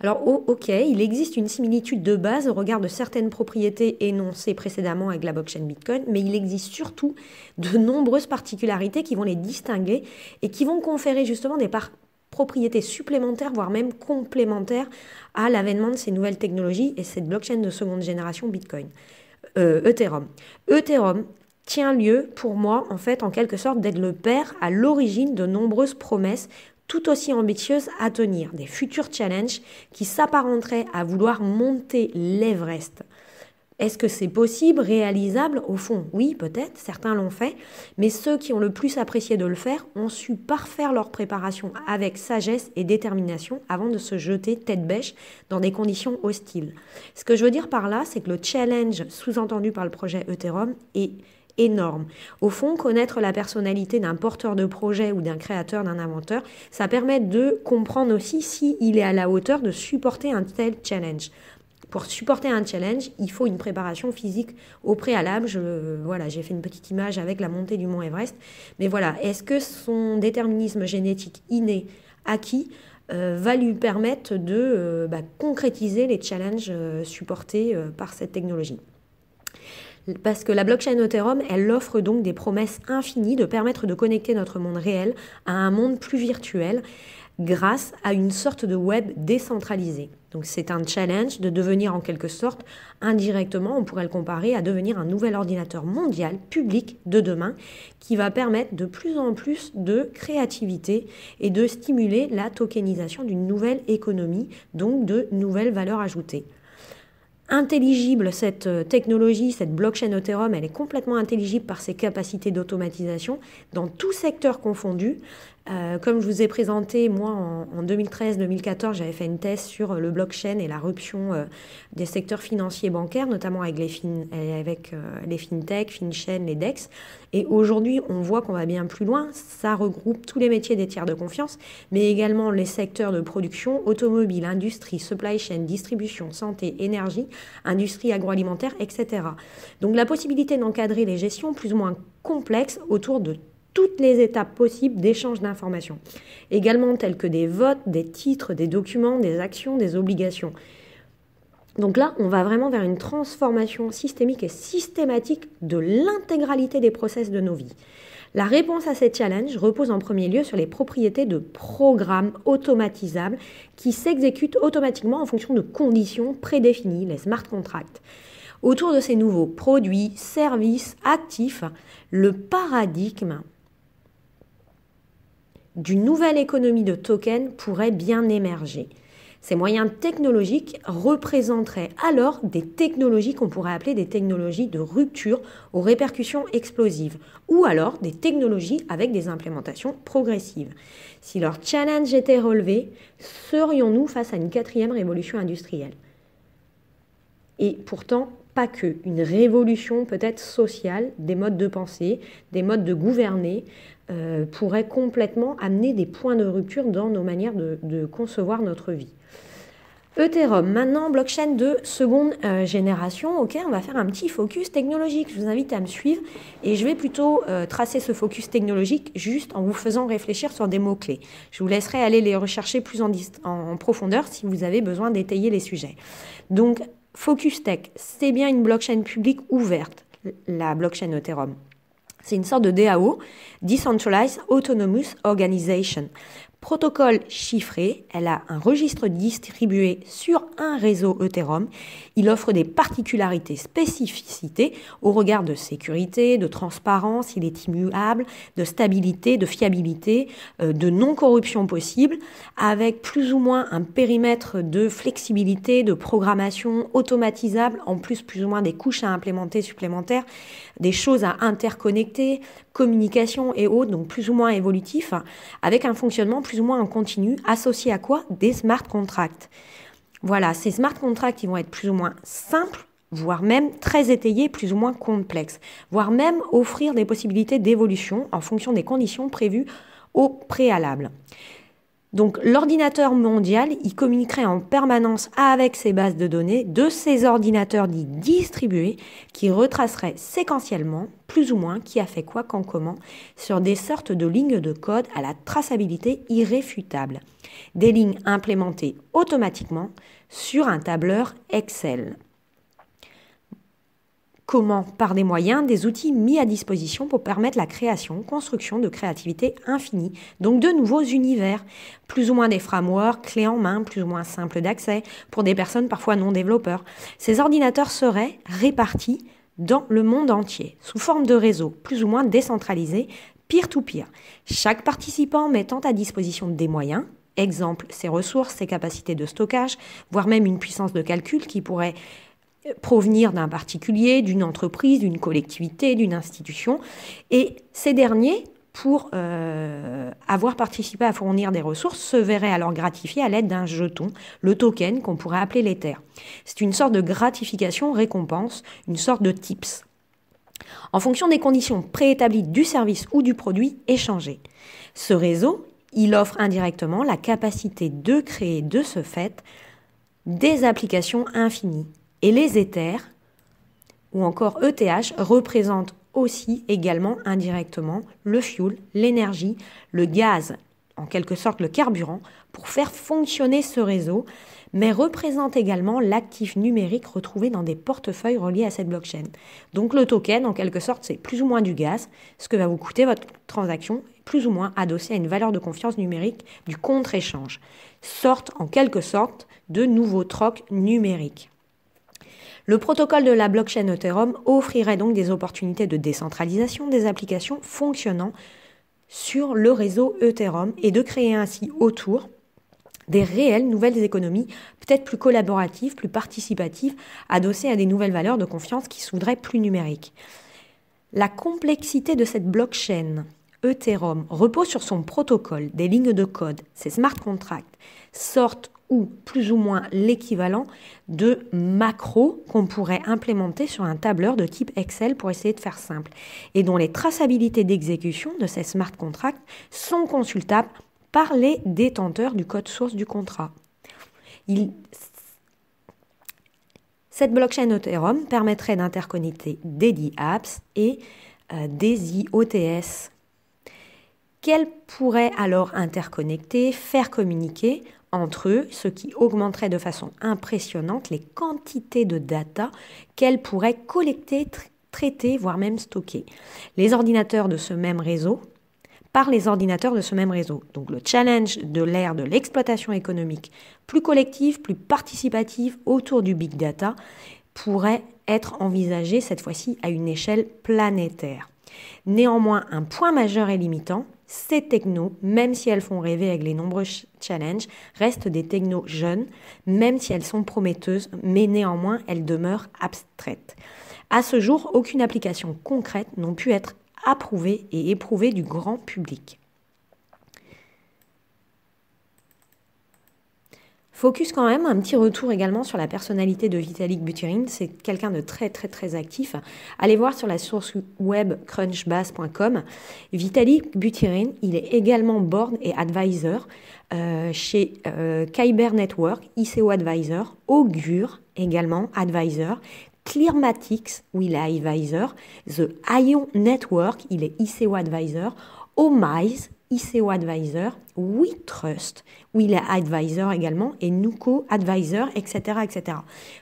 Speaker 1: alors oh, ok, il existe une similitude de base au regard de certaines propriétés énoncées précédemment avec la blockchain Bitcoin, mais il existe surtout de nombreuses particularités qui vont les distinguer et qui vont conférer justement des propriétés supplémentaires, voire même complémentaires à l'avènement de ces nouvelles technologies et cette blockchain de seconde génération Bitcoin. Ethereum. Euh, tient lieu pour moi en fait en quelque sorte d'être le père à l'origine de nombreuses promesses tout aussi ambitieuses à tenir, des futurs challenges qui s'apparenteraient à vouloir monter l'Everest. Est-ce que c'est possible, réalisable Au fond, oui, peut-être, certains l'ont fait, mais ceux qui ont le plus apprécié de le faire ont su parfaire leur préparation avec sagesse et détermination avant de se jeter tête bêche dans des conditions hostiles. Ce que je veux dire par là, c'est que le challenge sous-entendu par le projet Ethereum est énorme. Au fond, connaître la personnalité d'un porteur de projet ou d'un créateur, d'un inventeur, ça permet de comprendre aussi s'il il est à la hauteur de supporter un tel challenge pour supporter un challenge, il faut une préparation physique au préalable. Je, voilà, j'ai fait une petite image avec la montée du mont Everest. Mais voilà, est-ce que son déterminisme génétique inné, acquis, euh, va lui permettre de euh, bah, concrétiser les challenges euh, supportés par cette technologie parce que la blockchain Ethereum, elle offre donc des promesses infinies de permettre de connecter notre monde réel à un monde plus virtuel grâce à une sorte de web décentralisé. Donc c'est un challenge de devenir en quelque sorte, indirectement, on pourrait le comparer à devenir un nouvel ordinateur mondial, public, de demain, qui va permettre de plus en plus de créativité et de stimuler la tokenisation d'une nouvelle économie, donc de nouvelles valeurs ajoutées intelligible, cette euh, technologie, cette blockchain Ethereum, elle est complètement intelligible par ses capacités d'automatisation dans tout secteur confondu. Euh, comme je vous ai présenté, moi, en, 2013-2014, j'avais fait une thèse sur le blockchain et la rupture euh, des secteurs financiers bancaires, notamment avec les, avec, euh, les fintech, finchain, les DEX. Et aujourd'hui, on voit qu'on va bien plus loin. Ça regroupe tous les métiers des tiers de confiance, mais également les secteurs de production, automobile, industrie, supply chain, distribution, santé, énergie, industrie agroalimentaire, etc. Donc la possibilité d'encadrer les gestions plus ou moins complexes autour de toutes les étapes possibles d'échange d'informations, également telles que des votes, des titres, des documents, des actions, des obligations. Donc là, on va vraiment vers une transformation systémique et systématique de l'intégralité des process de nos vies. La réponse à ces challenges repose en premier lieu sur les propriétés de programmes automatisables qui s'exécutent automatiquement en fonction de conditions prédéfinies, les smart contracts. Autour de ces nouveaux produits, services, actifs, le paradigme d'une nouvelle économie de tokens pourrait bien émerger. Ces moyens technologiques représenteraient alors des technologies qu'on pourrait appeler des technologies de rupture aux répercussions explosives, ou alors des technologies avec des implémentations progressives. Si leur challenge était relevé, serions-nous face à une quatrième révolution industrielle Et pourtant, pas que. Une révolution peut-être sociale, des modes de pensée, des modes de gouverner, euh, pourrait complètement amener des points de rupture dans nos manières de, concevoir notre vie. Ethereum, maintenant blockchain de seconde euh, génération. Ok, on va faire un petit focus technologique. Je vous invite à me suivre et je vais plutôt euh, tracer ce focus technologique juste en vous faisant réfléchir sur des mots-clés. Je vous laisserai aller les rechercher plus en, en profondeur si vous avez besoin d'étayer les sujets. Donc, focus tech, c'est bien une blockchain publique ouverte, la blockchain Ethereum. C'est une sorte de DAO, Decentralized Autonomous Organization. Protocole chiffré, elle a un registre distribué sur un réseau Ethereum. Il offre des particularités, spécificités au regard de sécurité, de transparence, il est immuable, de stabilité, de fiabilité, euh, de non-corruption possible, avec plus ou moins un périmètre de flexibilité, de programmation automatisable, en plus plus ou moins des couches à implémenter supplémentaires des choses à interconnecter, communication et autres, donc plus ou moins évolutif, avec un fonctionnement plus ou moins en continu, associé à quoi Des smart contracts. Voilà, ces smart contracts, ils vont être plus ou moins simples, voire même très étayés, plus ou moins complexes, voire même offrir des possibilités d'évolution en fonction des conditions prévues au préalable. Donc l'ordinateur mondial, y communiquerait en permanence avec ses bases de données de ses ordinateurs dits distribués qui retraceraient séquentiellement, plus ou moins, qui a fait quoi, quand, comment, sur des sortes de lignes de code à la traçabilité irréfutable. Des lignes implémentées automatiquement sur un tableur Excel. Comment Par des moyens, des outils mis à disposition pour permettre la création, construction de créativité infinie, donc de nouveaux univers, plus ou moins des frameworks, clés en main, plus ou moins simples d'accès, pour des personnes parfois non développeurs. Ces ordinateurs seraient répartis dans le monde entier, sous forme de réseaux plus ou moins décentralisés, pire to pire. chaque participant mettant à disposition des moyens, exemple ses ressources, ses capacités de stockage, voire même une puissance de calcul qui pourrait provenir d'un particulier, d'une entreprise, d'une collectivité, d'une institution. Et ces derniers, pour euh, avoir participé à fournir des ressources, se verraient alors gratifiés à l'aide d'un jeton, le token qu'on pourrait appeler l'Ether. C'est une sorte de gratification récompense, une sorte de tips. En fonction des conditions préétablies du service ou du produit échangé, ce réseau, il offre indirectement la capacité de créer de ce fait des applications infinies et les éthers, ou encore ETH, représentent aussi également indirectement le fuel, l'énergie, le gaz, en quelque sorte le carburant, pour faire fonctionner ce réseau, mais représentent également l'actif numérique retrouvé dans des portefeuilles reliés à cette blockchain. Donc le token, en quelque sorte, c'est plus ou moins du gaz, ce que va vous coûter votre transaction, plus ou moins adossé à une valeur de confiance numérique du contre-échange. Sorte, en quelque sorte, de nouveaux trocs numériques. Le protocole de la blockchain Ethereum offrirait donc des opportunités de décentralisation des applications fonctionnant sur le réseau Ethereum et de créer ainsi autour des réelles nouvelles économies, peut-être plus collaboratives, plus participatives, adossées à des nouvelles valeurs de confiance qui soudraient plus numériques. La complexité de cette blockchain Ethereum repose sur son protocole, des lignes de code, ses smart contracts, sortent ou plus ou moins l'équivalent de macros qu'on pourrait implémenter sur un tableur de type Excel pour essayer de faire simple, et dont les traçabilités d'exécution de ces smart contracts sont consultables par les détenteurs du code source du contrat. Cette blockchain Ethereum permettrait d'interconnecter des Apps et euh, des IOTS qu'elle pourrait alors interconnecter, faire communiquer entre eux, ce qui augmenterait de façon impressionnante les quantités de data qu'elles pourraient collecter, traiter, voire même stocker. Les ordinateurs de ce même réseau par les ordinateurs de ce même réseau. Donc le challenge de l'ère de l'exploitation économique plus collective, plus participative autour du big data pourrait être envisagé cette fois-ci à une échelle planétaire. Néanmoins, un point majeur et limitant, ces technos, même si elles font rêver avec les nombreux challenges, restent des technos jeunes, même si elles sont prometteuses, mais néanmoins elles demeurent abstraites. À ce jour, aucune application concrète n'a pu être approuvée et éprouvée du grand public. Focus quand même, un petit retour également sur la personnalité de Vitalik Buterin. C'est quelqu'un de très très très actif. Allez voir sur la source web crunchbase.com. Vitalik Buterin, il est également board et advisor euh, chez euh, Kyber Network, ICO Advisor, Augur, également advisor, Clearmatics, où il est advisor, The Ion Network, il est ICO advisor, Omise, ICO Advisor, WeTrust, Willa Advisor également, et Nuco Advisor, etc., etc.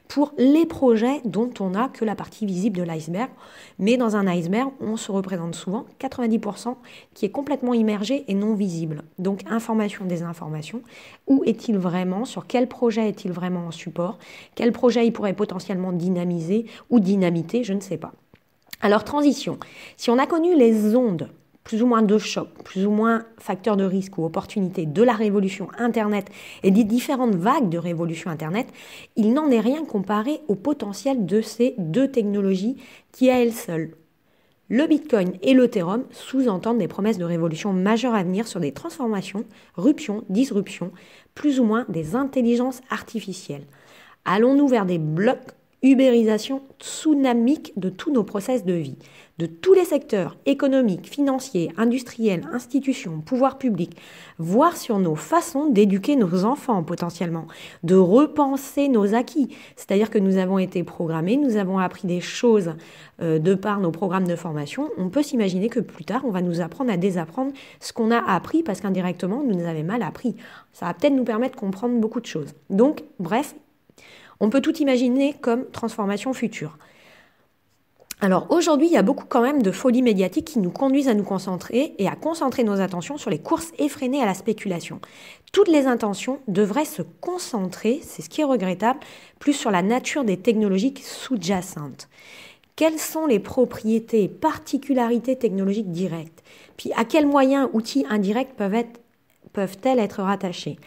Speaker 1: Pour les projets dont on n'a que la partie visible de l'iceberg, mais dans un iceberg, on se représente souvent 90% qui est complètement immergé et non visible. Donc information, informations. où est-il vraiment, sur quel projet est-il vraiment en support, quel projet il pourrait potentiellement dynamiser ou dynamiter, je ne sais pas. Alors transition, si on a connu les ondes, plus ou moins de chocs, plus ou moins facteurs de risque ou opportunités de la révolution Internet et des différentes vagues de révolution Internet, il n'en est rien comparé au potentiel de ces deux technologies qui à elles seules le Bitcoin et l'Ethereum sous-entendent des promesses de révolution majeure à venir sur des transformations, ruptions, disruptions, plus ou moins des intelligences artificielles. Allons-nous vers des blocs ubérisation tsunamique de tous nos process de vie, de tous les secteurs économiques, financiers, industriels, institutions, pouvoirs publics, voire sur nos façons d'éduquer nos enfants potentiellement, de repenser nos acquis. C'est-à-dire que nous avons été programmés, nous avons appris des choses euh, de par nos programmes de formation. On peut s'imaginer que plus tard, on va nous apprendre à désapprendre ce qu'on a appris parce qu'indirectement, nous nous avait mal appris. Ça va peut-être nous permettre de comprendre beaucoup de choses. Donc, bref, on peut tout imaginer comme transformation future. Alors aujourd'hui, il y a beaucoup quand même de folies médiatiques qui nous conduisent à nous concentrer et à concentrer nos attentions sur les courses effrénées à la spéculation. Toutes les intentions devraient se concentrer, c'est ce qui est regrettable, plus sur la nature des technologies sous-jacentes. Quelles sont les propriétés et particularités technologiques directes Puis à quels moyens, outils indirects peuvent-elles être, peuvent être rattachés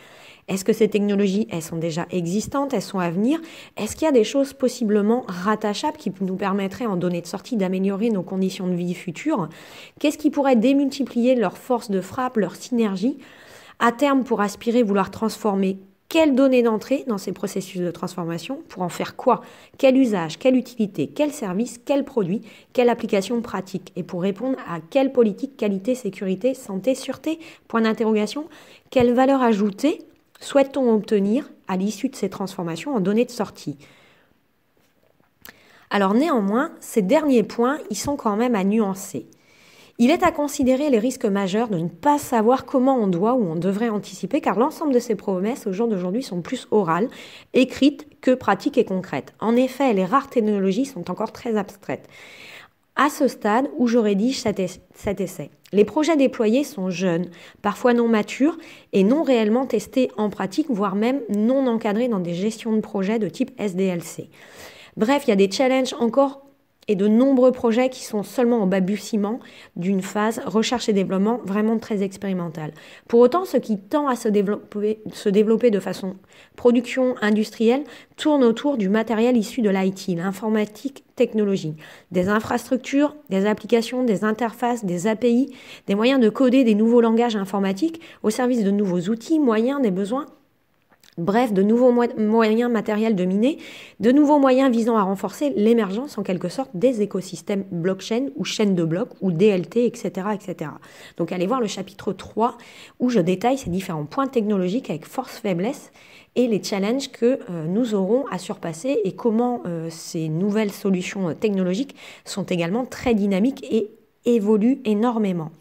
Speaker 1: est-ce que ces technologies, elles sont déjà existantes, elles sont à venir Est-ce qu'il y a des choses possiblement rattachables qui nous permettraient en données de sortie d'améliorer nos conditions de vie futures Qu'est-ce qui pourrait démultiplier leur force de frappe, leur synergie à terme pour aspirer, vouloir transformer quelles données d'entrée dans ces processus de transformation pour en faire quoi Quel usage Quelle utilité Quel service Quel produit Quelle application pratique Et pour répondre à quelle politique qualité, sécurité, santé, sûreté Point d'interrogation. Quelle valeur ajoutée souhaitons obtenir à l'issue de ces transformations en données de sortie. Alors néanmoins, ces derniers points, ils sont quand même à nuancer. Il est à considérer les risques majeurs de ne pas savoir comment on doit ou on devrait anticiper, car l'ensemble de ces promesses au jour d'aujourd'hui sont plus orales, écrites que pratiques et concrètes. En effet, les rares technologies sont encore très abstraites à ce stade où je rédige cet essai. Les projets déployés sont jeunes, parfois non matures et non réellement testés en pratique, voire même non encadrés dans des gestions de projets de type SDLC. Bref, il y a des challenges encore et de nombreux projets qui sont seulement au balbutiement d'une phase recherche et développement vraiment très expérimentale. Pour autant, ce qui tend à se développer, se développer de façon production industrielle tourne autour du matériel issu de l'IT, l'informatique technologie, des infrastructures, des applications, des interfaces, des API, des moyens de coder des nouveaux langages informatiques au service de nouveaux outils, moyens, des besoins Bref, de nouveaux moyens matériels de miner, de nouveaux moyens visant à renforcer l'émergence en quelque sorte des écosystèmes blockchain ou chaîne de blocs ou DLT, etc., etc. Donc allez voir le chapitre 3 où je détaille ces différents points technologiques avec force faiblesse et les challenges que euh, nous aurons à surpasser et comment euh, ces nouvelles solutions euh, technologiques sont également très dynamiques et évoluent énormément.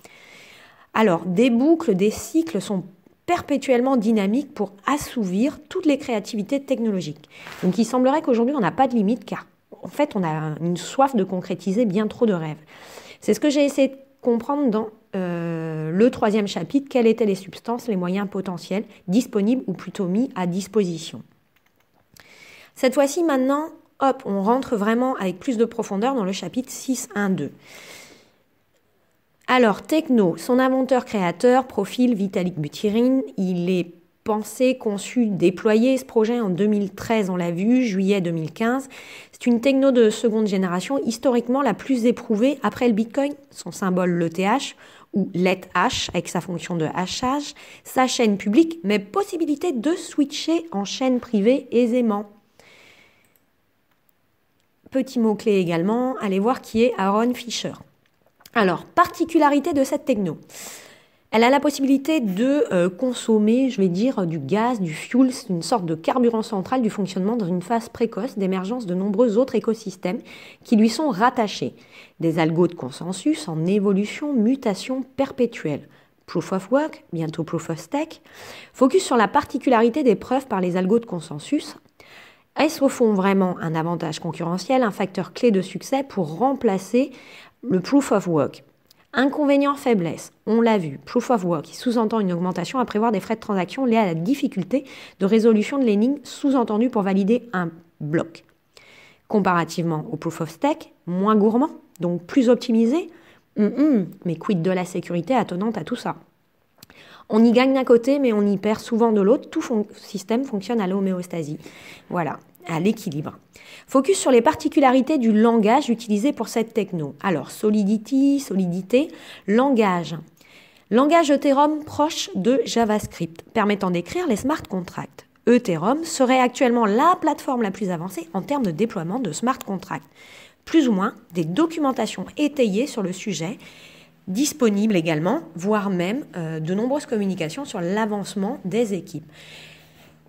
Speaker 1: Alors, des boucles, des cycles sont perpétuellement dynamique pour assouvir toutes les créativités technologiques. Donc il semblerait qu'aujourd'hui on n'a pas de limite car en fait on a une soif de concrétiser bien trop de rêves. C'est ce que j'ai essayé de comprendre dans euh, le troisième chapitre, quelles étaient les substances, les moyens potentiels disponibles ou plutôt mis à disposition. Cette fois-ci maintenant, hop, on rentre vraiment avec plus de profondeur dans le chapitre 6.1.2. Alors, Techno, son inventeur-créateur, profil Vitalik Buterin, il est pensé, conçu, déployé ce projet en 2013, on l'a vu, juillet 2015. C'est une techno de seconde génération, historiquement la plus éprouvée après le Bitcoin, son symbole l'ETH ou LETH avec sa fonction de hachage, sa chaîne publique, mais possibilité de switcher en chaîne privée aisément. Petit mot-clé également, allez voir qui est Aaron Fisher. Alors, particularité de cette techno. Elle a la possibilité de euh, consommer, je vais dire, du gaz, du fuel, c'est une sorte de carburant central du fonctionnement dans une phase précoce d'émergence de nombreux autres écosystèmes qui lui sont rattachés. Des algos de consensus en évolution, mutation perpétuelle. Proof of Work, bientôt Proof of Stake, focus sur la particularité des preuves par les algos de consensus. Est-ce au fond vraiment un avantage concurrentiel, un facteur clé de succès pour remplacer le proof of work. Inconvénient faiblesse, on l'a vu, proof of work qui sous-entend une augmentation à prévoir des frais de transaction liés à la difficulté de résolution de l'énigme sous-entendue pour valider un bloc. Comparativement au proof of stake, moins gourmand, donc plus optimisé, hum, hum, mais quid de la sécurité attenante à tout ça on y gagne d'un côté, mais on y perd souvent de l'autre. Tout système fonctionne à l'homéostasie. Voilà à l'équilibre. Focus sur les particularités du langage utilisé pour cette techno. Alors, solidity, solidité, langage. Langage Ethereum proche de JavaScript, permettant d'écrire les smart contracts. Ethereum serait actuellement la plateforme la plus avancée en termes de déploiement de smart contracts. Plus ou moins des documentations étayées sur le sujet, disponibles également, voire même euh, de nombreuses communications sur l'avancement des équipes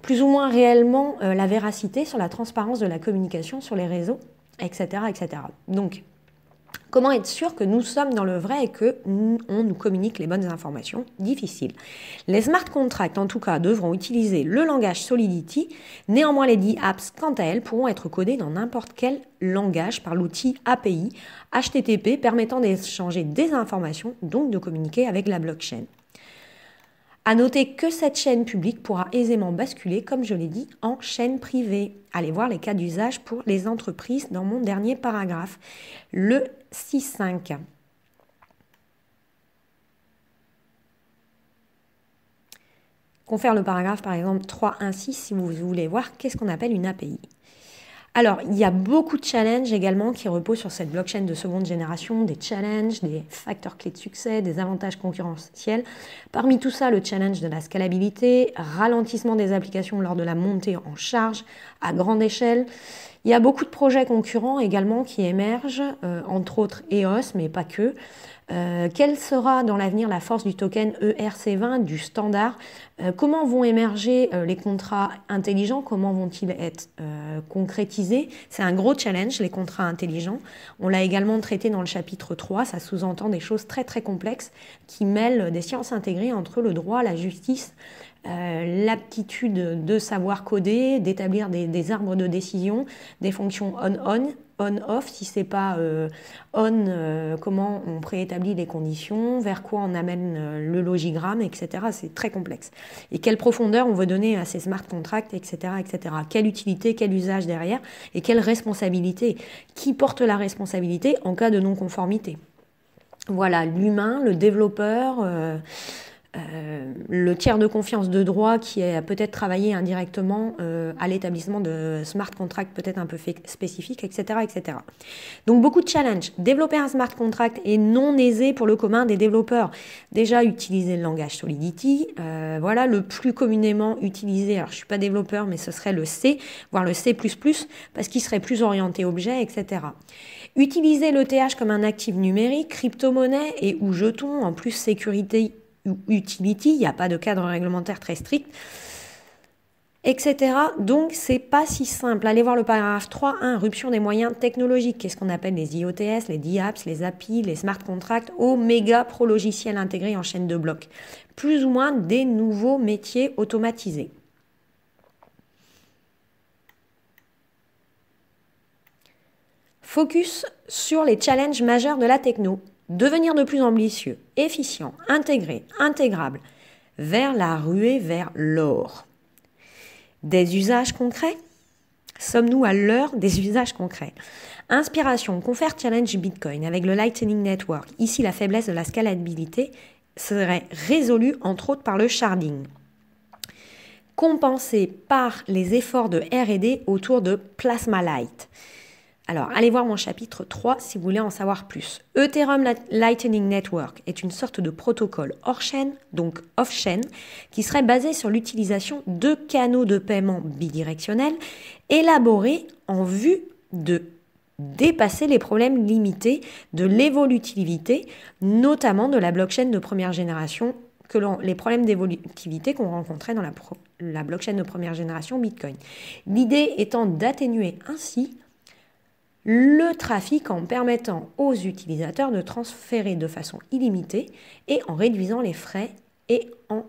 Speaker 1: plus ou moins réellement euh, la véracité, sur la transparence de la communication sur les réseaux, etc. Donc, Comment être sûr que nous sommes dans le vrai et que on nous communique les bonnes informations Difficile. Les smart contracts, en tout cas, devront utiliser le langage Solidity. Néanmoins, les D-Apps, quant à elles, pourront être codées dans n'importe quel langage par l'outil API HTTP permettant d'échanger des informations, donc de communiquer avec la blockchain. À noter que cette chaîne publique pourra aisément basculer, comme je l'ai dit, en chaîne privée. Allez voir les cas d'usage pour les entreprises dans mon dernier paragraphe, le 6.5. Confère le paragraphe par exemple 3.1.6 si vous voulez voir qu'est-ce qu'on appelle une API. Alors, il y a beaucoup de challenges également qui reposent sur cette blockchain de seconde génération, des challenges, des facteurs clés de succès, des avantages concurrentiels. Parmi tout ça, le challenge de la scalabilité, ralentissement des applications lors de la montée en charge à grande échelle. Il y a beaucoup de projets concurrents également qui émergent, euh, entre autres EOS, mais pas que. Euh, quelle sera dans l'avenir la force du token ERC20, du standard euh, Comment vont émerger euh, les contrats intelligents Comment vont-ils être concrétisés C'est un gros challenge, les contrats intelligents. On l'a également traité dans le chapitre 3, ça sous-entend des choses très très complexes qui mêlent des sciences intégrées entre le droit, la justice, l'aptitude de savoir coder, d'établir des, arbres de décision, des fonctions on-on, on-off, si c'est pas euh, on, euh, comment on préétablit les conditions, vers quoi on amène euh, le logigramme, etc. C'est très complexe. Et quelle profondeur on veut donner à ces smart contracts, etc., etc. Quelle utilité, quel usage derrière et quelle responsabilité Qui porte la responsabilité en cas de non-conformité Voilà, l'humain, le développeur. Euh, le tiers de confiance de droit qui a peut-être travaillé indirectement euh, à l'établissement de smart contract peut-être un peu spécifique, etc., etc. Donc beaucoup de challenges. Développer un smart contract est non aisé pour le commun des développeurs. Déjà utiliser le langage Solidity, euh, voilà le plus communément utilisé. Alors je suis pas développeur, mais ce serait le C, voire le C++, parce qu'il serait plus orienté objet, etc. Utiliser l'ETH comme un actif numérique, crypto-monnaie et ou jetons, en plus sécurité utility, il n'y a pas de cadre réglementaire très strict, etc. Donc c'est pas si simple. Allez voir le paragraphe 3.1, rupture des moyens technologiques. Qu'est-ce qu'on appelle les IOTS, les DApps, les API, les smart contracts, aux pro-logiciels intégrés en chaîne de blocs. Plus ou moins des nouveaux métiers automatisés. Focus sur les challenges majeurs de la techno devenir de plus ambitieux, efficient, intégré, intégrable, vers la ruée, vers l'or. Des usages concrets Sommes-nous à l'heure des usages concrets Inspiration, confère challenge Bitcoin avec le Lightning Network. Ici, la faiblesse de la scalabilité serait résolue entre autres par le sharding. Compensé par les efforts de RD autour de Plasma Light. Alors, allez voir mon chapitre 3 si vous voulez en savoir plus. Ethereum Lightning Network est une sorte de protocole hors chaîne, donc off chaîne, qui serait basé sur l'utilisation de canaux de paiement bidirectionnels élaborés en vue de dépasser les problèmes limités de l'évolutivité, notamment de la blockchain de première génération, que les problèmes d'évolutivité qu'on rencontrait dans la, la blockchain de première génération Bitcoin. L'idée étant d'atténuer ainsi le trafic en permettant aux utilisateurs de transférer de façon illimitée et en réduisant les frais et en,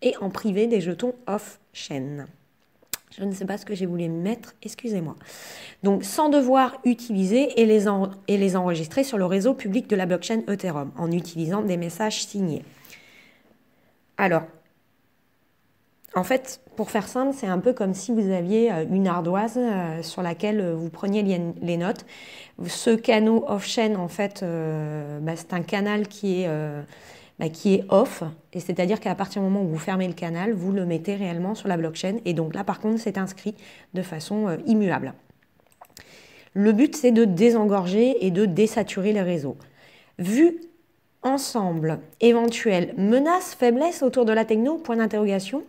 Speaker 1: et en privé des jetons off-chain. Je ne sais pas ce que j'ai voulu mettre, excusez-moi. Donc sans devoir utiliser et les, et les enregistrer sur le réseau public de la blockchain Ethereum en utilisant des messages signés. Alors, en fait, pour faire simple, c'est un peu comme si vous aviez euh, une ardoise euh, sur laquelle euh, vous preniez les notes. Ce canot off-chain, en fait, bah, c'est un canal qui est, bah, qui est off, et c'est-à-dire qu'à partir du moment où vous fermez le canal, vous le mettez réellement sur la blockchain, et donc là, par contre, c'est inscrit de façon immuable. Le but, c'est de désengorger et de désaturer les réseaux. Vu ensemble, éventuelles menaces, faiblesses autour de la techno, point d'interrogation,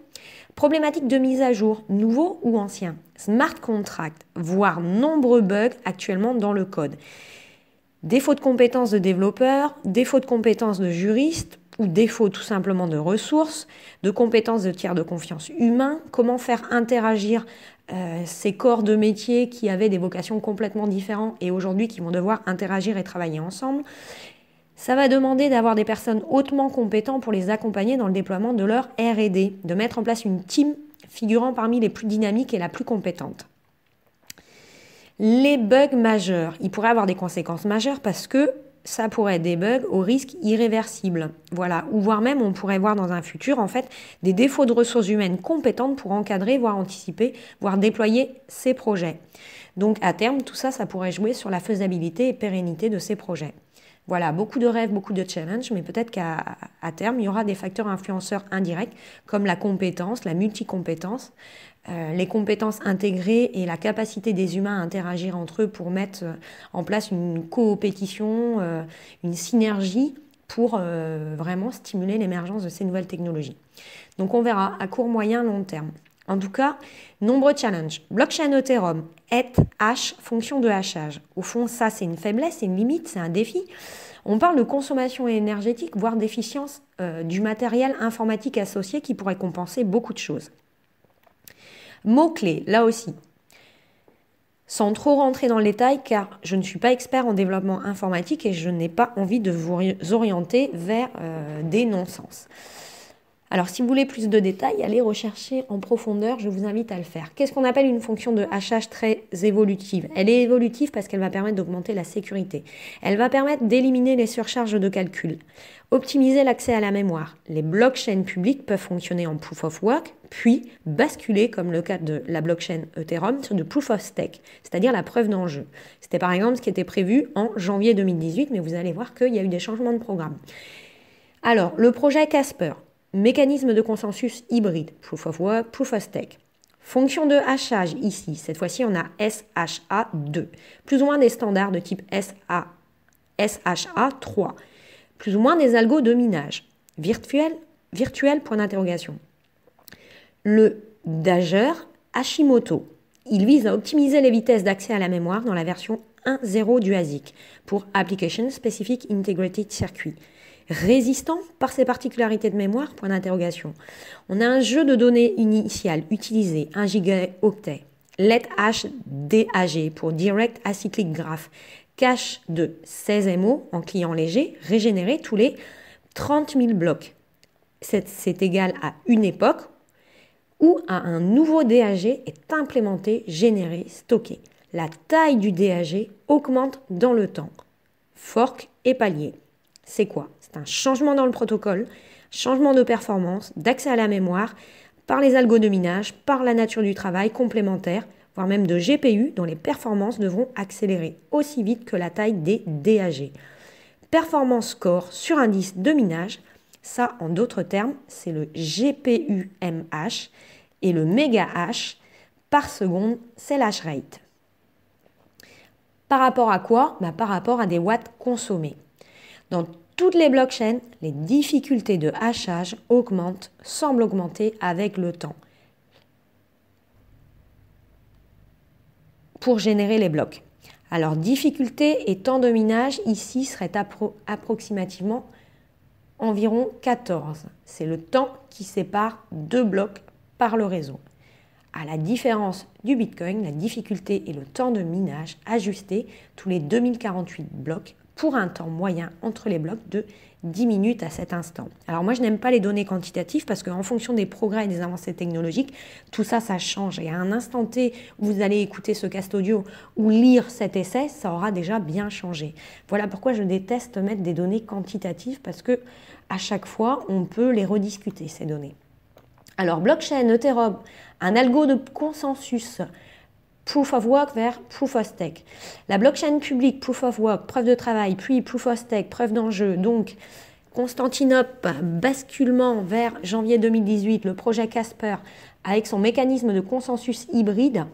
Speaker 1: Problématique de mise à jour, nouveau ou ancien, smart contract, voire nombreux bugs actuellement dans le code. Défaut de compétences de développeurs, défaut de compétences de juristes ou défaut tout simplement de ressources, de compétences de tiers de confiance humain, comment faire interagir euh, ces corps de métier qui avaient des vocations complètement différentes et aujourd'hui qui vont devoir interagir et travailler ensemble, ça va demander d'avoir des personnes hautement compétentes pour les accompagner dans le déploiement de leur RD, de mettre en place une team figurant parmi les plus dynamiques et la plus compétente. Les bugs majeurs, Ils pourrait avoir des conséquences majeures parce que ça pourrait être des bugs au risque irréversible. Voilà, ou voire même on pourrait voir dans un futur en fait des défauts de ressources humaines compétentes pour encadrer, voire anticiper, voire déployer ces projets. Donc à terme, tout ça ça pourrait jouer sur la faisabilité et pérennité de ces projets. Voilà, beaucoup de rêves, beaucoup de challenges, mais peut-être qu'à terme, il y aura des facteurs influenceurs indirects comme la compétence, la multicompétence, euh, les compétences intégrées et la capacité des humains à interagir entre eux pour mettre euh, en place une coopétition, euh, une synergie pour vraiment stimuler l'émergence de ces nouvelles technologies. Donc on verra à court, moyen, long terme. En tout cas, nombreux challenges. Blockchain Ethereum, est h fonction de hachage. Au fond, ça, c'est une faiblesse, c'est une limite, c'est un défi. On parle de consommation énergétique, voire d'efficience euh, du matériel informatique associé qui pourrait compenser beaucoup de choses. Mots-clés, là aussi. Sans trop rentrer dans le détail, car je ne suis pas expert en développement informatique et je n'ai pas envie de vous orienter vers euh, des non-sens. Alors si vous voulez plus de détails, allez rechercher en profondeur, je vous invite à le faire. Qu'est-ce qu'on appelle une fonction de hachage très évolutive Elle est évolutive parce qu'elle va permettre d'augmenter la sécurité. Elle va permettre d'éliminer les surcharges de calcul, optimiser l'accès à la mémoire. Les blockchains publiques peuvent fonctionner en proof of work, puis basculer, comme le cas de la blockchain Ethereum, sur du proof of stake, c'est-à-dire la preuve d'enjeu. C'était par exemple ce qui était prévu en janvier 2018, mais vous allez voir qu'il y a eu des changements de programme. Alors, le projet Casper, Mécanisme de consensus hybride, proof of work, proof of stake. Fonction de hachage ici, cette fois-ci on a SHA2, plus ou moins des standards de type SHA3, plus ou moins des algos de minage, virtuel, virtuel point d'interrogation. Le Dager Hashimoto, il vise à optimiser les vitesses d'accès à la mémoire dans la version 1.0 du ASIC pour Application Specific Integrated Circuit, résistant par ses particularités de mémoire Point d'interrogation. On a un jeu de données initiales utilisé, 1 gigaoctet, let H DAG pour Direct Acyclic Graph, cache de 16 MO en client léger, régénéré tous les 30 000 blocs. C'est égal à une époque où un nouveau DAG est implémenté, généré, stocké. La taille du DAG augmente dans le temps. Fork et palier. C'est quoi c'est un changement dans le protocole, changement de performance, d'accès à la mémoire, par les algos de minage, par la nature du travail complémentaire, voire même de GPU, dont les performances devront accélérer aussi vite que la taille des DAG. Performance score sur indice de minage, ça en d'autres termes, c'est le GPU-MH et le méga H par seconde, c'est l'H rate. Par rapport à quoi bah Par rapport à des watts consommés. Dans toutes les blockchains, les difficultés de hachage augmentent, semblent augmenter avec le temps pour générer les blocs. Alors difficulté et temps de minage ici serait approximativement environ 14. C'est le temps qui sépare deux blocs par le réseau. À la différence du Bitcoin, la difficulté et le temps de minage ajustés tous les 2048 blocs pour un temps moyen entre les blocs de 10 minutes à cet instant. Alors moi je n'aime pas les données quantitatives parce qu'en fonction des progrès et des avancées technologiques, tout ça ça change. Et à un instant T où vous allez écouter ce cast audio ou lire cet essai, ça aura déjà bien changé. Voilà pourquoi je déteste mettre des données quantitatives parce que à chaque fois on peut les rediscuter ces données. Alors blockchain, Ethereum, un algo de consensus, Proof of Work vers Proof of Stake. La blockchain publique, Proof of Work, preuve de travail, puis Proof of Stake, preuve d'enjeu. Donc, Constantinople, basculement vers janvier 2018, le projet Casper, avec son mécanisme de consensus hybride,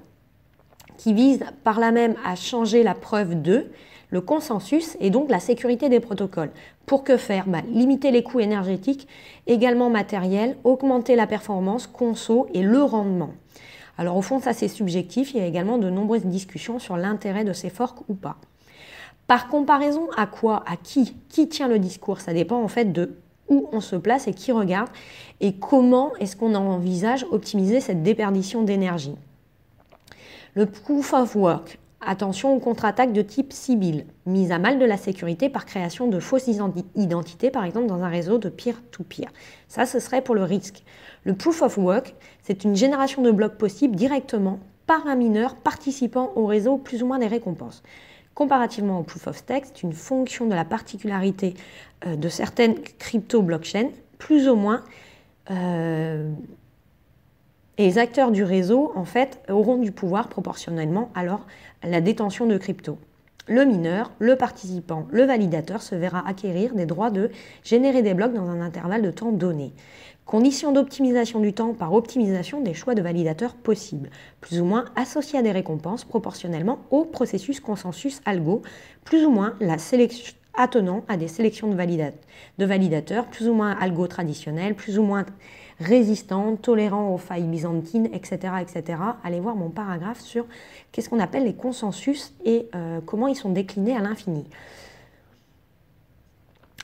Speaker 1: qui vise par là même à changer la preuve de le consensus et donc la sécurité des protocoles. Pour que faire bah, Limiter les coûts énergétiques, également matériels, augmenter la performance, conso et le rendement. Alors au fond, ça c'est subjectif, il y a également de nombreuses discussions sur l'intérêt de ces forks ou pas. Par comparaison à quoi, à qui, qui tient le discours, ça dépend en fait de où on se place et qui regarde et comment est-ce qu'on envisage optimiser cette déperdition d'énergie. Le proof of work, Attention aux contre-attaques de type Sibyl, mise à mal de la sécurité par création de fausses identités, par exemple dans un réseau de peer to -peer. Ça, ce serait pour le risque. Le proof of work, c'est une génération de blocs possibles directement par un mineur participant au réseau plus ou moins des récompenses. Comparativement au proof of stake, c'est une fonction de la particularité euh, de certaines crypto-blockchains, plus ou moins. Euh, et les acteurs du réseau, en fait, auront du pouvoir proportionnellement alors à la détention de crypto. Le mineur, le participant, le validateur se verra acquérir des droits de générer des blocs dans un intervalle de temps donné. Condition d'optimisation du temps par optimisation des choix de validateurs possibles, plus ou moins associés à des récompenses proportionnellement au processus consensus algo, plus ou moins la sélection attenant à des sélections de, validateurs, plus ou moins algo traditionnels, plus ou moins résistants, tolérants aux failles byzantines, etc. etc. Allez voir mon paragraphe sur qu'est-ce qu'on appelle les consensus et euh, comment ils sont déclinés à l'infini.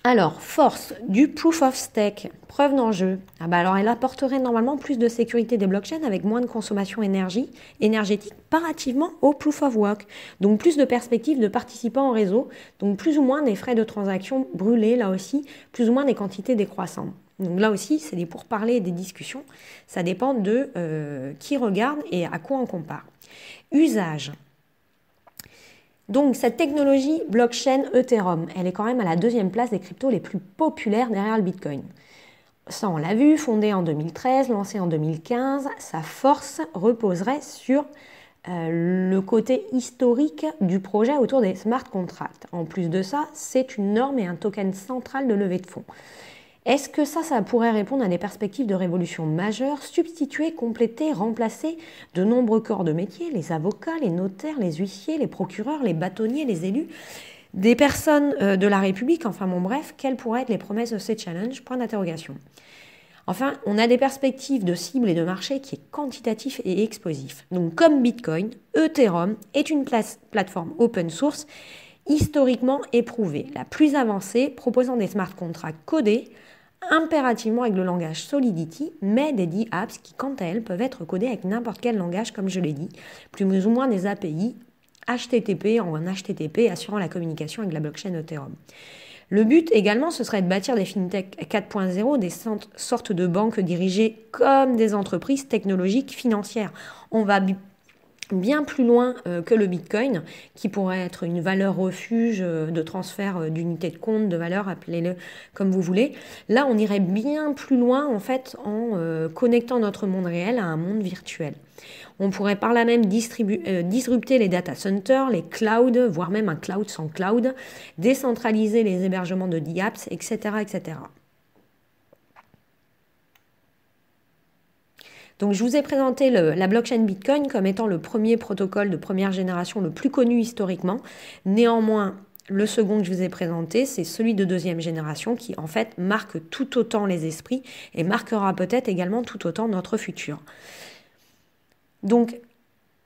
Speaker 1: Alors, force du proof of stake, preuve d'enjeu. Ah bah alors, elle apporterait normalement plus de sécurité des blockchains avec moins de consommation énergie, énergétique parativement au proof of work. Donc, plus de perspectives de participants en réseau, donc plus ou moins des frais de transaction brûlés là aussi, plus ou moins des quantités décroissantes. Donc là aussi, c'est des pourparlers et des discussions. Ça dépend de euh, qui regarde et à quoi on compare. Usage. Donc cette technologie blockchain Ethereum, elle est quand même à la deuxième place des cryptos les plus populaires derrière le Bitcoin. Ça, on l'a vu, fondée en 2013, lancée en 2015, sa force reposerait sur euh, le côté historique du projet autour des smart contracts. En plus de ça, c'est une norme et un token central de levée de fonds. Est-ce que ça, ça pourrait répondre à des perspectives de révolution majeure, substituer, compléter, remplacer de nombreux corps de métier, les avocats, les notaires, les huissiers, les procureurs, les bâtonniers, les élus des personnes euh, de la République, enfin bon bref, quelles pourraient être les promesses de ces challenges Point d'interrogation. Enfin, on a des perspectives de cible et de marché qui est quantitatif et explosif. Donc comme Bitcoin, Ethereum est une plateforme open source historiquement éprouvée, la plus avancée, proposant des smart contracts codés impérativement avec le langage Solidity, mais des d apps qui, quant à elles, peuvent être codées avec n'importe quel langage, comme je l'ai dit, plus ou moins des API HTTP en un HTTP assurant la communication avec la blockchain Ethereum. Le but également, ce serait de bâtir des fintech 4.0, des sortes de banques dirigées comme des entreprises technologiques financières. On va bien plus loin euh, que le Bitcoin, qui pourrait être une valeur refuge euh, de transfert euh, d'unité de compte, de valeur, appelez-le comme vous voulez. Là, on irait bien plus loin en fait en connectant notre monde réel à un monde virtuel. On pourrait par là même disrupter les data centers, les clouds, voire même un cloud sans cloud, décentraliser les hébergements de DApps, etc., etc. Donc je vous ai présenté la blockchain Bitcoin comme étant le premier protocole de première génération le plus connu historiquement. Néanmoins, le second que je vous ai présenté, c'est celui de deuxième génération qui en fait marque tout autant les esprits et marquera peut-être également tout autant notre futur. Donc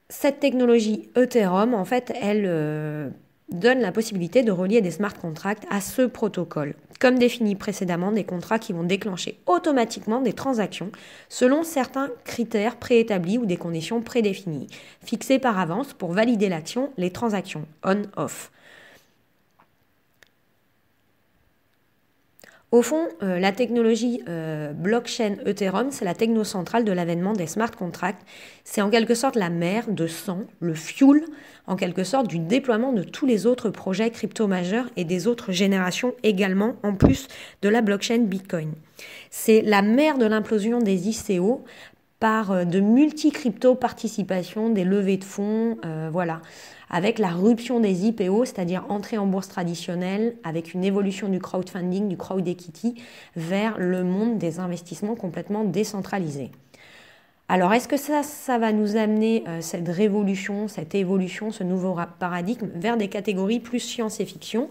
Speaker 1: cette technologie Ethereum, en fait, elle euh, donne la possibilité de relier des smart contracts à ce protocole, comme défini précédemment des contrats qui vont déclencher automatiquement des transactions selon certains critères préétablis ou des conditions prédéfinies, fixées par avance pour valider l'action, les transactions on-off. Au fond, euh, la technologie euh, blockchain Ethereum, c'est la techno centrale de l'avènement des smart contracts. C'est en quelque sorte la mère de sang, le fuel, en quelque sorte, du déploiement de tous les autres projets crypto majeurs et des autres générations également, en plus de la blockchain Bitcoin. C'est la mère de l'implosion des ICO par euh, de multi-crypto participations, des levées de fonds, voilà avec la ruption des IPO, c'est-à-dire entrée en bourse traditionnelle, avec une évolution du crowdfunding, du crowd equity, vers le monde des investissements complètement décentralisés. Alors est-ce que ça, ça va nous amener euh, cette révolution, cette évolution, ce nouveau paradigme vers des catégories plus science et fiction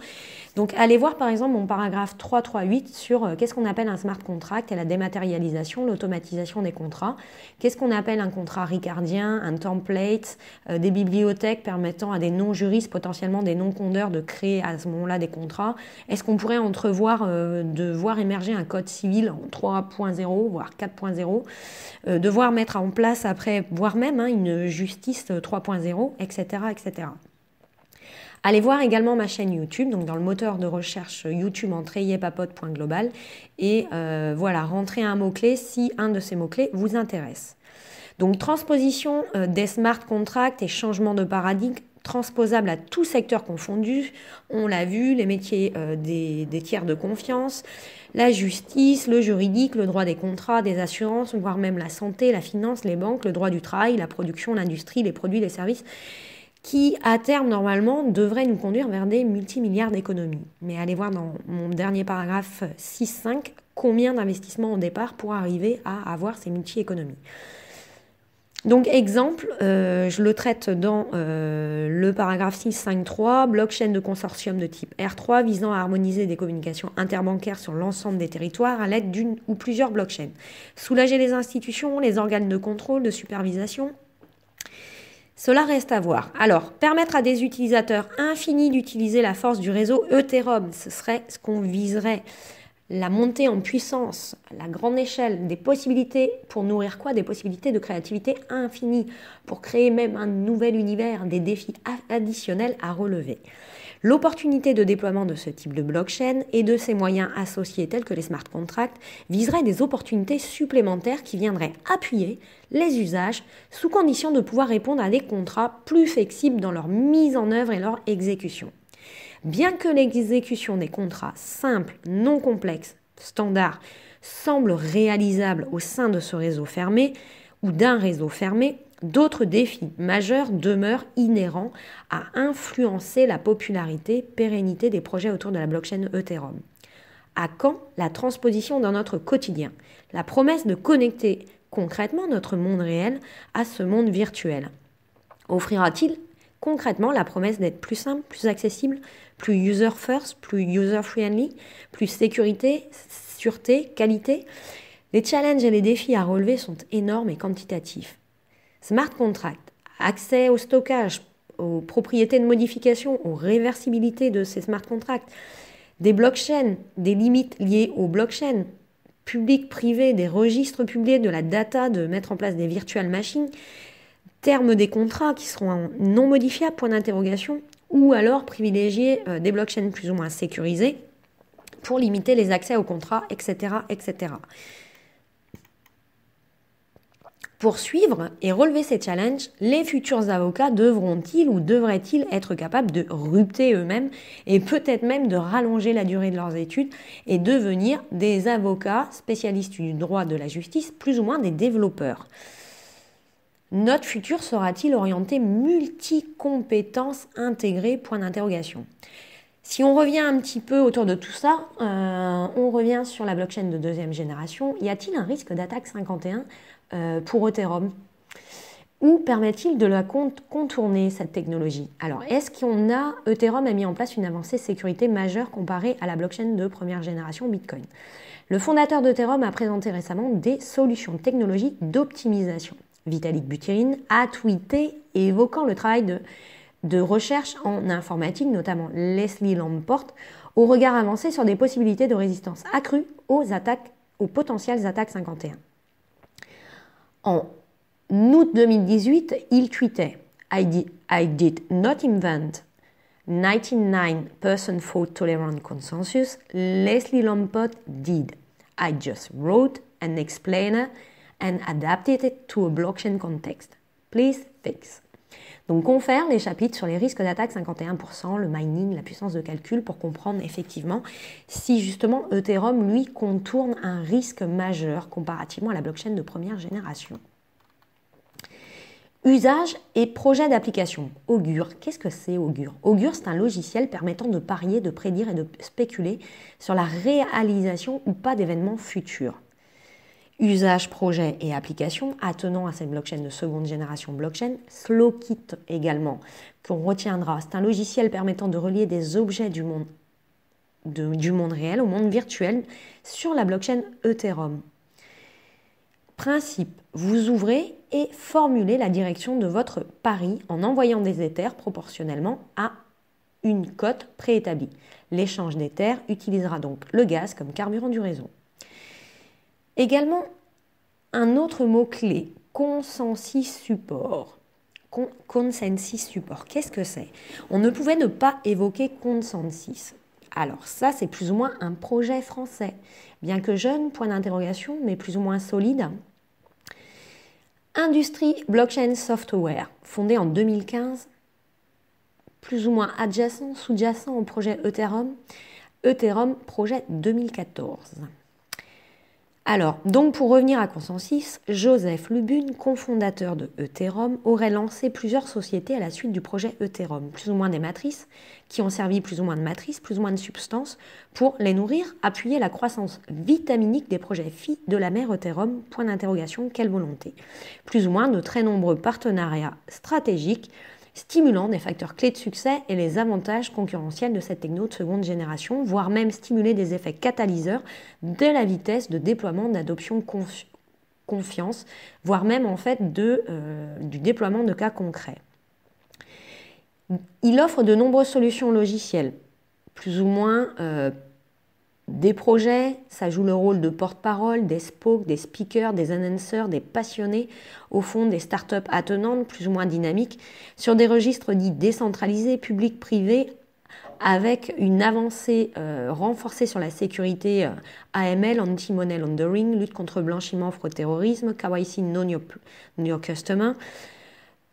Speaker 1: donc allez voir par exemple mon paragraphe 338 sur euh, qu'est-ce qu'on appelle un smart contract et la dématérialisation, l'automatisation des contrats, qu'est-ce qu'on appelle un contrat ricardien, un template, euh, des bibliothèques permettant à des non-juristes, potentiellement des non-condeurs, de créer à ce moment-là des contrats. Est-ce qu'on pourrait entrevoir euh, de voir émerger un code civil en 3.0, voire 4.0, de voir mettre en place après, voire même hein, une justice 3.0, etc. etc. Allez voir également ma chaîne YouTube, donc dans le moteur de recherche YouTube, entrez yepapote.global, et euh, voilà, rentrez un mot-clé si un de ces mots-clés vous intéresse. Donc transposition euh, des smart contracts et changement de paradigme transposable à tout secteur confondu. On l'a vu, les métiers euh, des, tiers de confiance, la justice, le juridique, le droit des contrats, des assurances, voire même la santé, la finance, les banques, le droit du travail, la production, l'industrie, les produits, les services qui, à terme, normalement, devrait nous conduire vers des multimilliards d'économies. Mais allez voir dans mon dernier paragraphe 6.5 combien d'investissements au départ pour arriver à avoir ces multi-économies. Donc exemple, euh, je le traite dans euh, le paragraphe 6.5.3, blockchain de consortium de type R3 visant à harmoniser des communications interbancaires sur l'ensemble des territoires à l'aide d'une ou plusieurs blockchains. Soulager les institutions, les organes de contrôle, de supervision cela reste à voir. Alors, permettre à des utilisateurs infinis d'utiliser la force du réseau Ethereum, ce serait ce qu'on viserait. La montée en puissance, la grande échelle, des possibilités pour nourrir quoi Des possibilités de créativité infinie, pour créer même un nouvel univers, des défis additionnels à relever. L'opportunité de déploiement de ce type de blockchain et de ses moyens associés tels que les smart contracts viserait des opportunités supplémentaires qui viendraient appuyer les usages sous condition de pouvoir répondre à des contrats plus flexibles dans leur mise en œuvre et leur exécution. Bien que l'exécution des contrats simples, non complexes, standards, semble réalisable au sein de ce réseau fermé ou d'un réseau fermé, D'autres défis majeurs demeurent inhérents à influencer la popularité, pérennité des projets autour de la blockchain Ethereum. À quand la transposition dans notre quotidien La promesse de connecter concrètement notre monde réel à ce monde virtuel Offrira-t-il concrètement la promesse d'être plus simple, plus accessible, plus user first, plus user friendly, plus sécurité, sûreté, qualité Les challenges et les défis à relever sont énormes et quantitatifs. Smart contract, accès au stockage, aux propriétés de modification, aux réversibilités de ces smart contracts, des blockchains, des limites liées aux blockchains, public, privé, des registres publiés, de la data, de mettre en place des virtual machines, termes des contrats qui seront non modifiables, point d'interrogation, ou alors privilégier euh, des blockchains plus ou moins sécurisés pour limiter les accès aux contrats, etc. etc. Pour suivre et relever ces challenges, les futurs avocats devront-ils ou devraient-ils être capables de rupter eux-mêmes et peut-être même de rallonger la durée de leurs études et devenir des avocats spécialistes du droit de la justice, plus ou moins des développeurs Notre futur sera-t-il orienté multi-compétences intégrées Point d'interrogation. Si on revient un petit peu autour de tout ça, euh, on revient sur la blockchain de deuxième génération. Y a-t-il un risque d'attaque 51 euh, pour Ethereum Ou permet-il de la contourner, cette technologie Alors, est-ce qu'on a, Ethereum a mis en place une avancée sécurité majeure comparée à la blockchain de première génération Bitcoin Le fondateur d'Ethereum a présenté récemment des solutions technologiques d'optimisation. Vitalik Buterin a tweeté évoquant le travail de, de recherche en informatique, notamment Leslie Lamport, au regard avancé sur des possibilités de résistance accrue aux attaques, aux potentielles attaques 51. En août 2018, il tweetait I did, I did not invent 99% fault tolerant consensus. Leslie Lompot did. I just wrote an explainer and adapted it to a blockchain context. Please fix. Donc confère les chapitres sur les risques d'attaque 51%, le mining, la puissance de calcul pour comprendre effectivement si justement Ethereum lui contourne un risque majeur comparativement à la blockchain de première génération. Usage et projet d'application. Augur, qu'est-ce que c'est Augur Augur, c'est un logiciel permettant de parier, de prédire et de spéculer sur la réalisation ou pas d'événements futurs usage, projet et application attenant à cette blockchain de seconde génération blockchain, SlowKit également, qu'on retiendra. C'est un logiciel permettant de relier des objets du monde, du monde réel au monde virtuel sur la blockchain Ethereum. Principe, vous ouvrez et formulez la direction de votre pari en envoyant des Ethers proportionnellement à une cote préétablie. L'échange d'Ethers utilisera donc le gaz comme carburant du réseau. Également, un autre mot-clé, consensus support. consensus support, qu'est-ce que c'est On ne pouvait ne pas évoquer consensus. Alors ça, c'est plus ou moins un projet français, bien que jeune, point d'interrogation, mais plus ou moins solide. Industrie blockchain software, fondée en 2015, plus ou moins adjacent, sous-jacent au projet Ethereum, Ethereum projet 2014. Alors, donc pour revenir à Consensus, Joseph Lubune, cofondateur de Ethereum, aurait lancé plusieurs sociétés à la suite du projet Ethereum, plus ou moins des matrices, qui ont servi plus ou moins de matrices, plus ou moins de substances, pour les nourrir, appuyer la croissance vitaminique des projets FI de la mère Ethereum, point d'interrogation, quelle volonté. Plus ou moins de très nombreux partenariats stratégiques stimulant des facteurs clés de succès et les avantages concurrentiels de cette techno de seconde génération, voire même stimuler des effets catalyseurs de la vitesse de déploiement d'adoption confiance, voire même en fait de, euh, du déploiement de cas concrets. Il offre de nombreuses solutions logicielles, plus ou moins euh, des projets, ça joue le rôle de porte-parole, des spokes, des speakers, des annonceurs, des passionnés, au fond des startups attenantes, plus ou moins dynamiques, sur des registres dits décentralisés, publics, privés, avec une avancée euh, renforcée sur la sécurité euh, AML, anti-money laundering, lutte contre blanchiment, fraude terrorisme, KYC non your, your customer,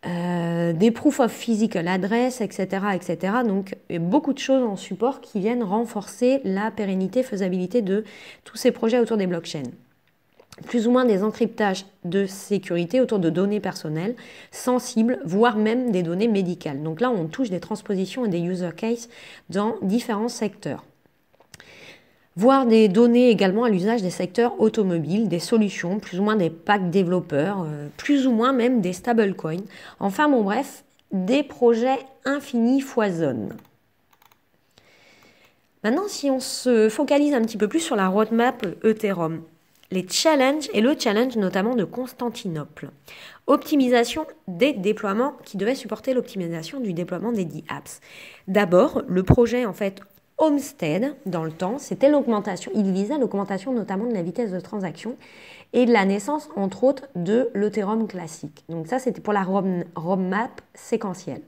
Speaker 1: euh, des proofs of physical address, etc., etc. Donc beaucoup de choses en support qui viennent renforcer la pérennité, faisabilité de tous ces projets autour des blockchains. Plus ou moins des encryptages de sécurité autour de données personnelles, sensibles, voire même des données médicales. Donc là, on touche des transpositions et des user cases dans différents secteurs voire des données également à l'usage des secteurs automobiles, des solutions, plus ou moins des packs développeurs, euh, plus ou moins même des stablecoins. Enfin, bon bref, des projets infinis foisonnent. Maintenant, si on se focalise un petit peu plus sur la roadmap Ethereum, les challenges et le challenge notamment de Constantinople. Optimisation des déploiements qui devait supporter l'optimisation du déploiement des 10 apps. D'abord, le projet en fait Homestead, dans le temps, c'était l'augmentation, il visait l'augmentation notamment de la vitesse de transaction et de la naissance, entre autres, de l'Ethereum classique. Donc ça, c'était pour la roadmap séquentielle.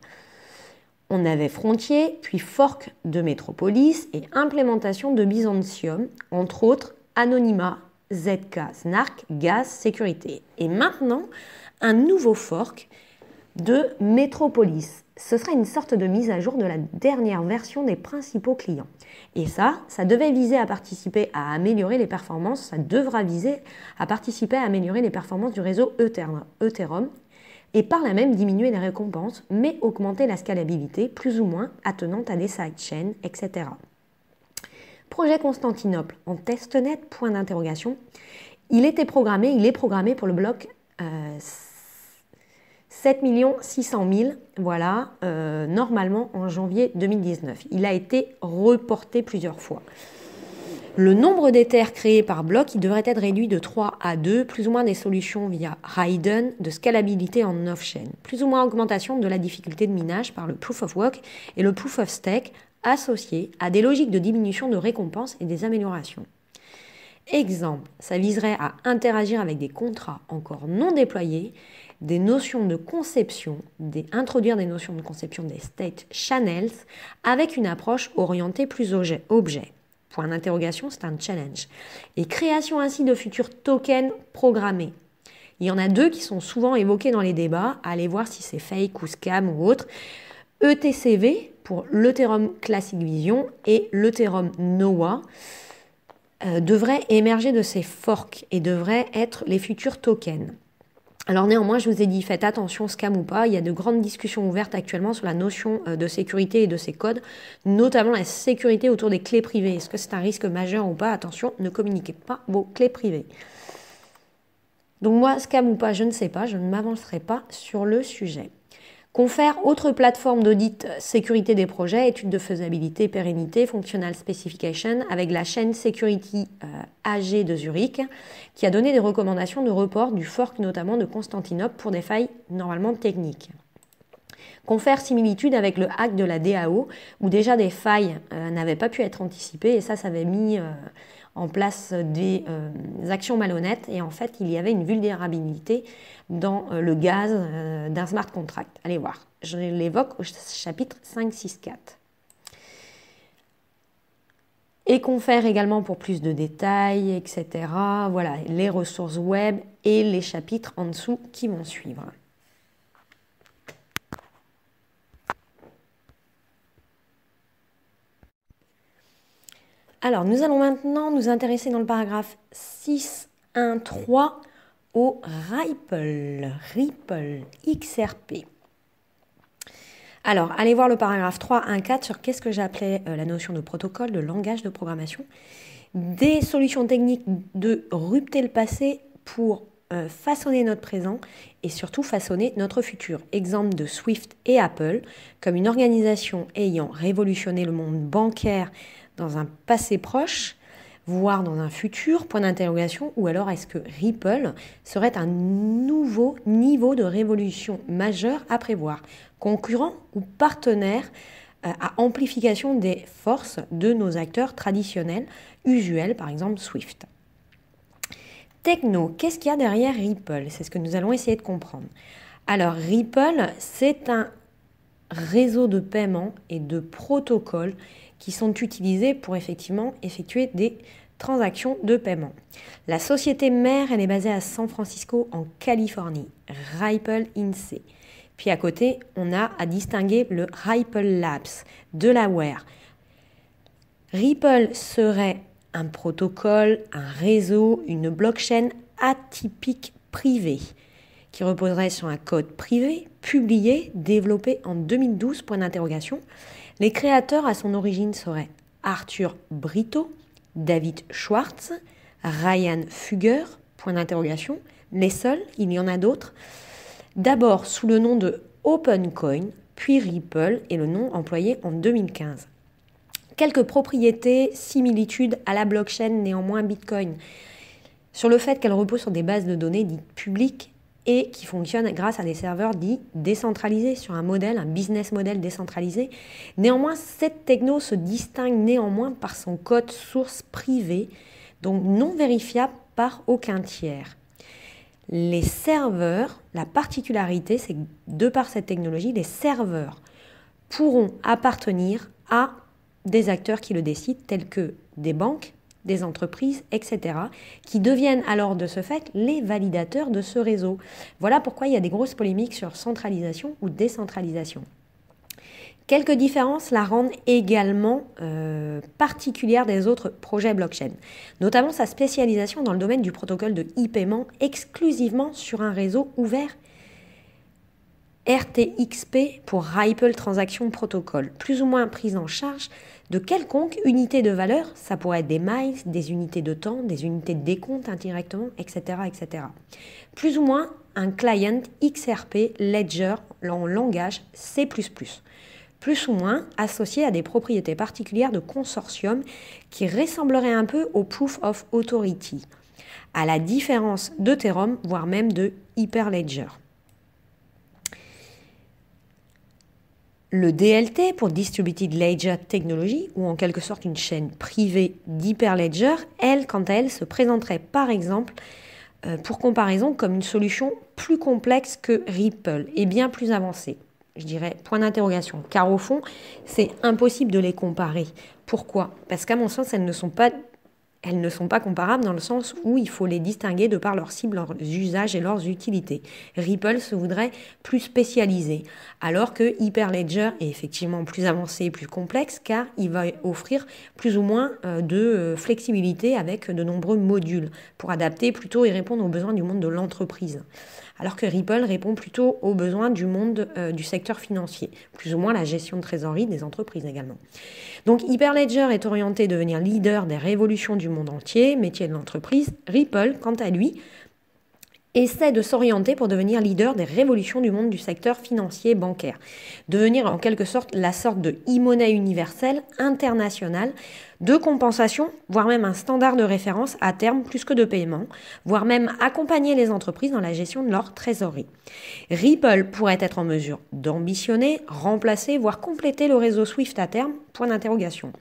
Speaker 1: On avait Frontier, puis Fork de Metropolis et implémentation de Byzantium, entre autres Anonyma, ZK, SNARK, Gaz, Sécurité. Et maintenant, un nouveau fork de Metropolis ce sera une sorte de mise à jour de la dernière version des principaux clients. Et ça, ça devait viser à participer à améliorer les performances, ça devra viser à participer à améliorer les performances du réseau Ethereum et par là même diminuer les récompenses, mais augmenter la scalabilité plus ou moins attenante à des sidechains, etc. Projet Constantinople en testnet, point d'interrogation. Il était programmé, il est programmé pour le bloc euh, 7 600 000, voilà, euh, normalement en janvier 2019. Il a été reporté plusieurs fois. Le nombre des terres par bloc, il devrait être réduit de 3 à 2, plus ou moins des solutions via Raiden de scalabilité en off-chain, plus ou moins augmentation de la difficulté de minage par le proof of work et le proof of stake associé à des logiques de diminution de récompenses et des améliorations. Exemple, ça viserait à interagir avec des contrats encore non déployés des notions de conception, d'introduire introduire des notions de conception des state channels avec une approche orientée plus objet. Point d'interrogation, c'est un challenge. Et création ainsi de futurs tokens programmés. Il y en a deux qui sont souvent évoqués dans les débats. Allez voir si c'est fake ou scam ou autre. ETCV pour l'Ethereum Classic Vision et l'Ethereum Noah euh, devraient émerger de ces forks et devraient être les futurs tokens. Alors néanmoins, je vous ai dit, faites attention, scam ou pas, il y a de grandes discussions ouvertes actuellement sur la notion euh, de sécurité et de ces codes, notamment la sécurité autour des clés privées. Est-ce que c'est un risque majeur ou pas Attention, ne communiquez pas vos clés privées. Donc moi, scam ou pas, je ne sais pas, je ne m'avancerai pas sur le sujet. Confère autre plateforme d'audit sécurité des projets, études de faisabilité, pérennité, functional specification avec la chaîne Security euh, AG de Zurich qui a donné des recommandations de report du fork notamment de Constantinople pour des failles normalement techniques confère similitude avec le hack de la DAO, où déjà des failles euh, n'avaient pas pu être anticipées, et ça, ça avait mis euh, en place des euh, actions malhonnêtes et en fait il y avait une vulnérabilité dans euh, le gaz euh, d'un smart contract. Allez voir, je l'évoque au chapitre 564. Et confère également pour plus de détails, etc. Voilà, les ressources web et les chapitres en dessous qui vont suivre. Alors, nous allons maintenant nous intéresser dans le paragraphe 6.1.3 au Ripple, Ripple, XRP. Alors, allez voir le paragraphe 3.1.4 sur qu'est-ce que j'appelais euh, la notion de protocole, de langage de programmation, des solutions techniques de rupter le passé pour euh, façonner notre présent et surtout façonner notre futur. Exemple de Swift et Apple, comme une organisation ayant révolutionné le monde bancaire dans un passé proche, voire dans un futur point d'interrogation, ou alors est-ce que Ripple serait un nouveau niveau de révolution majeure à prévoir, concurrent ou partenaire euh, à amplification des forces de nos acteurs traditionnels, usuels, par exemple Swift. Techno, qu'est-ce qu'il y a derrière Ripple C'est ce que nous allons essayer de comprendre. Alors Ripple, c'est un réseau de paiement et de protocoles qui sont utilisés pour effectivement effectuer des transactions de paiement. La société mère, elle est basée à San Francisco en Californie, Ripple Inc. Puis à côté, on a à distinguer le Ripple Labs, Delaware. Ripple serait un protocole, un réseau, une blockchain atypique privée qui reposerait sur un code privé publié, développé en 2012, point d'interrogation, les créateurs à son origine seraient Arthur Brito, David Schwartz, Ryan Fugger, point d'interrogation, les seuls, il y en a d'autres, d'abord sous le nom de OpenCoin, puis Ripple est le nom employé en 2015. Quelques propriétés, similitudes à la blockchain néanmoins Bitcoin. Sur le fait qu'elle repose sur des bases de données dites publiques, et qui fonctionne grâce à des serveurs dits décentralisés sur un modèle, un business model décentralisé. Néanmoins, cette techno se distingue néanmoins par son code source privé, donc non vérifiable par aucun tiers. Les serveurs, la particularité, c'est que de par cette technologie, les serveurs pourront appartenir à des acteurs qui le décident, tels que des banques, des entreprises, etc., qui deviennent alors de ce fait les validateurs de ce réseau. Voilà pourquoi il y a des grosses polémiques sur centralisation ou décentralisation. Quelques différences la rendent également euh, particulière des autres projets blockchain, notamment sa spécialisation dans le domaine du protocole de e-paiement exclusivement sur un réseau ouvert RTXP pour Ripple Transaction Protocol, plus ou moins prise en charge de quelconque unité de valeur. Ça pourrait être des miles, des unités de temps, des unités de décompte indirectement, etc. etc. Plus ou moins un client XRP ledger en langage C++, plus ou moins associé à des propriétés particulières de consortium qui ressembleraient un peu au proof of authority, à la différence d'Ethereum, voire même de Hyperledger. le DLT pour Distributed Ledger Technology, ou en quelque sorte une chaîne privée d'Hyperledger, elle, quant à elle, se présenterait par exemple, euh, pour comparaison, comme une solution plus complexe que Ripple et bien plus avancée. Je dirais point d'interrogation, car au fond, c'est impossible de les comparer. Pourquoi Parce qu'à mon sens, elles ne sont pas elles ne sont pas comparables dans le sens où il faut les distinguer de par leurs cibles, leurs usages et leurs utilités. Ripple se voudrait plus spécialisé, alors que Hyperledger est effectivement plus avancé et plus complexe car il va offrir plus ou moins euh, de euh, flexibilité avec de nombreux modules pour adapter plutôt et répondre aux besoins du monde de l'entreprise alors que Ripple répond plutôt aux besoins du monde euh, du secteur financier, plus ou moins la gestion de trésorerie des entreprises également. Donc Hyperledger est orienté à devenir leader des révolutions du monde entier, métier de l'entreprise. Ripple, quant à lui, essaie de s'orienter pour devenir leader des révolutions du monde du secteur financier bancaire, devenir en quelque sorte la sorte de e-monnaie universelle internationale de compensation, voire même un standard de référence à terme plus que de paiement, voire même accompagner les entreprises dans la gestion de leur trésorerie. Ripple pourrait être en mesure d'ambitionner, remplacer, voire compléter le réseau SWIFT à terme, point d'interrogation.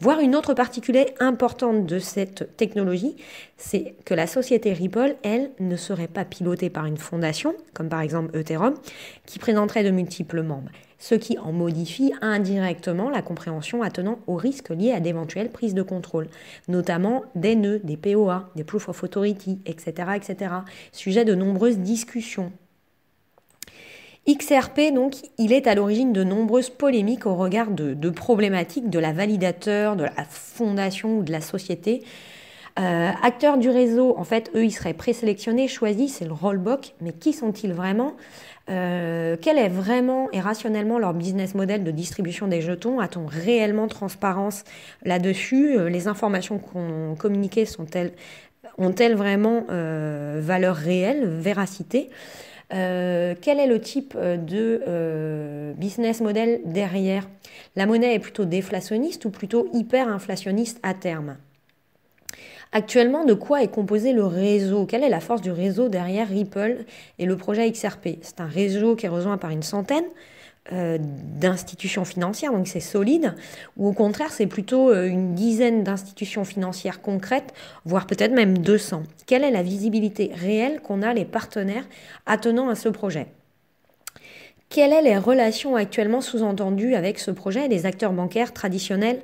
Speaker 1: Voir une autre particulière importante de cette technologie, c'est que la société Ripple, elle, ne serait pas pilotée par une fondation, comme par exemple Ethereum, qui présenterait de multiples membres ce qui en modifie indirectement la compréhension attenant aux risques liés à d'éventuelles prises de contrôle, notamment des nœuds, des POA, des Proof of Authority, etc. etc. sujet de nombreuses discussions. XRP, donc, il est à l'origine de nombreuses polémiques au regard de, problématiques de la validateur, de la fondation ou de la société. Euh, acteurs du réseau, en fait, eux, ils seraient présélectionnés, choisis, c'est le rollback, mais qui sont-ils vraiment euh, quel est vraiment et rationnellement leur business model de distribution des jetons A-t-on réellement transparence là-dessus euh, Les informations qu'on communiquait ont-elles vraiment euh, valeur réelle, véracité quel est le type de business model derrière La monnaie est plutôt déflationniste ou plutôt hyperinflationniste inflationniste à terme Actuellement, de quoi est composé le réseau Quelle est la force du réseau derrière Ripple et le projet XRP C'est un réseau qui est rejoint par une centaine euh, d'institutions financières, donc c'est solide, ou au contraire, c'est plutôt euh, une dizaine d'institutions financières concrètes, voire peut-être même 200. Quelle est la visibilité réelle qu'on a les partenaires attenant à ce projet quelles sont les relations actuellement sous-entendues avec ce projet et les acteurs bancaires traditionnels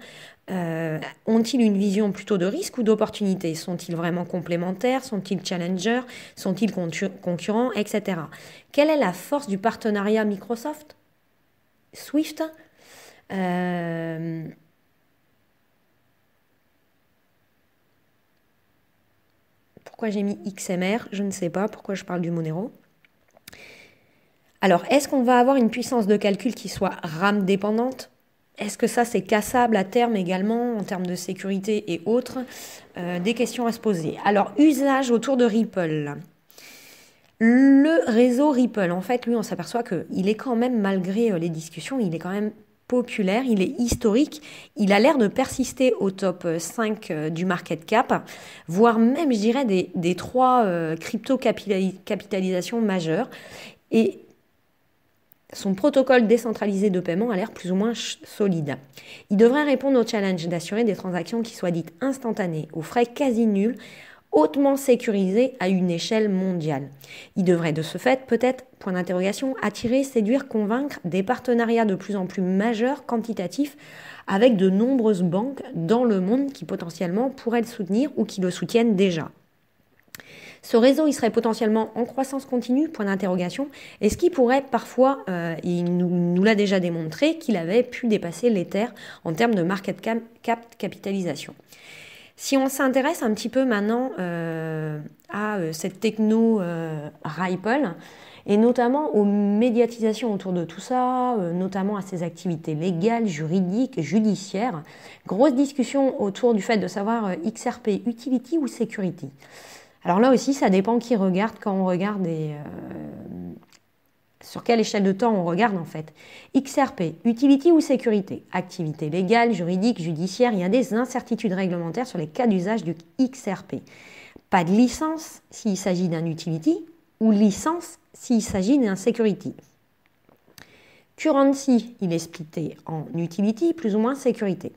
Speaker 1: euh, ont-ils une vision plutôt de risque ou d'opportunité Sont-ils vraiment complémentaires Sont-ils challengers Sont-ils concurrents Etc. Quelle est la force du partenariat Microsoft Swift euh, Pourquoi j'ai mis XMR Je ne sais pas pourquoi je parle du Monero. Alors, est-ce qu'on va avoir une puissance de calcul qui soit RAM dépendante est-ce que ça, c'est cassable à terme également, en termes de sécurité et autres euh, Des questions à se poser. Alors, usage autour de Ripple. Le réseau Ripple, en fait, lui, on s'aperçoit qu'il est quand même, malgré euh, les discussions, il est quand même populaire, il est historique, il a l'air de persister au top 5 euh, du market cap, voire même, je dirais, des, des trois crypto-capitalisations majeures. Et son protocole décentralisé de paiement a l'air plus ou moins solide. Il devrait répondre au challenge d'assurer des transactions qui soient dites instantanées, aux frais quasi nuls, hautement sécurisées à une échelle mondiale. Il devrait de ce fait peut-être, point d'interrogation, attirer, séduire, convaincre des partenariats de plus en plus majeurs, quantitatifs, avec de nombreuses banques dans le monde qui potentiellement pourraient le soutenir ou qui le soutiennent déjà. Ce réseau, il serait potentiellement en croissance continue, point d'interrogation, et ce qui pourrait parfois, euh, il nous, l'a déjà démontré, qu'il avait pu dépasser l'Ether en termes de market cap, capitalisation. Si on s'intéresse un petit peu maintenant euh, à euh, cette techno Ripple, et notamment aux médiatisations autour de tout ça, notamment à ses activités légales, juridiques, judiciaires. Grosse discussion autour du fait de savoir XRP utility ou security. Alors là aussi, ça dépend qui regarde, quand on regarde et euh, sur quelle échelle de temps on regarde en fait. XRP, utility ou sécurité Activité légale, juridique, judiciaire, il y a des incertitudes réglementaires sur les cas d'usage du XRP. Pas de licence s'il s'agit d'un utility ou licence s'il s'agit d'un security. Currency, il est splitté en utility plus ou moins sécurité.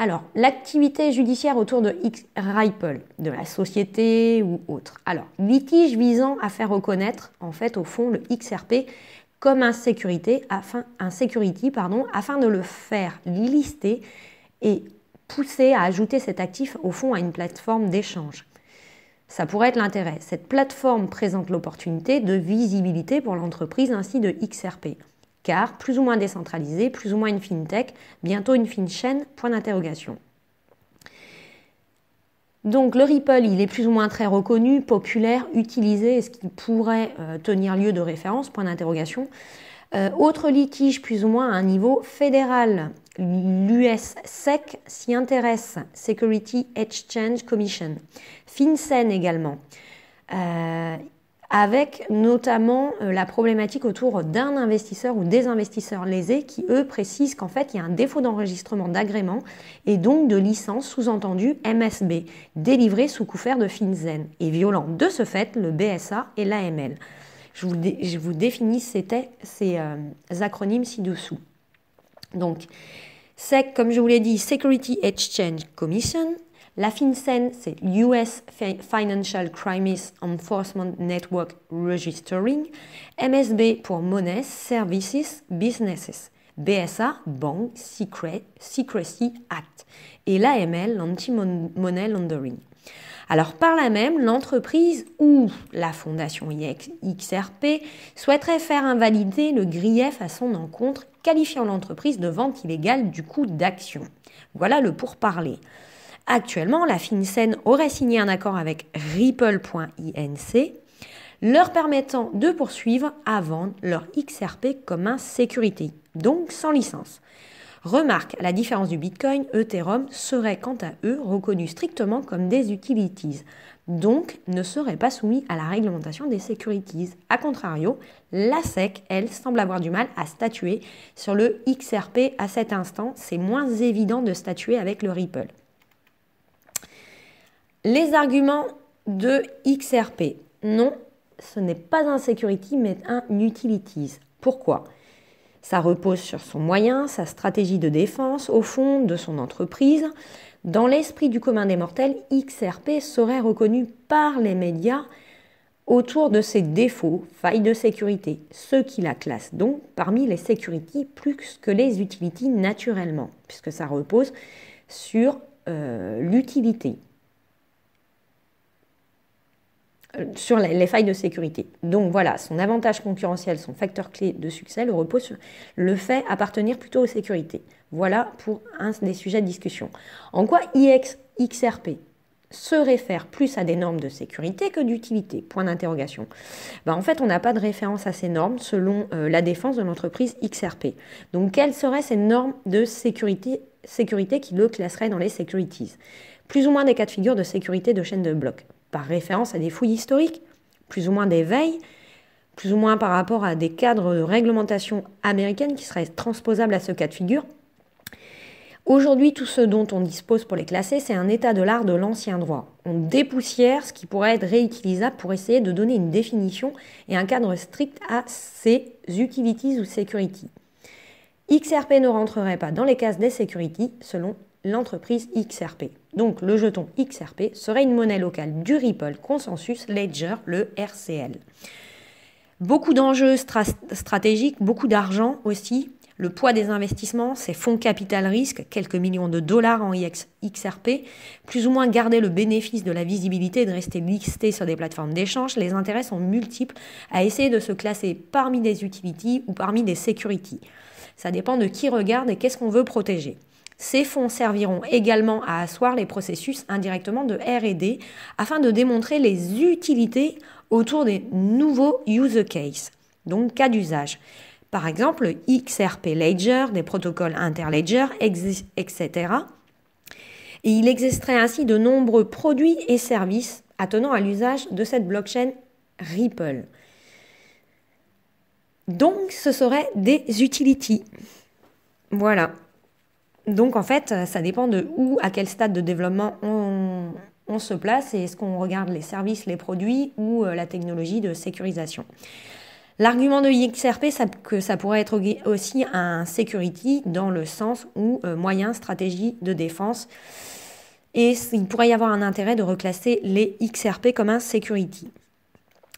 Speaker 1: Alors, l'activité judiciaire autour de X de la société ou autre. Alors, litige visant à faire reconnaître, en fait, au fond, le XRP comme un, afin, security pardon, afin de le faire lister et pousser à ajouter cet actif, au fond, à une plateforme d'échange. Ça pourrait être l'intérêt. Cette plateforme présente l'opportunité de visibilité pour l'entreprise ainsi de XRP car plus ou moins décentralisé, plus ou moins une fintech, bientôt une finchain, point d'interrogation. Donc le Ripple, il est plus ou moins très reconnu, populaire, utilisé, est-ce qu'il pourrait euh, tenir lieu de référence, point d'interrogation. Euh, autre litige plus ou moins à un niveau fédéral, l'US SEC s'y intéresse, Security Exchange Commission, FinCEN également. Euh, avec notamment euh, la problématique autour d'un investisseur ou des investisseurs lésés qui, eux, précisent qu'en fait, il y a un défaut d'enregistrement d'agrément et donc de licence sous-entendue MSB, délivrée sous couvert de FinZen et violent. de ce fait le BSA et l'AML. Je vous, définis ces, euh, acronymes ci-dessous. Donc, SEC, comme je vous l'ai dit, Security Exchange Commission, la FinCEN, c'est US Financial Crimes Enforcement Network Registering, MSB pour Money Services, Businesses, BSA, Bank Secret, Secrecy Act, et l'AML, « money Laundering. Alors par là même, l'entreprise ou la fondation XRP souhaiterait faire invalider le grief à son encontre qualifiant l'entreprise de vente illégale du coût d'action. Voilà le pourparler. Actuellement, la FinCEN aurait signé un accord avec Ripple.inc leur permettant de poursuivre à vendre leur XRP comme un security, donc sans licence. Remarque, à la différence du Bitcoin, Ethereum serait quant à eux reconnu strictement comme des utilities, donc ne serait pas soumis à la réglementation des securities. A contrario, la SEC, elle, semble avoir du mal à statuer sur le XRP à cet instant, c'est moins évident de statuer avec le Ripple. Les arguments de XRP. Non, ce n'est pas un security, mais un utilities. Pourquoi Ça repose sur son moyen, sa stratégie de défense, au fond, de son entreprise. Dans l'esprit du commun des mortels, XRP serait reconnu par les médias autour de ses défauts, failles de sécurité, ce qui la classe donc parmi les securities plus que les utilities naturellement, puisque ça repose sur euh, l'utilité. Euh, sur les failles de sécurité. Donc voilà, son avantage concurrentiel, son facteur clé de succès, le repose sur le fait appartenir plutôt aux sécurités. Voilà pour un des sujets de discussion. En quoi IX, XRP se réfère plus à des normes de sécurité que d'utilité Point d'interrogation. Ben, en fait, on n'a pas de référence à ces normes selon euh, la défense de l'entreprise XRP. Donc, quelles seraient ces normes de sécurité, sécurité qui le classeraient dans les securities Plus ou moins des cas de figure de sécurité de chaîne de blocs par référence à des fouilles historiques, plus ou moins des veilles, plus ou moins par rapport à des cadres de réglementation américaine qui seraient transposables à ce cas de figure. Aujourd'hui, tout ce dont on dispose pour les classer, c'est un état de l'art de l'ancien droit. On dépoussière ce qui pourrait être réutilisable pour essayer de donner une définition et un cadre strict à ces utilities ou securities. XRP ne rentrerait pas dans les cases des security selon l'entreprise XRP. Donc le jeton XRP serait une monnaie locale du Ripple Consensus Ledger, le RCL. Beaucoup d'enjeux stratégiques, beaucoup d'argent aussi. Le poids des investissements, ces fonds capital risque, quelques millions de dollars en XRP, plus ou moins garder le bénéfice de la visibilité et de rester listé sur des plateformes d'échange, les intérêts sont multiples à essayer de se classer parmi des utilities ou parmi des securities. Ça dépend de qui regarde et qu'est-ce qu'on veut protéger. Ces fonds serviront également à asseoir les processus indirectement de RD afin de démontrer les utilités autour des nouveaux use cases, donc cas d'usage. Par exemple, XRP Ledger, des protocoles interledger, etc. Et il existerait ainsi de nombreux produits et services attenant à l'usage de cette blockchain Ripple. Donc, ce seraient des utilities. Voilà. Donc en fait, euh, ça dépend de où, à quel stade de développement on, se place et est-ce qu'on regarde les services, les produits ou euh, la technologie de sécurisation. L'argument de XRP, c'est que ça pourrait être aussi un security dans le sens où euh, moyen, stratégie de défense. Et il pourrait y avoir un intérêt de reclasser les XRP comme un security.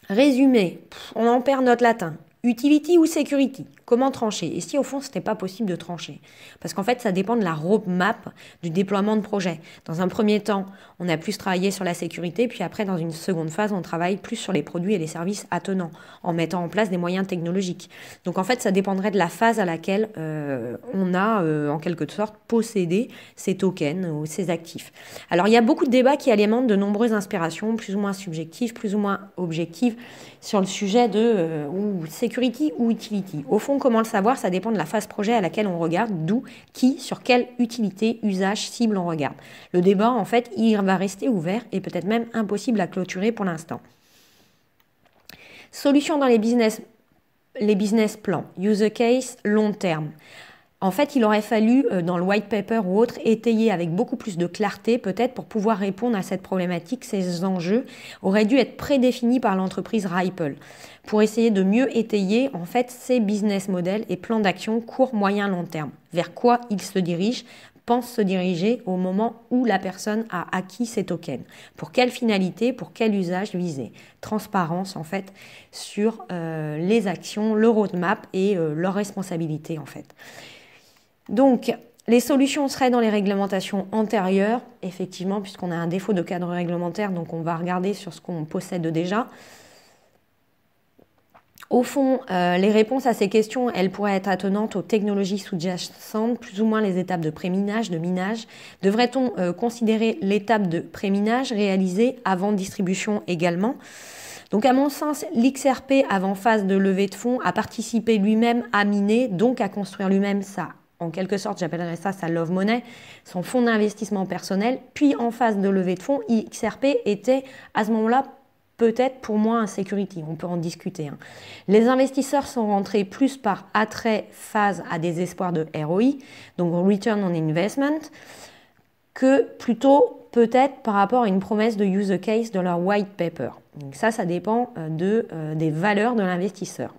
Speaker 1: Résumé, on en perd notre latin. Utility ou security Comment trancher Et si au fond, ce n'était pas possible de trancher Parce qu'en fait, ça dépend de la roadmap du déploiement de projet. Dans un premier temps, on a plus travaillé sur la sécurité, puis après, dans une seconde phase, on travaille plus sur les produits et les services attenants, en mettant en place des moyens technologiques. Donc en fait, ça dépendrait de la phase à laquelle euh, on a, euh, en quelque sorte, possédé ces tokens ou ces actifs. Alors il y a beaucoup de débats qui alimentent de nombreuses inspirations, plus ou moins subjectives, plus ou moins objectives, sur le sujet de euh, ou security ou utility. Au fond, comment le savoir Ça dépend de la phase projet à laquelle on regarde, d'où, qui, sur quelle utilité, usage, cible on regarde. Le débat, en fait, il va rester ouvert et peut-être même impossible à clôturer pour l'instant. Solution dans les business, les business plans, user case, long terme. En fait, il aurait fallu, euh, dans le white paper ou autre, étayer avec beaucoup plus de clarté, peut-être, pour pouvoir répondre à cette problématique. Ces enjeux auraient dû être prédéfinis par l'entreprise Ripple pour essayer de mieux étayer, en fait, ses business models et plans d'action court, moyen, long terme. Vers quoi ils se dirigent, pensent se diriger au moment où la personne a acquis ses tokens. Pour quelle finalité, pour quel usage viser Transparence en fait sur euh, les actions, le roadmap et euh, leurs responsabilités en fait. Donc, les solutions seraient dans les réglementations antérieures, effectivement, puisqu'on a un défaut de cadre réglementaire, donc on va regarder sur ce qu'on possède déjà. Au fond, euh, les réponses à ces questions, elles pourraient être attenantes aux technologies sous-jacentes, plus ou moins les étapes de préminage, de minage. Devrait-on euh, considérer l'étape de préminage réalisée avant distribution également donc à mon sens, l'XRP avant phase de levée de fonds a participé lui-même à miner, donc à construire lui-même sa en quelque sorte, j'appellerais ça sa love money, son fonds d'investissement personnel. Puis en phase de levée de fonds, XRP était à ce moment-là peut-être pour moi un security, on peut en discuter. Hein. Les investisseurs sont rentrés plus par attrait phase à des espoirs de ROI, donc return on investment, que plutôt peut-être par rapport à une promesse de use case de leur white paper. Donc ça, ça dépend euh, euh, des valeurs de l'investisseur.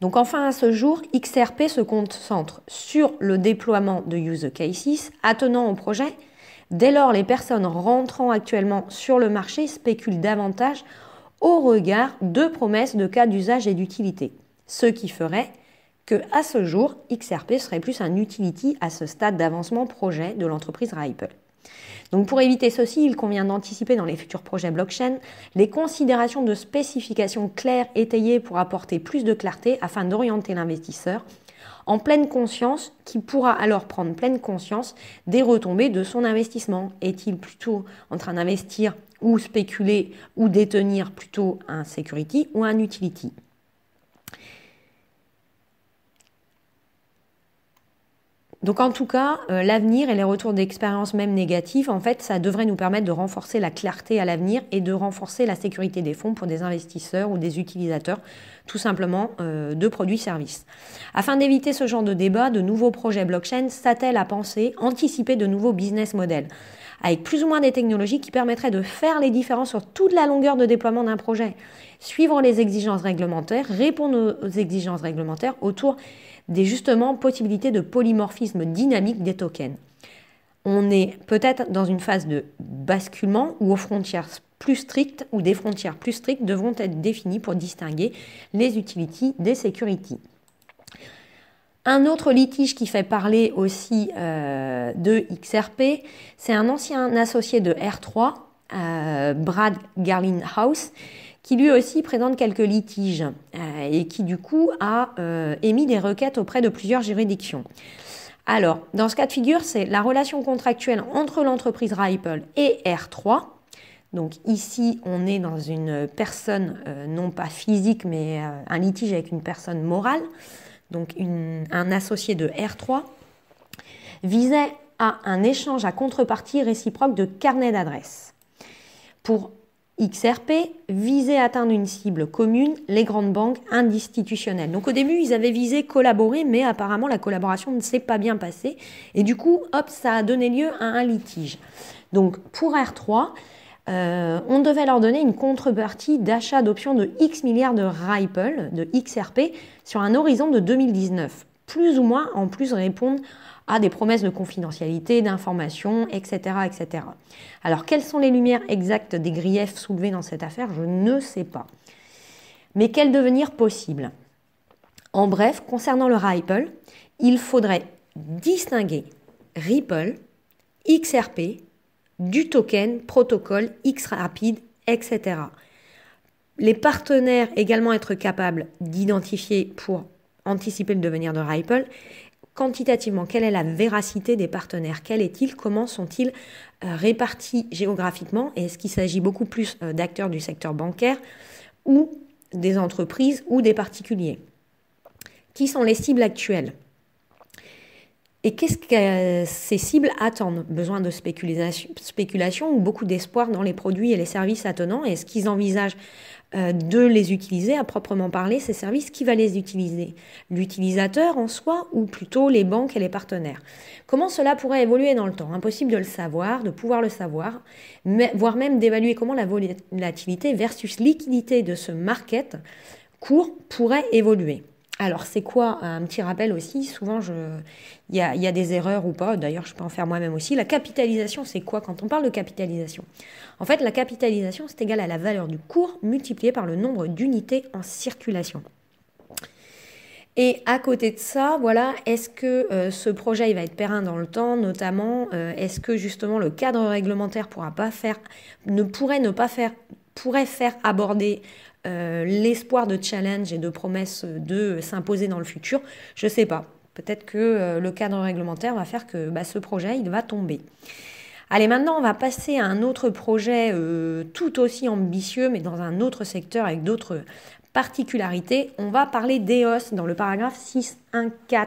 Speaker 1: Donc enfin à ce jour, XRP se concentre sur le déploiement de Use Cases attenant au projet. Dès lors, les personnes rentrant actuellement sur le marché spéculent davantage au regard de promesses de cas d'usage et d'utilité, ce qui ferait que à ce jour, XRP serait plus un utility à ce stade d'avancement projet de l'entreprise Ripple. Donc pour éviter ceci, il convient d'anticiper dans les futurs projets blockchain les considérations de spécifications claires étayées pour apporter plus de clarté afin d'orienter l'investisseur en pleine conscience, qui pourra alors prendre pleine conscience des retombées de son investissement. Est-il plutôt en train d'investir ou spéculer ou détenir plutôt un security ou un utility Donc en tout cas, euh, l'avenir et les retours d'expérience même négatifs, en fait, ça devrait nous permettre de renforcer la clarté à l'avenir et de renforcer la sécurité des fonds pour des investisseurs ou des utilisateurs, tout simplement, euh, de produits-services. Afin d'éviter ce genre de débat, de nouveaux projets blockchain s'attellent à penser, anticiper de nouveaux business models avec plus ou moins des technologies qui permettraient de faire les différences sur toute la longueur de déploiement d'un projet, suivre les exigences réglementaires, répondre aux exigences réglementaires autour des justement possibilités de polymorphisme dynamique des tokens. On est peut-être dans une phase de basculement où aux frontières plus strictes ou des frontières plus strictes devront être définies pour distinguer les utilities des securities. Un autre litige qui fait parler aussi euh, de XRP, c'est un ancien associé de R3, euh, Brad Garlin House, qui lui aussi présente quelques litiges euh, et qui du coup a euh, émis des requêtes auprès de plusieurs juridictions. Alors, dans ce cas de figure, c'est la relation contractuelle entre l'entreprise Ripple et R3. Donc ici, on est dans une personne euh, non pas physique, mais un litige avec une personne morale, donc un associé de R3, visait à un échange à contrepartie réciproque de carnet d'adresse pour XRP visait atteindre une cible commune, les grandes banques institutionnelles. Donc au début, ils avaient visé collaborer, mais apparemment la collaboration ne s'est pas bien passée. Et du coup, hop, ça a donné lieu à un litige. Donc pour R3, euh, on devait leur donner une contrepartie d'achat d'options de X milliards de Ripple, de XRP, sur un horizon de 2019. Plus ou moins, en plus, répondre à des promesses de confidentialité, d'information, etc., etc. Alors, quelles sont les lumières exactes des griefs soulevés dans cette affaire Je ne sais pas. Mais quel devenir possible En bref, concernant le Ripple, il faudrait distinguer Ripple, XRP, du token, protocole, X rapide, etc. Les partenaires également être capables d'identifier pour anticiper le devenir de Ripple quantitativement, quelle est la véracité des partenaires, quel est-il, comment sont-ils euh, répartis géographiquement, et est-ce qu'il s'agit beaucoup plus euh, d'acteurs du secteur bancaire ou des entreprises ou des particuliers Qui sont les cibles actuelles et qu'est-ce que euh, ces cibles attendent Besoin de spéculation, spéculation ou beaucoup d'espoir dans les produits et les services attenants Est-ce qu'ils envisagent euh, de les utiliser à proprement parler, ces services, qui va les utiliser L'utilisateur en soi ou plutôt les banques et les partenaires Comment cela pourrait évoluer dans le temps Impossible de le savoir, de pouvoir le savoir, mais, voire même d'évaluer comment la volatilité versus liquidité de ce market court pourrait évoluer. Alors c'est quoi un petit rappel aussi Souvent je, il y a, des erreurs ou pas. D'ailleurs je peux en faire moi-même aussi. La capitalisation c'est quoi Quand on parle de capitalisation, en fait la capitalisation c'est égal à la valeur du cours multipliée par le nombre d'unités en circulation. Et à côté de ça, voilà, est-ce que euh, ce projet il va être pérenne dans le temps, notamment euh, est-ce que justement le cadre réglementaire pourra pas faire, ne pourrait ne pas faire pourrait faire aborder euh, l'espoir de challenge et de promesse de s'imposer dans le futur, je ne sais pas. Peut-être que euh, le cadre réglementaire va faire que bah, ce projet, il va tomber. Allez, maintenant, on va passer à un autre projet euh, tout aussi ambitieux, mais dans un autre secteur avec d'autres particularités. On va parler d'EOS dans le paragraphe 6.1.4.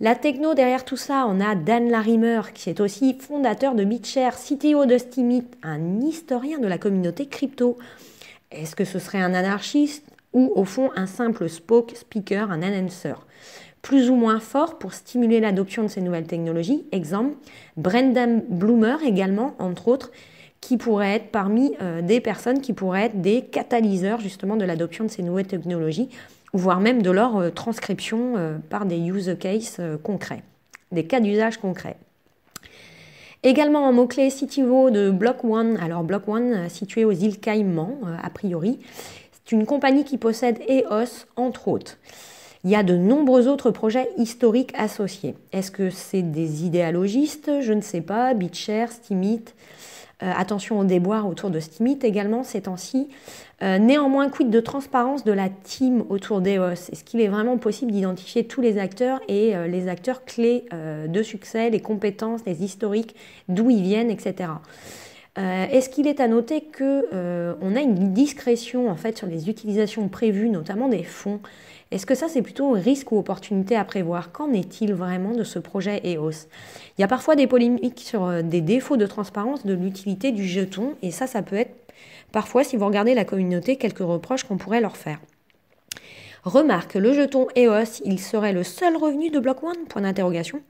Speaker 1: La techno derrière tout ça, on a Dan Larimer, qui est aussi fondateur de BitShare, CTO de Steemit, un historien de la communauté crypto. Est-ce que ce serait un anarchiste ou au fond un simple spoke, speaker, un announcer plus ou moins fort pour stimuler l'adoption de ces nouvelles technologies. Exemple, Brendan Bloomer également, entre autres, qui pourrait être parmi euh, des personnes qui pourraient être des catalyseurs justement de l'adoption de ces nouvelles technologies, voire même de leur euh, transcription euh, par des use cases concrets, des cas d'usage concrets. Également en mot-clé Citivo de Block One. Alors Block One, euh, situé aux îles Caïmans, euh, a priori. C'est une compagnie qui possède EOS, entre autres. Il y a de nombreux autres projets historiques associés. Est-ce que c'est des idéalogistes Je ne sais pas. BitShare, Steemit, euh, attention aux déboires autour de Stimite également ces temps-ci. Euh, néanmoins, quid de transparence de la team autour d'EOS Est-ce qu'il est vraiment possible d'identifier tous les acteurs et euh, les acteurs clés de succès, les compétences, les historiques, d'où ils viennent, etc. Est-ce qu'il est à noter qu'on a une discrétion en fait sur les utilisations prévues, notamment des fonds est-ce que ça, c'est plutôt risque ou opportunité à prévoir Qu'en est-il vraiment de ce projet EOS Il y a parfois des polémiques sur euh, des défauts de transparence de l'utilité du jeton, et ça, ça peut être parfois, si vous regardez la communauté, quelques reproches qu'on pourrait leur faire. Remarque, le jeton EOS, il serait le seul revenu de Block One Point d'interrogation.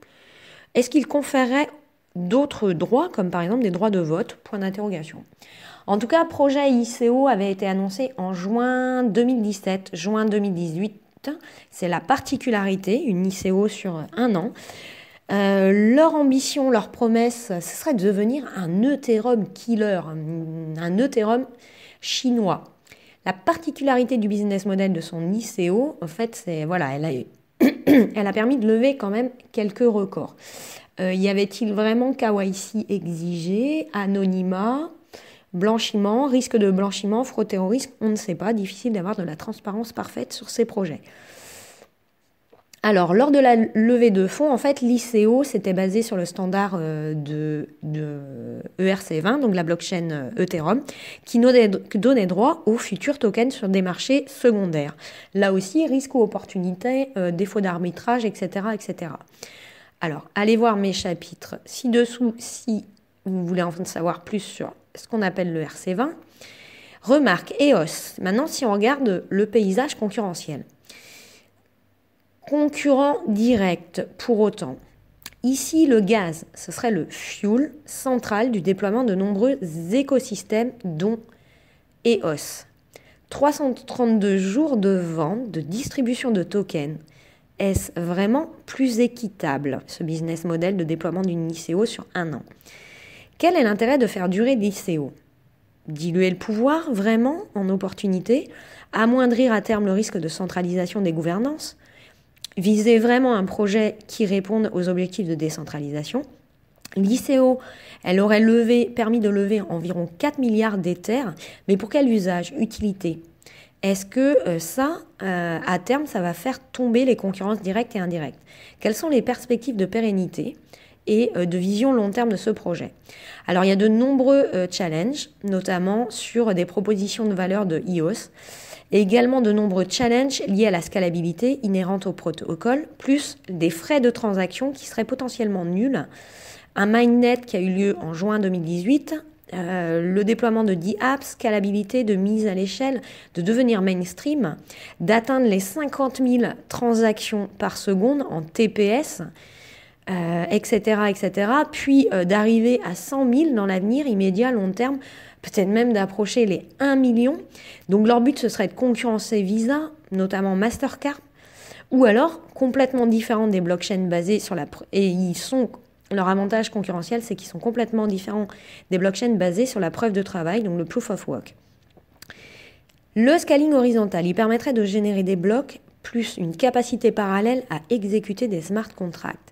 Speaker 1: Est-ce qu'il conférerait d'autres droits, comme par exemple des droits de vote En tout cas, projet ICO avait été annoncé en juin 2017, juin 2018, c'est la particularité, une ICO sur un an. Euh, leur ambition, leur promesse, ce serait de devenir un Ethereum killer, un Ethereum chinois. La particularité du business model de son ICO, en fait, c'est voilà, elle a, elle a permis de lever quand même quelques records. Euh, y avait-il vraiment KYC exigé, anonymat Blanchiment, risque de blanchiment, fraude risque, on ne sait pas, difficile d'avoir de la transparence parfaite sur ces projets. Alors, lors de la levée de fonds, en fait, l'ICO s'était basé sur le standard euh, de, ERC20, e donc la blockchain euh, Ethereum, qui donnait droit aux futurs tokens sur des marchés secondaires. Là aussi, risque ou opportunité, euh, défaut d'arbitrage, etc., etc. Alors, allez voir mes chapitres ci-dessous si vous voulez en savoir plus sur ce qu'on appelle le RC20. Remarque, EOS, maintenant si on regarde le paysage concurrentiel. Concurrent direct pour autant. Ici, le gaz, ce serait le fuel central du déploiement de nombreux écosystèmes, dont EOS. 332 jours de vente, de distribution de tokens. Est-ce vraiment plus équitable, ce business model de déploiement d'une ICO sur un an quel est l'intérêt de faire durer l'ICEO Diluer le pouvoir vraiment en opportunité, amoindrir à terme le risque de centralisation des gouvernances, viser vraiment un projet qui réponde aux objectifs de décentralisation. L'ICEO, elle aurait levé, permis de lever environ 4 milliards d'éther, mais pour quel usage Utilité Est-ce que euh, ça, euh, à terme, ça va faire tomber les concurrences directes et indirectes Quelles sont les perspectives de pérennité et euh, de vision long terme de ce projet. Alors il y a de nombreux euh, challenges, notamment sur des propositions de valeur de IOS, et également de nombreux challenges liés à la scalabilité inhérente au protocole, plus des frais de transaction qui seraient potentiellement nuls. Un mainnet qui a eu lieu en juin 2018, euh, le déploiement de 10 apps, scalabilité, de mise à l'échelle, de devenir mainstream, d'atteindre les 50 000 transactions par seconde en TPS, etc., euh, etc., puis euh, d'arriver à 100 000 dans l'avenir immédiat, long terme, peut-être même d'approcher les 1 million. Donc leur but, ce serait de concurrencer Visa, notamment Mastercard, ou alors complètement différent des blockchains basées sur la... Et ils sont... Leur avantage concurrentiel, c'est qu'ils sont complètement différents des blockchains basées sur la preuve de travail, donc le proof of work. Le scaling horizontal, il permettrait de générer des blocs plus une capacité parallèle à exécuter des smart contracts.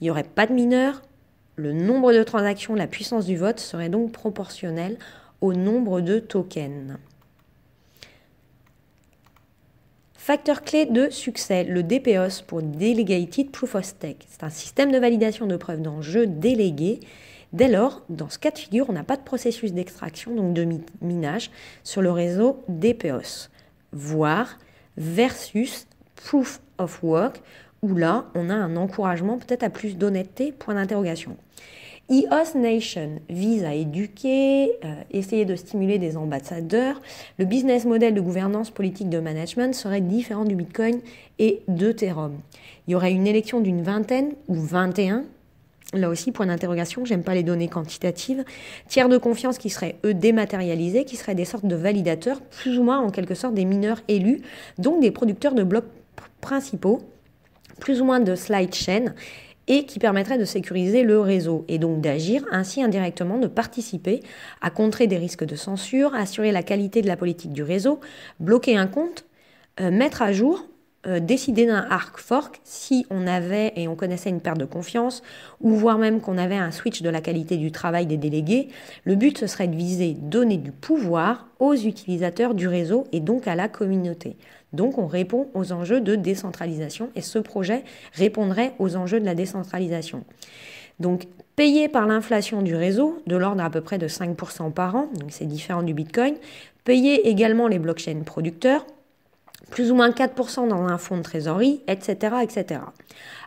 Speaker 1: Il n'y aurait pas de mineurs. Le nombre de transactions, la puissance du vote serait donc proportionnelle au nombre de tokens. Facteur clé de succès, le DPoS pour Delegated Proof of Stake. C'est un système de validation de preuves d'enjeux délégué. Dès lors, dans ce cas de figure, on n'a pas de processus d'extraction, donc de minage, sur le réseau DPoS, voire versus Proof of Work, où là, on a un encouragement peut-être à plus d'honnêteté, point d'interrogation. EOS Nation vise à éduquer, euh, essayer de stimuler des ambassadeurs. Le business model de gouvernance politique de management serait différent du Bitcoin et d'Ethereum. Il y aurait une élection d'une vingtaine ou 21. Là aussi, point d'interrogation, j'aime pas les données quantitatives. Tiers de confiance qui seraient, eux, dématérialisés, qui seraient des sortes de validateurs, plus ou moins en quelque sorte des mineurs élus, donc des producteurs de blocs principaux plus ou moins de slide chain et qui permettrait de sécuriser le réseau et donc d'agir ainsi indirectement, de participer à contrer des risques de censure, assurer la qualité de la politique du réseau, bloquer un compte, euh, mettre à jour, euh, décider d'un arc fork si on avait et on connaissait une perte de confiance ou voire même qu'on avait un switch de la qualité du travail des délégués. Le but ce serait de viser donner du pouvoir aux utilisateurs du réseau et donc à la communauté. Donc on répond aux enjeux de décentralisation et ce projet répondrait aux enjeux de la décentralisation. Donc payer par l'inflation du réseau, de l'ordre à peu près de 5% par an, donc c'est différent du Bitcoin, Payer également les blockchains producteurs, plus ou moins 4% dans un fonds de trésorerie, etc., etc.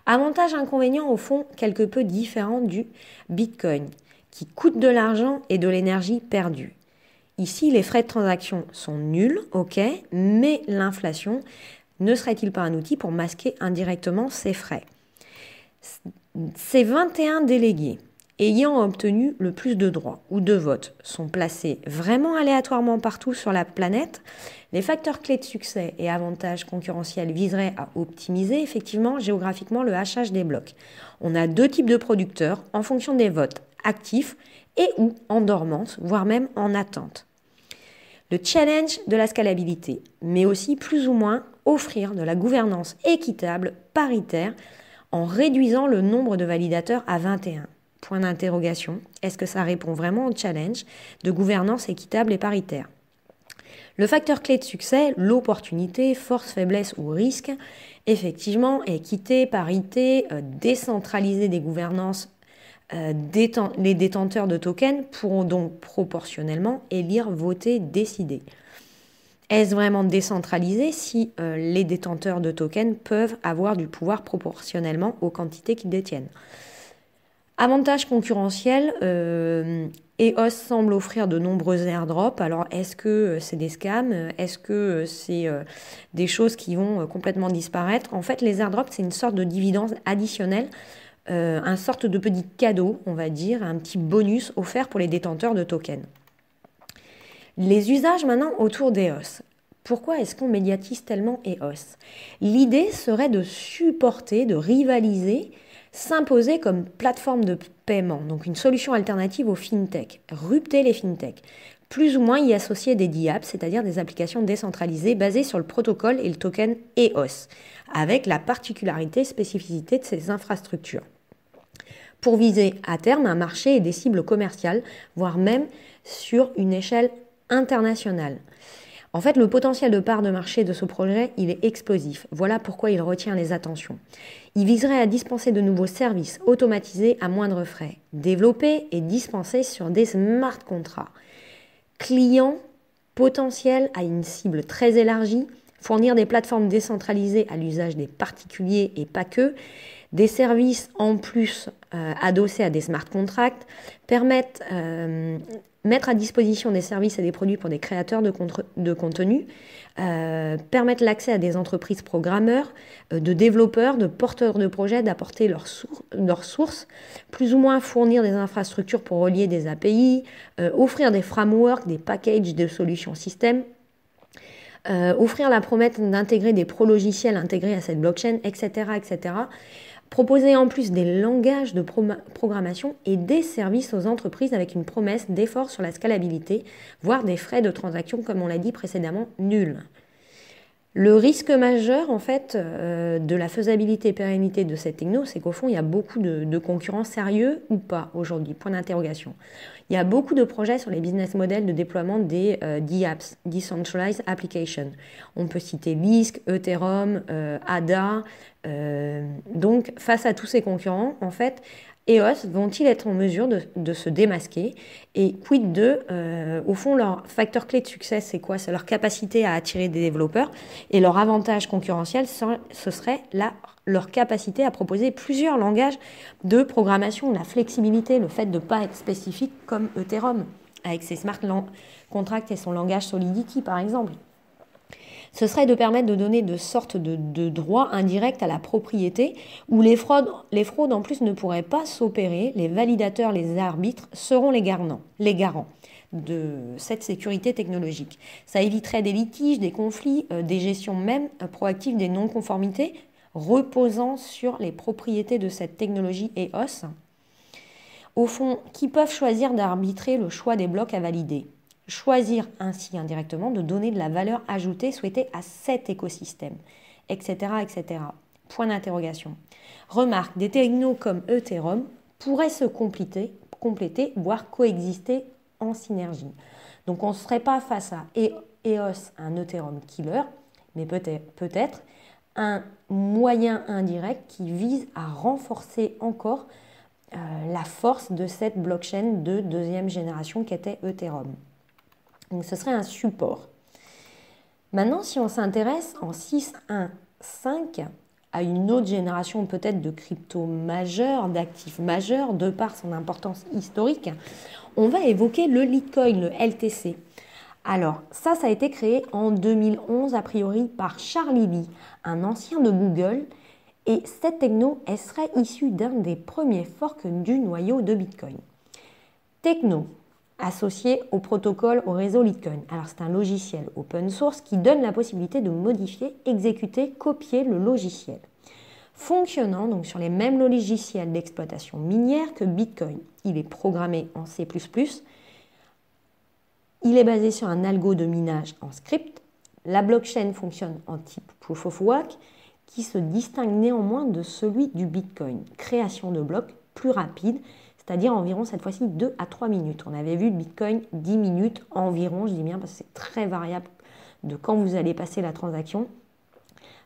Speaker 1: Avantage inconvénient au fond quelque peu différent du Bitcoin, qui coûte de l'argent et de l'énergie perdue. Ici, les frais de transaction sont nuls, ok, mais l'inflation ne serait-il pas un outil pour masquer indirectement ces frais Ces 21 délégués ayant obtenu le plus de droits ou de votes sont placés vraiment aléatoirement partout sur la planète, les facteurs clés de succès et avantages concurrentiels viseraient à optimiser effectivement géographiquement le hachage des blocs. On a deux types de producteurs en fonction des votes, actifs et ou en dormance, voire même en attente le challenge de la scalabilité, mais aussi plus ou moins offrir de la gouvernance équitable, paritaire, en réduisant le nombre de validateurs à 21. Point d'interrogation, est-ce que ça répond vraiment au challenge de gouvernance équitable et paritaire le facteur clé de succès, l'opportunité, force, faiblesse ou risque, effectivement, équité, parité, euh, décentraliser des gouvernances euh, les détenteurs de tokens pourront donc proportionnellement élire, voter, décider. Est-ce vraiment décentralisé si euh, les détenteurs de tokens peuvent avoir du pouvoir proportionnellement aux quantités qu'ils détiennent Avantage concurrentiel, EOS euh, e semble offrir de nombreux airdrops. Alors est-ce que c'est des scams Est-ce que c'est des choses qui vont complètement disparaître En fait, les airdrops, c'est une sorte de dividende additionnelle euh, un sorte de petit cadeau, on va dire, un petit bonus offert pour les détenteurs de tokens. Les usages maintenant autour d'EOS. Pourquoi est-ce qu'on médiatise tellement EOS L'idée serait de supporter, de rivaliser, s'imposer comme plateforme de paiement, donc une solution alternative aux fintech, rupter les fintech, plus ou moins y associer des DApps, c'est-à-dire des applications décentralisées basées sur le protocole et le token EOS, avec la particularité, spécificité de ces infrastructures pour viser à terme un marché et des cibles commerciales, voire même sur une échelle internationale. En fait, le potentiel de part de marché de ce projet, il est explosif. Voilà pourquoi il retient les attentions. Il viserait à dispenser de nouveaux services automatisés à moindre frais, développés et dispensés sur des smart contrats Clients potentiels à une cible très élargie, fournir des plateformes décentralisées à l'usage des particuliers et pas que, des services en plus euh, adossés à des smart contracts permettent euh, mettre à disposition des services et des produits pour des créateurs de, de contenu, euh, permettre l'accès à des entreprises programmeurs, de développeurs, de porteurs de projets, d'apporter leurs sources, plus ou moins fournir des infrastructures pour relier des API, offrir des frameworks, des packages de solutions système, offrir la promesse d'intégrer des pro-logiciels intégrés à cette blockchain, etc. etc. Proposer en plus des langages de programmation et des services aux entreprises avec une promesse d'effort sur la scalabilité, voire des frais de transaction, comme on l'a dit précédemment, nuls. Le risque majeur, en fait, euh, de la faisabilité et pérennité de cette techno, c'est qu'au fond, il y a beaucoup de, concurrents sérieux ou pas aujourd'hui. Point d'interrogation. Il y a beaucoup de projets sur les business models de déploiement des euh, DApps, Decentralized Applications. On peut citer BISC, Ethereum, euh, ADA. donc, face à tous ces concurrents, en fait, EOS vont-ils être en mesure de, se démasquer Et quid de, euh, au fond, leur facteur clé de succès, c'est quoi C'est leur capacité à attirer des développeurs et leur avantage concurrentiel, ce serait leur capacité à proposer plusieurs langages de programmation, la flexibilité, le fait de ne pas être spécifique comme Ethereum avec ses smart contracts et son langage Solidity par exemple ce serait de permettre de donner de sortes de, droits indirects à la propriété où les fraudes, en plus ne pourraient pas s'opérer, les validateurs, les arbitres seront les garants, les garants de cette sécurité technologique. Ça éviterait des litiges, des conflits, euh, des gestions même proactives des non-conformités reposant sur les propriétés de cette technologie EOS. Au fond, qui peuvent choisir d'arbitrer le choix des blocs à valider choisir ainsi indirectement de donner de la valeur ajoutée souhaitée à cet écosystème, etc. etc. Point d'interrogation. Remarque, des technos comme Ethereum pourraient se compléter, compléter voire coexister en synergie. Donc on ne serait pas face à e-, EOS, un Ethereum killer, mais peut-être un moyen indirect qui vise à renforcer encore euh, la force de cette blockchain de deuxième génération qu'était Ethereum. Donc ce serait un support. Maintenant, si on s'intéresse en 6.1.5 à une autre génération peut-être de crypto majeurs, d'actifs majeurs, de par son importance historique, on va évoquer le Litecoin, le LTC. Alors, ça, ça a été créé en 2011, a priori, par Charlie Lee, un ancien de Google, et cette techno, elle serait issue d'un des premiers forks du noyau de Bitcoin. Techno, associé au protocole au réseau Litecoin. Alors c'est un logiciel open source qui donne la possibilité de modifier, exécuter, copier le logiciel. Fonctionnant donc sur les mêmes logiciels d'exploitation minière que Bitcoin. Il est programmé en C++. Il est basé sur un algo de minage en script. La blockchain fonctionne en type proof of work qui se distingue néanmoins de celui du Bitcoin. Création de blocs plus rapide c'est-à-dire environ cette fois-ci 2 à 3 minutes. On avait vu le Bitcoin 10 minutes environ, je dis bien parce que c'est très variable de quand vous allez passer la transaction.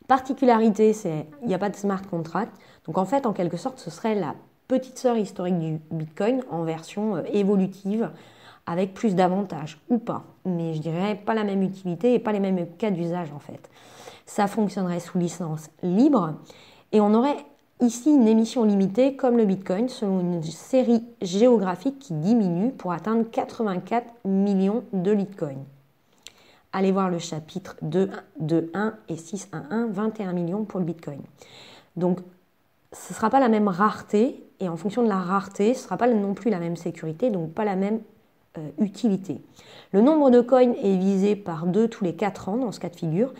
Speaker 1: Particularité, c'est il n'y a pas de smart contract. Donc en fait, en quelque sorte, ce serait la petite sœur historique du Bitcoin en version euh, évolutive avec plus d'avantages ou pas. Mais je dirais pas la même utilité et pas les mêmes cas d'usage en fait. Ça fonctionnerait sous licence libre et on aurait Ici, une émission limitée comme le Bitcoin selon une série géographique qui diminue pour atteindre 84 millions de Bitcoin. Allez voir le chapitre 2, 2 1 et 6 1, 21 millions pour le Bitcoin. Donc, ce ne sera pas la même rareté, et en fonction de la rareté, ce ne sera pas non plus la même sécurité, donc pas la même euh, utilité. Le nombre de coins est visé par 2 tous les 4 ans dans ce cas de figure,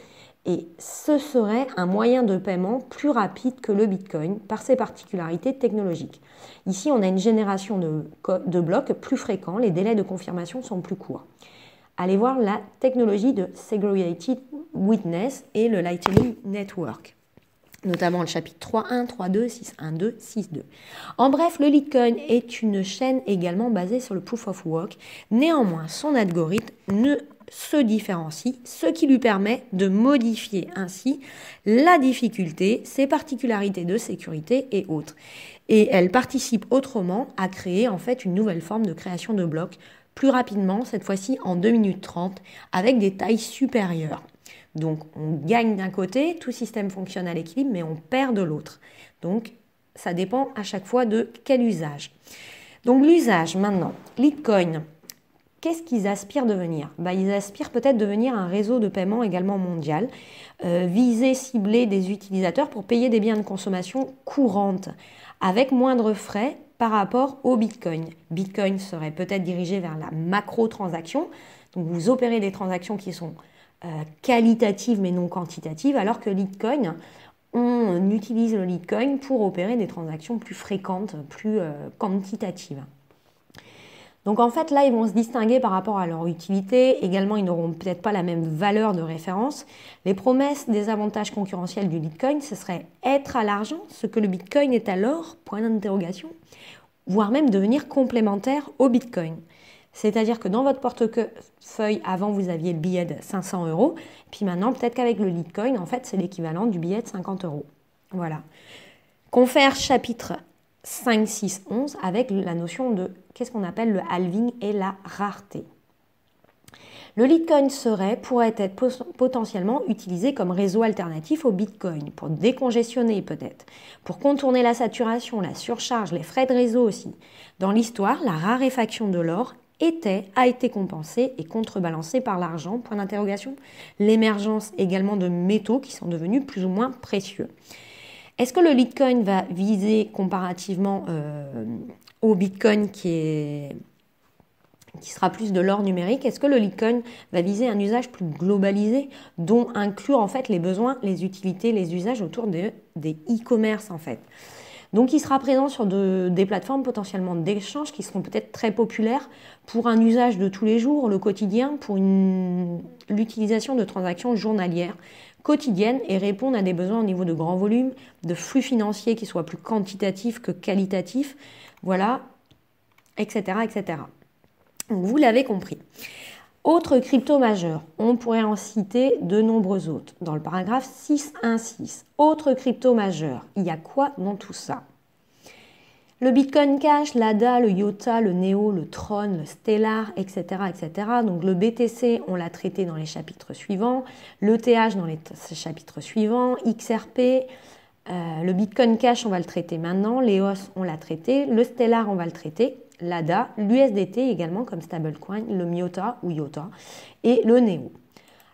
Speaker 1: et ce serait un moyen de paiement plus rapide que le Bitcoin par ses particularités technologiques. Ici, on a une génération de, blocs plus fréquents, les délais de confirmation sont plus courts. Allez voir la technologie de Segregated Witness et le Lightning Network notamment le chapitre 3.1, 3.2, 6.2. En bref, le Litecoin est une chaîne également basée sur le Proof of Work. Néanmoins, son algorithme ne se différencie, ce qui lui permet de modifier ainsi la difficulté, ses particularités de sécurité et autres. Et elle participe autrement à créer en fait une nouvelle forme de création de blocs plus rapidement, cette fois-ci en 2 minutes 30, avec des tailles supérieures. Donc on gagne d'un côté, tout système fonctionne à l'équilibre, mais on perd de l'autre. Donc ça dépend à chaque fois de quel usage. Donc l'usage maintenant, Litecoin, Qu'est-ce qu'ils aspirent devenir bah, Ils aspirent peut-être devenir un réseau de paiement également mondial, euh, viser, cibler des utilisateurs pour payer des biens de consommation courantes, avec moindre frais par rapport au Bitcoin. Bitcoin serait peut-être dirigé vers la macro-transaction, donc vous opérez des transactions qui sont euh, qualitatives mais non quantitatives, alors que Bitcoin, on utilise le Bitcoin pour opérer des transactions plus fréquentes, plus euh, quantitatives. Donc en fait, là, ils vont se distinguer par rapport à leur utilité. Également, ils n'auront peut-être pas la même valeur de référence. Les promesses des avantages concurrentiels du Bitcoin, ce serait être à l'argent, ce que le Bitcoin est à l'or, point d'interrogation, voire même devenir complémentaire au Bitcoin. C'est-à-dire que dans votre portefeuille, avant, vous aviez le billet de 500 euros, puis maintenant, peut-être qu'avec le Bitcoin, en fait, c'est l'équivalent du billet de 50 euros. Voilà. Confère chapitre 5, 6, 11 avec la notion de qu'est-ce qu'on appelle le halving et la rareté. Le Litecoin serait, pourrait être potentiellement utilisé comme réseau alternatif au Bitcoin, pour décongestionner peut-être, pour contourner la saturation, la surcharge, les frais de réseau aussi. Dans l'histoire, la raréfaction de l'or était, a été compensée et contrebalancée par l'argent, point d'interrogation, l'émergence également de métaux qui sont devenus plus ou moins précieux. Est-ce que le Litecoin va viser comparativement euh, au Bitcoin qui est qui sera plus de l'or numérique, est-ce que le Litecoin va viser un usage plus globalisé, dont inclure en fait les besoins, les utilités, les usages autour des e-commerce en fait donc il sera présent sur des plateformes potentiellement d'échange qui seront peut-être très populaires pour un usage de tous les jours, le quotidien, pour l'utilisation de transactions journalières, quotidienne et répondre à des besoins au niveau de grand volume, de flux financiers qui soient plus quantitatifs que qualitatifs, voilà, etc. etc. vous l'avez compris. Autre crypto majeur, on pourrait en citer de nombreux autres. Dans le paragraphe 616, autre crypto majeur, il y a quoi dans tout ça le Bitcoin Cash, l'ADA, le IOTA, le NEO, le Tron, le Stellar, etc., etc. Donc le BTC, on l'a traité dans les chapitres suivants, le TH dans les chapitres suivants, XRP, euh, le Bitcoin Cash, on va le traiter maintenant, l'EOS, on l'a traité, le Stellar, on va le traiter, l'ADA, l'USDT également comme stablecoin, le MIOTA ou IOTA et le NEO.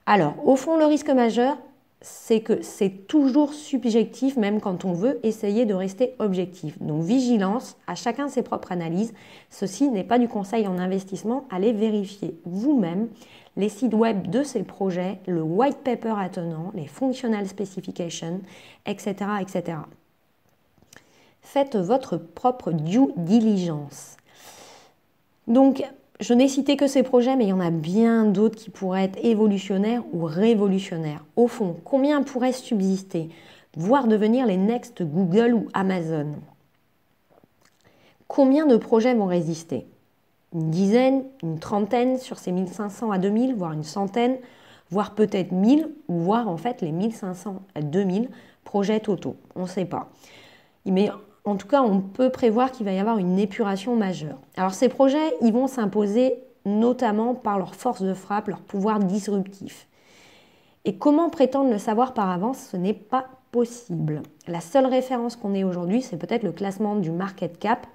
Speaker 1: Alors, au fond, le risque majeur, c'est que c'est toujours subjectif, même quand on veut essayer de rester objectif. Donc vigilance, à chacun ses propres analyses. Ceci n'est pas du conseil en investissement, allez vérifier vous-même les sites web de ces projets, le white paper attenant, les functional specifications, etc. etc. Faites votre propre due diligence. Donc je n'ai cité que ces projets, mais il y en a bien d'autres qui pourraient être évolutionnaires ou révolutionnaires. Au fond, combien pourraient subsister, voire devenir les next Google ou Amazon Combien de projets vont résister Une dizaine, une trentaine sur ces 1500 à 2000, voire une centaine, voire peut-être 1000, ou voire en fait les 1500 à 2000 projets totaux. On ne sait pas. Mais en tout cas, on peut prévoir qu'il va y avoir une épuration majeure. Alors ces projets, ils vont s'imposer notamment par leur force de frappe, leur pouvoir disruptif. Et comment prétendre le savoir par avance Ce n'est pas possible. La seule référence qu'on ait aujourd'hui, c'est peut-être le classement du market cap.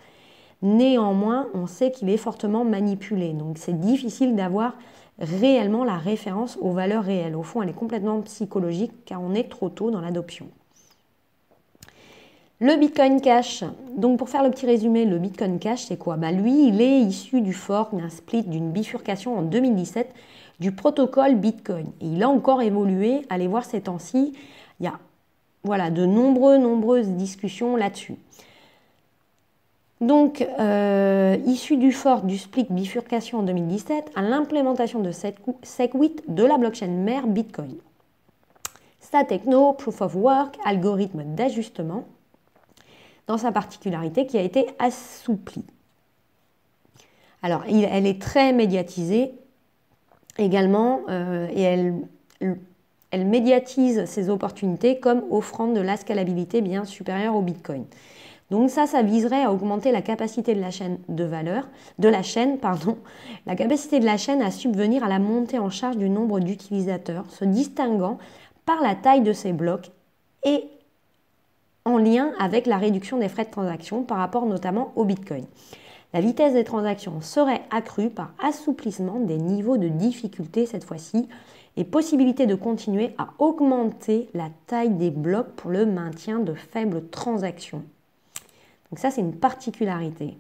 Speaker 1: Néanmoins, on sait qu'il est fortement manipulé, donc c'est difficile d'avoir réellement la référence aux valeurs réelles. Au fond, elle est complètement psychologique car on est trop tôt dans l'adoption. Le Bitcoin Cash. Donc pour faire le petit résumé, le Bitcoin Cash, c'est quoi bah Lui, il est issu du fork, d'un split, d'une bifurcation en 2017 du protocole Bitcoin. Et il a encore évolué, allez voir ces temps-ci, il y a voilà, de nombreuses, nombreuses discussions là-dessus. Donc, euh, issu du fort du split bifurcation en 2017 à l'implémentation de cette SegWit de la blockchain mère Bitcoin. Sa techno, proof of work, algorithme d'ajustement, dans sa particularité qui a été assouplie. Alors, elle est très médiatisée également euh, et elle, elle médiatise ses opportunités comme offrant de la scalabilité bien supérieure au Bitcoin. Donc ça, ça viserait à augmenter la capacité de la chaîne de valeur, de la chaîne, pardon, la capacité de la chaîne à subvenir à la montée en charge du nombre d'utilisateurs, se distinguant par la taille de ses blocs et en lien avec la réduction des frais de transaction par rapport notamment au Bitcoin. La vitesse des transactions serait accrue par assouplissement des niveaux de difficulté cette fois-ci et possibilité de continuer à augmenter la taille des blocs pour le maintien de faibles transactions. Donc ça, c'est une particularité.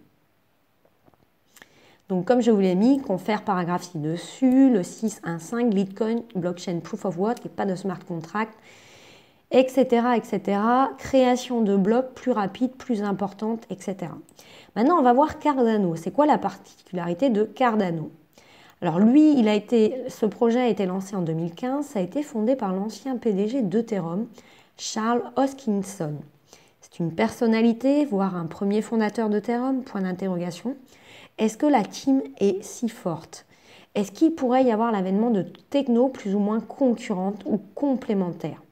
Speaker 1: Donc comme je vous l'ai mis, confère paragraphe ci-dessus, le 615, Bitcoin Blockchain Proof of Work et pas de smart contract etc., etc. Création de blocs plus rapides plus importantes etc. Maintenant, on va voir Cardano. C'est quoi la particularité de Cardano Alors lui, il a été, ce projet a été lancé en 2015. Ça a été fondé par l'ancien PDG d'Ethereum, Charles Hoskinson. C'est une personnalité, voire un premier fondateur d'Ethereum, point d'interrogation. Est-ce que la team est si forte Est-ce qu'il pourrait y avoir l'avènement de techno plus ou moins concurrentes ou complémentaires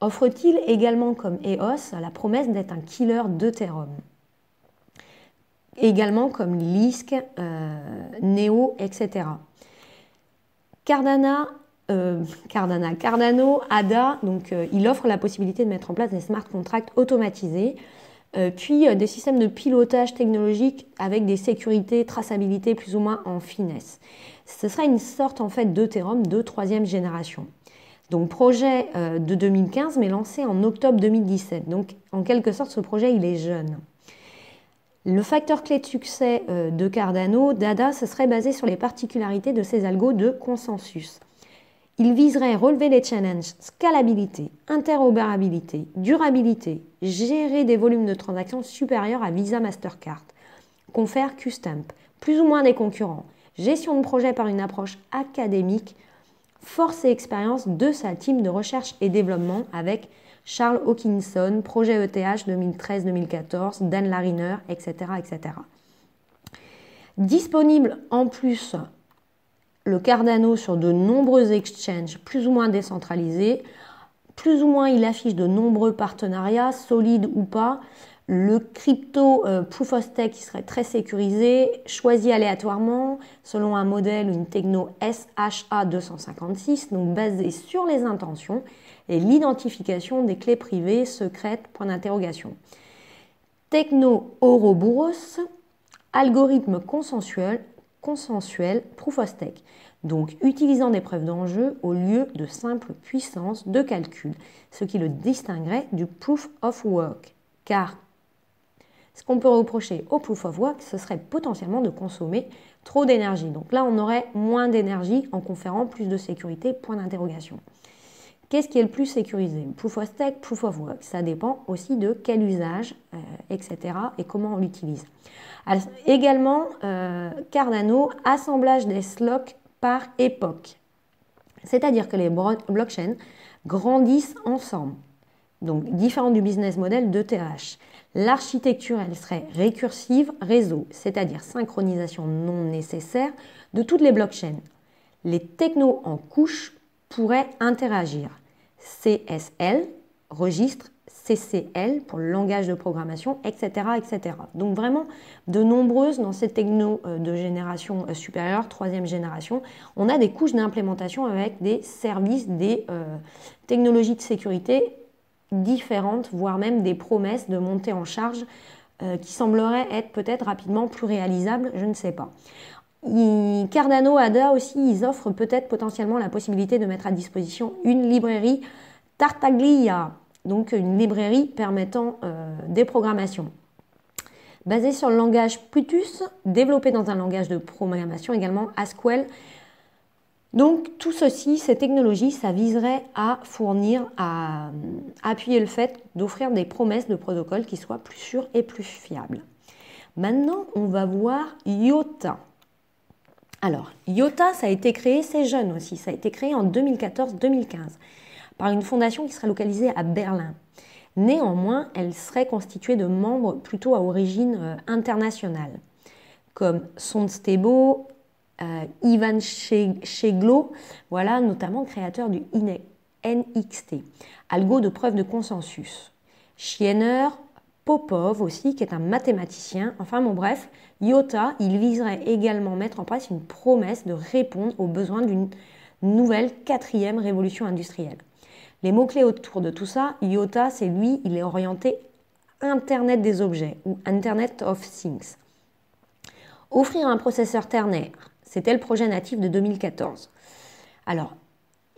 Speaker 1: offre-t-il également comme Eos la promesse d'être un killer d'Ethereum également comme Lisk, euh, Neo, etc. Euh, Cardana, Cardano, ADA, donc euh, il offre la possibilité de mettre en place des smart contracts automatisés, puis des systèmes de pilotage technologique avec des sécurités, traçabilité plus ou moins en finesse. Ce sera une sorte en fait d'Ethereum de troisième génération. Donc projet euh, de 2015, mais lancé en octobre 2017. Donc en quelque sorte, ce projet, il est jeune. Le facteur clé de succès euh, de Cardano, Dada, ce serait basé sur les particularités de ses algos de consensus. Il viserait relever les challenges scalabilité, interopérabilité, durabilité, gérer des volumes de transactions supérieurs à Visa Mastercard, confère QSTAMP, plus ou moins des concurrents, gestion de projet par une approche académique, force et expérience de sa team de recherche et développement avec Charles Hawkinson, projet ETH 2013-2014, Dan Lariner, etc., etc. Disponible en plus le Cardano sur de nombreux exchanges plus ou moins décentralisés. Plus ou moins, il affiche de nombreux partenariats, solides ou pas le crypto euh, proof of stake qui serait très sécurisé, choisi aléatoirement selon un modèle, une techno SHA 256, donc basé sur les intentions et l'identification des clés privées secrètes, point d'interrogation. Techno Ouroboros, algorithme consensuel, consensuel proof of stake, donc utilisant des preuves d'enjeu au lieu de simples puissance de calcul, ce qui le distinguerait du proof of work, car ce qu'on peut reprocher au proof of work, ce serait potentiellement de consommer trop d'énergie. Donc là, on aurait moins d'énergie en conférant plus de sécurité, point d'interrogation. Qu'est-ce qui est le plus sécurisé Proof of stake, proof of work, ça dépend aussi de quel usage, euh, etc. et comment on l'utilise. Également, euh, Cardano, assemblage des slots par époque. C'est-à-dire que les blockchains grandissent ensemble. Donc différent du business model de TH. L'architecture, elle serait récursive réseau, c'est-à-dire synchronisation non nécessaire de toutes les blockchains. Les technos en couche pourraient interagir. CSL, registre, CCL pour le langage de programmation, etc. etc. Donc vraiment de nombreuses dans ces technos euh, de génération euh, supérieure, troisième génération, on a des couches d'implémentation avec des services, des euh, technologies de sécurité différentes, voire même des promesses de montée en charge euh, qui sembleraient être peut-être rapidement plus réalisables, je ne sais pas. Cardano, ADA aussi, ils offrent peut-être potentiellement la possibilité de mettre à disposition une librairie Tartaglia, donc une librairie permettant euh, des programmations. Basée sur le langage Plutus, développé dans un langage de programmation également, Asquel donc tout ceci, ces technologies, ça viserait à fournir, à, appuyer le fait d'offrir des promesses de protocoles qui soient plus sûrs et plus fiables. Maintenant, on va voir IOTA. Alors, IOTA, ça a été créé, c'est jeune aussi, ça a été créé en 2014-2015 par une fondation qui serait localisée à Berlin. Néanmoins, elle serait constituée de membres plutôt à origine euh, internationale, comme Sondstebo, euh, Ivan Cheglo, voilà, notamment créateur du NXT, algo de preuve de consensus. Schiener, Popov aussi, qui est un mathématicien. Enfin bon bref, IOTA, il viserait également mettre en place une promesse de répondre aux besoins d'une nouvelle quatrième révolution industrielle. Les mots-clés autour de tout ça, IOTA, c'est lui, il est orienté Internet des objets ou Internet of Things. Offrir un processeur ternaire, c'était le projet natif de 2014. Alors,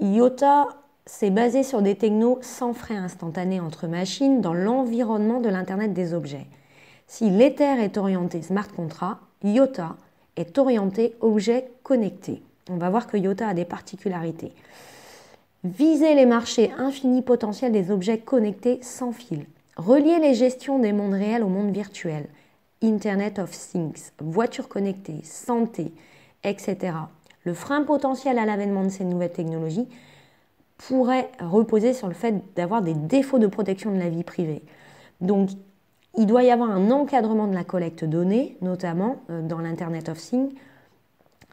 Speaker 1: IOTA, s'est basé sur des technos sans frais instantanés entre machines dans l'environnement de l'Internet des objets. Si l'Ether est orienté smart contract, IOTA est orienté objet connecté. On va voir que IOTA a des particularités. Viser les marchés infinis potentiels des objets connectés sans fil. Relier les gestions des mondes réels au monde virtuel. Internet of Things, voitures connectées, santé, etc. Le frein potentiel à l'avènement de ces nouvelles technologies pourrait reposer sur le fait d'avoir des défauts de protection de la vie privée. Donc, il doit y avoir un encadrement de la collecte de données, notamment euh, dans l'Internet of Things,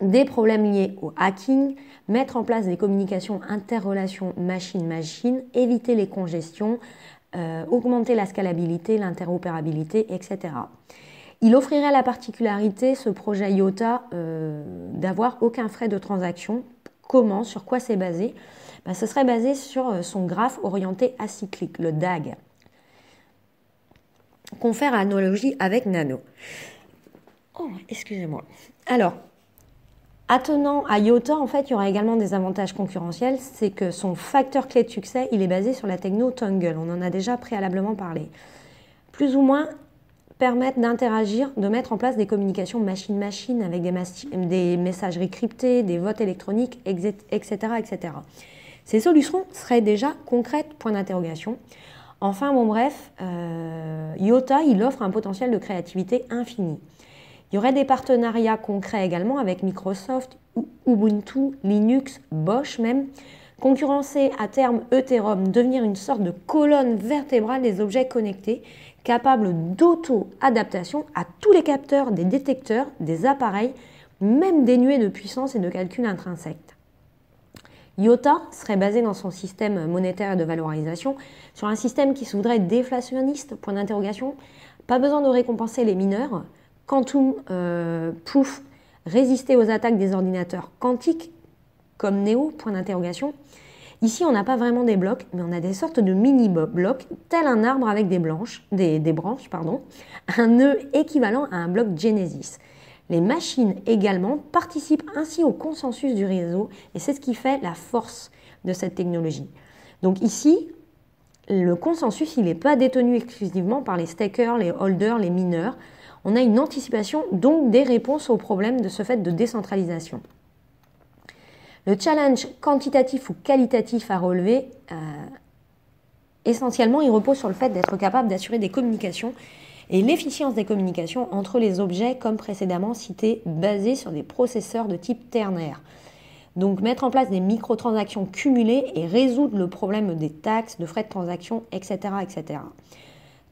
Speaker 1: des problèmes liés au hacking, mettre en place des communications interrelations machine-machine, éviter les congestions, euh, augmenter la scalabilité, l'interopérabilité, etc. Il offrirait la particularité, ce projet IOTA, euh, d'avoir aucun frais de transaction. Comment Sur quoi c'est basé ben, Ce serait basé sur euh, son graphe orienté acyclique, le DAG. Confère analogie avec Nano. Oh, excusez-moi. Alors, Attenant à IOTA, en fait, il y aura également des avantages concurrentiels, c'est que son facteur clé de succès, il est basé sur la techno Tungle. on en a déjà préalablement parlé. Plus ou moins permettre d'interagir, de mettre en place des communications machine-machine avec des, des, messageries cryptées, des votes électroniques, etc. etc. Ces solutions seraient déjà concrètes, point d'interrogation. Enfin, bon bref, euh, IOTA, il offre un potentiel de créativité infini. Il y aurait des partenariats concrets également avec Microsoft, Ubuntu, Linux, Bosch même, concurrencer à terme Ethereum, devenir une sorte de colonne vertébrale des objets connectés capable d'auto-adaptation à tous les capteurs des détecteurs, des appareils, même dénués de puissance et de calcul intrinsèque. IOTA serait basé dans son système monétaire de valorisation sur un système qui se voudrait déflationniste, point d'interrogation. Pas besoin de récompenser les mineurs. Quantum euh, Proof résister aux attaques des ordinateurs quantiques, comme Neo, point d'interrogation. Ici, on n'a pas vraiment des blocs, mais on a des sortes de mini-blocs, tel un arbre avec des, branches, pardon, un nœud équivalent à un bloc Genesis. Les machines également participent ainsi au consensus du réseau et c'est ce qui fait la force de cette technologie. Donc ici, le consensus, il n'est pas détenu exclusivement par les stakers, les holders, les mineurs. On a une anticipation, donc des réponses aux problèmes de ce fait de décentralisation. Le challenge quantitatif ou qualitatif à relever, euh, essentiellement, il repose sur le fait d'être capable d'assurer des communications et l'efficience des communications entre les objets, comme précédemment cité, basés sur des processeurs de type ternaire. Donc mettre en place des microtransactions cumulées et résoudre le problème des taxes, de frais de transaction, etc. etc.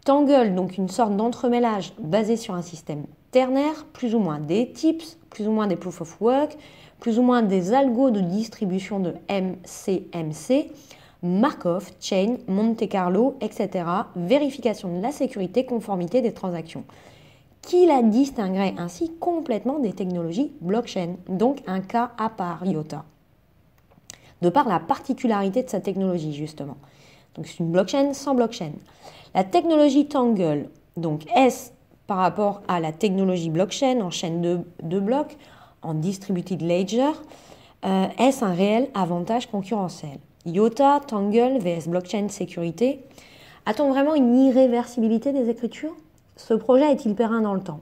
Speaker 1: Tangle, donc une sorte d'entremêlage basé sur un système ternaire, plus ou moins des tips, plus ou moins des proof of work, plus ou moins des algos de distribution de MCMC, Markov, Chain, Monte Carlo, etc., vérification de la sécurité, conformité des transactions, qui la distinguerait ainsi complètement des technologies blockchain, donc un cas à part IOTA, de par la particularité de sa technologie justement. Donc c'est une blockchain sans blockchain. La technologie Tangle, donc S par rapport à la technologie blockchain en chaîne de, de blocs, en distributed ledger, euh, est-ce un réel avantage concurrentiel IOTA, Tangle, VS Blockchain Sécurité. A-t-on vraiment une irréversibilité des écritures Ce projet est-il périn dans le temps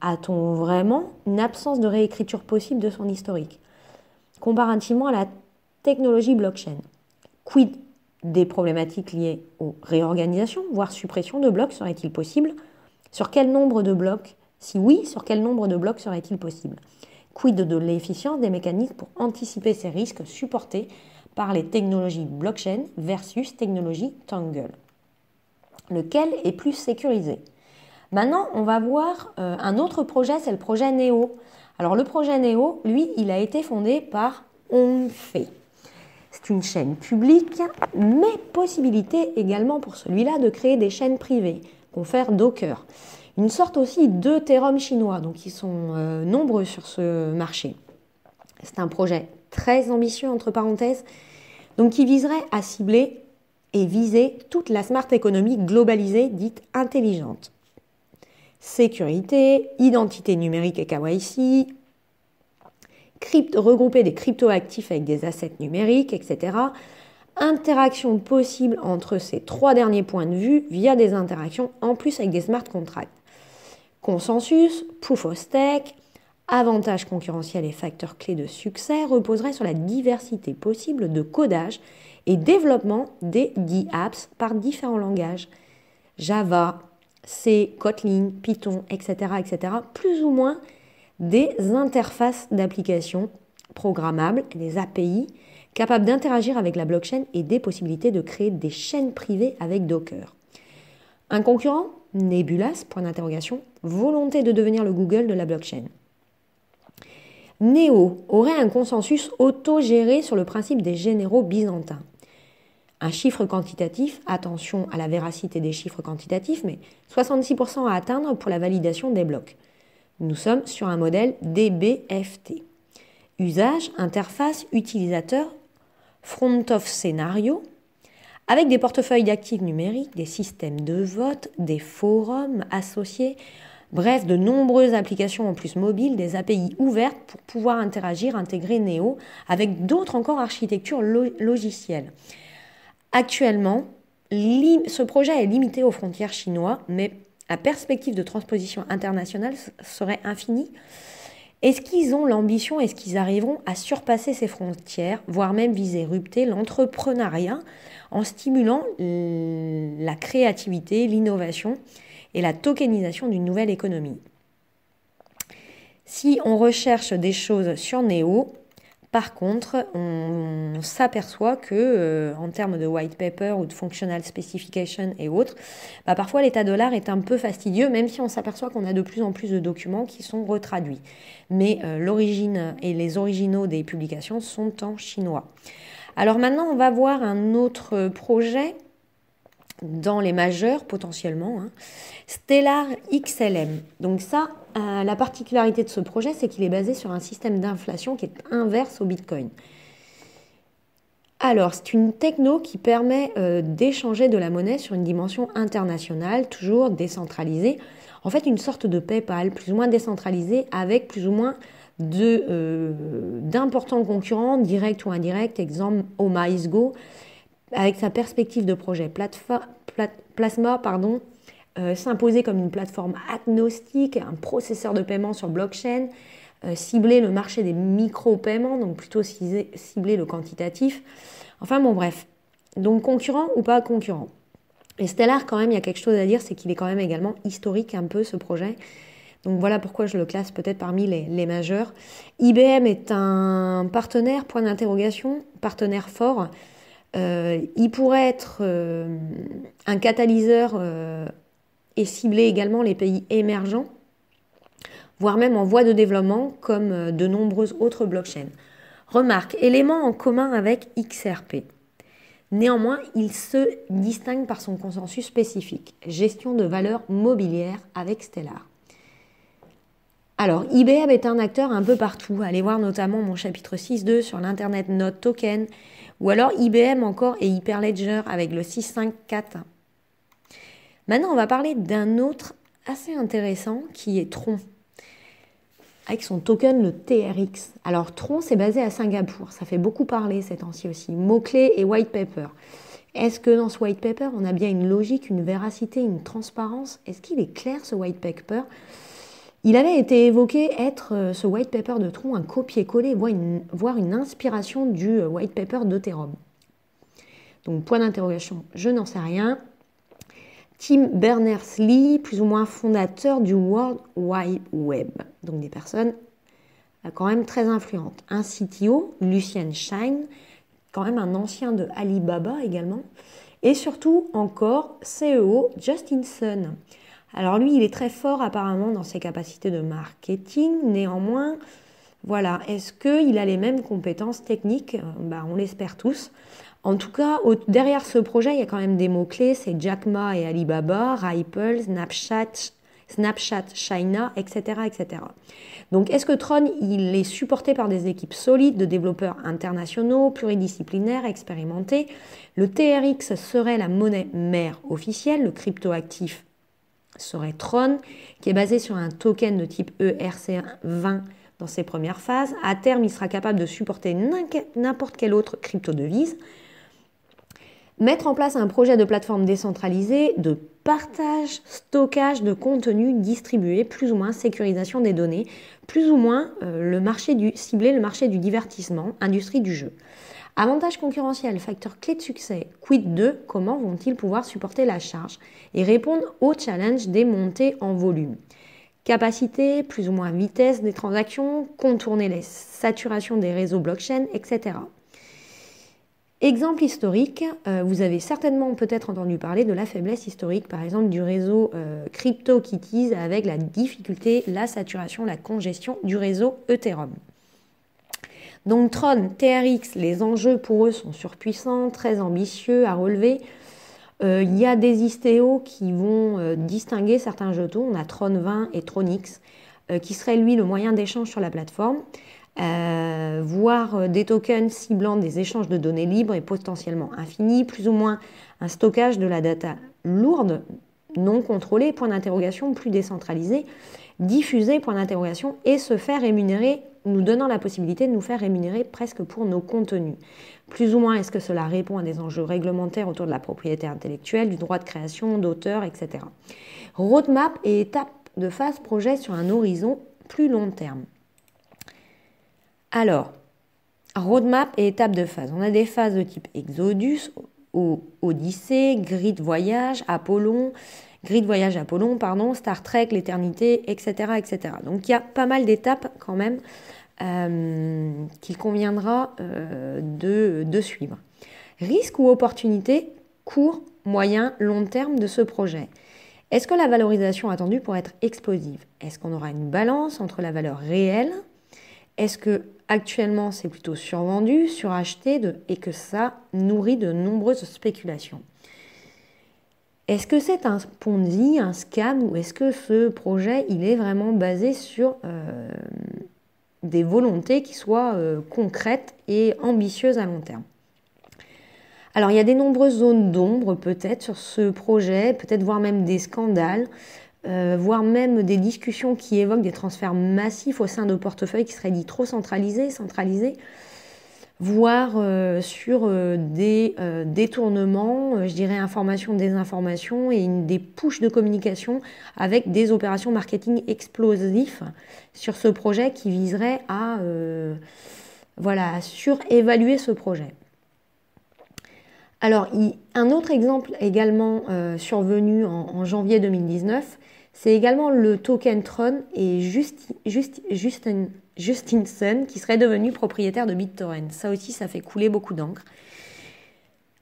Speaker 1: A-t-on vraiment une absence de réécriture possible de son historique Comparativement à la technologie blockchain, quid des problématiques liées aux réorganisations, voire suppression de blocs serait-il possible Sur quel nombre de blocs Si oui, sur quel nombre de blocs serait-il possible Quid de l'efficience des mécaniques pour anticiper ces risques supportés par les technologies blockchain versus technologies Tangle Lequel est plus sécurisé Maintenant, on va voir euh, un autre projet, c'est le projet NEO. Alors le projet NEO, lui, il a été fondé par Onfe. C'est une chaîne publique, mais possibilité également pour celui-là de créer des chaînes privées, qu'on fait Docker une sorte aussi de terrum chinois, donc ils sont euh, nombreux sur ce marché. C'est un projet très ambitieux, entre parenthèses, donc qui viserait à cibler et viser toute la smart économie globalisée dite intelligente. Sécurité, identité numérique et KYC, regrouper des cryptoactifs avec des assets numériques, etc. Interaction possible entre ces trois derniers points de vue via des interactions en plus avec des smart contracts consensus, proof of stake, avantages concurrentiels et facteurs clés de succès reposerait sur la diversité possible de codage et développement des d'e-apps par différents langages. Java, C, Kotlin, Python, etc., etc., plus ou moins des interfaces d'applications programmables, des API, capables d'interagir avec la blockchain et des possibilités de créer des chaînes privées avec Docker. Un concurrent Nebulas, point d'interrogation, volonté de devenir le Google de la blockchain. Neo aurait un consensus autogéré sur le principe des généraux byzantins. Un chiffre quantitatif, attention à la véracité des chiffres quantitatifs, mais 66% à atteindre pour la validation des blocs. Nous sommes sur un modèle DBFT. Usage, interface, utilisateur, front of scénario, avec des portefeuilles d'actifs numériques, des systèmes de vote, des forums associés, Bref, de nombreuses applications en plus mobiles, des API ouvertes pour pouvoir interagir, intégrer Neo avec d'autres encore architectures logicielles. Actuellement, ce projet est limité aux frontières chinoises, mais la perspective de transposition internationale serait infinie. Est-ce qu'ils ont l'ambition, est-ce qu'ils arriveront à surpasser ces frontières, voire même viser rupter l'entrepreneuriat en stimulant la créativité, l'innovation et la tokenisation d'une nouvelle économie. Si on recherche des choses sur Neo, par contre, on, s'aperçoit que, euh, en termes de white paper ou de functional specification et autres, bah, parfois l'état de l'art est un peu fastidieux, même si on s'aperçoit qu'on a de plus en plus de documents qui sont retraduits. Mais euh, l'origine et les originaux des publications sont en chinois. Alors maintenant, on va voir un autre projet dans les majeurs potentiellement, hein. Stellar XLM. Donc ça, euh, la particularité de ce projet, c'est qu'il est basé sur un système d'inflation qui est inverse au Bitcoin. Alors, c'est une techno qui permet euh, d'échanger de la monnaie sur une dimension internationale, toujours décentralisée. En fait, une sorte de PayPal, plus ou moins décentralisée, avec plus ou moins euh, d'importants concurrents, directs ou indirects, exemple Omaisgo, avec sa perspective de projet Plasma, pardon, euh, s'imposer comme une plateforme agnostique, un processeur de paiement sur blockchain, euh, cibler le marché des micro-paiements, donc plutôt cibler le quantitatif. Enfin bon bref, donc concurrent ou pas concurrent. Et Stellar quand même, il y a quelque chose à dire, c'est qu'il est quand même également historique un peu ce projet. Donc voilà pourquoi je le classe peut-être parmi les, majeurs. IBM est un partenaire, point d'interrogation, partenaire fort. Euh, il pourrait être euh, un catalyseur euh, et cibler également les pays émergents, voire même en voie de développement, comme de nombreuses autres blockchains. Remarque, élément en commun avec XRP. Néanmoins, il se distingue par son consensus spécifique, gestion de valeur mobilière avec Stellar. Alors, IBM est un acteur un peu partout. Allez voir notamment mon chapitre 6.2 sur l'Internet Note Token, ou alors IBM encore et Hyperledger avec le 654. Maintenant, on va parler d'un autre assez intéressant qui est Tron avec son token le TRX. Alors Tron, c'est basé à Singapour. Ça fait beaucoup parler cet ancien aussi. Mot-clé et white paper. Est-ce que dans ce white paper, on a bien une logique, une véracité, une transparence Est-ce qu'il est clair ce white paper il avait été évoqué être euh, ce white paper de Tron un copier-coller, voire une, inspiration du euh, white paper d'Oterom. Donc point d'interrogation, je n'en sais rien. Tim Berners-Lee, plus ou moins fondateur du World Wide Web, donc des personnes euh, quand même très influentes. Un CTO, Lucien Shine, quand même un ancien de Alibaba également, et surtout encore CEO Justin Sun, alors lui, il est très fort apparemment dans ses capacités de marketing. Néanmoins, voilà, est-ce qu'il a les mêmes compétences techniques euh, bah, On l'espère tous. En tout cas, derrière ce projet, il y a quand même des mots-clés. C'est Jack Ma et Alibaba, Ripple, Snapchat, Snapchat, China, etc. etc. Donc est-ce que Tron, il est supporté par des équipes solides de développeurs internationaux, pluridisciplinaires, expérimentés Le TRX serait la monnaie mère officielle, le cryptoactif serait Tron, qui est basé sur un token de type ERC20 dans ses premières phases. À terme, il sera capable de supporter n'importe quelle autre crypto-devise. Mettre en place un projet de plateforme décentralisée de partage, stockage de contenu distribué, plus ou moins sécurisation des données, plus ou moins euh, le marché du ciblé, le marché du divertissement, industrie du jeu. Avantage concurrentiel, facteur clé de succès. Quid de, comment vont-ils pouvoir supporter la charge et répondre au challenge des montées en volume Capacité, plus ou moins vitesse des transactions, contourner les saturations des réseaux blockchain, etc. Exemple historique, euh, vous avez certainement peut-être entendu parler de la faiblesse historique, par exemple du réseau euh, Crypto CryptoKitties avec la difficulté, la saturation, la congestion du réseau Ethereum. Donc Tron, TRX, les enjeux pour eux sont surpuissants, très ambitieux à relever. Euh, il y a des Isteo qui vont euh, distinguer certains jetons. On a Tron 20 et Tronix, euh, qui serait lui le moyen d'échange sur la plateforme, voire des tokens ciblant des échanges de données libres et potentiellement infinis, plus ou moins un stockage de la data lourde, non contrôlée, point d'interrogation, plus décentralisée, diffusée, point d'interrogation, et se faire rémunérer nous donnant la possibilité de nous faire rémunérer presque pour nos contenus. Plus ou moins, est-ce que cela répond à des enjeux réglementaires autour de la propriété intellectuelle, du droit de création, d'auteur, etc. Roadmap et étape de phase projet sur un horizon plus long terme. Alors, roadmap et étape de phase. On a des phases de type Exodus, Odyssée, Grid Voyage, Apollon, Grid Voyage Apollon, pardon, Star Trek, l'éternité, etc., etc. Donc il y a pas mal d'étapes quand même euh, qu'il conviendra euh, de, de, suivre. Risque ou opportunité court, moyen, long terme de ce projet. Est-ce que la valorisation attendue pourrait être explosive Est-ce qu'on aura une balance entre la valeur réelle Est-ce que actuellement c'est plutôt survendu, suracheté de, et que ça nourrit de nombreuses spéculations est-ce que c'est un Ponzi, un scam ou est-ce que ce projet il est vraiment basé sur euh, des volontés qui soient euh, concrètes et ambitieuses à long terme. Alors il y a des nombreuses zones d'ombre peut-être sur ce projet, peut-être voire même des scandales, euh, voire même des discussions qui évoquent des transferts massifs au sein de portefeuilles qui seraient dits trop centralisés, centralisés voire euh, sur euh, des euh, détournements, je dirais information, désinformation et des pushes de communication avec des opérations marketing explosifs sur ce projet qui viserait à voilà, surévaluer ce projet. Alors, un autre exemple également survenu en, janvier 2019, c'est également le token Tron et Justin, juste Justin Justinson, qui serait devenu propriétaire de BitTorrent. Ça aussi, ça fait couler beaucoup d'encre.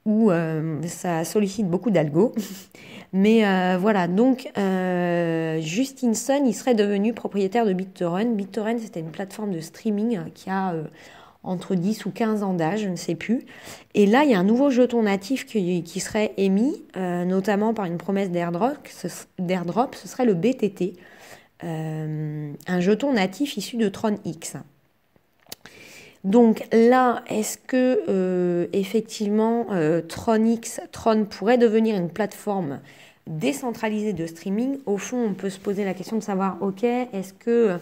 Speaker 1: Ou euh, ça sollicite beaucoup d'algo. Mais euh, voilà, donc euh, Justinson, il serait devenu propriétaire de BitTorrent. BitTorrent, c'était une plateforme de streaming qui a entre 10 ou 15 ans d'âge, je ne sais plus. Et là, il y a un nouveau jeton natif qui, serait émis, notamment par une promesse d'airdrop, ce serait le BTT. Euh, un jeton natif issu de Tron X. Donc là, est-ce que euh, effectivement euh, Tron X, Tron pourrait devenir une plateforme décentralisée de streaming Au fond, on peut se poser la question de savoir, ok, est-ce que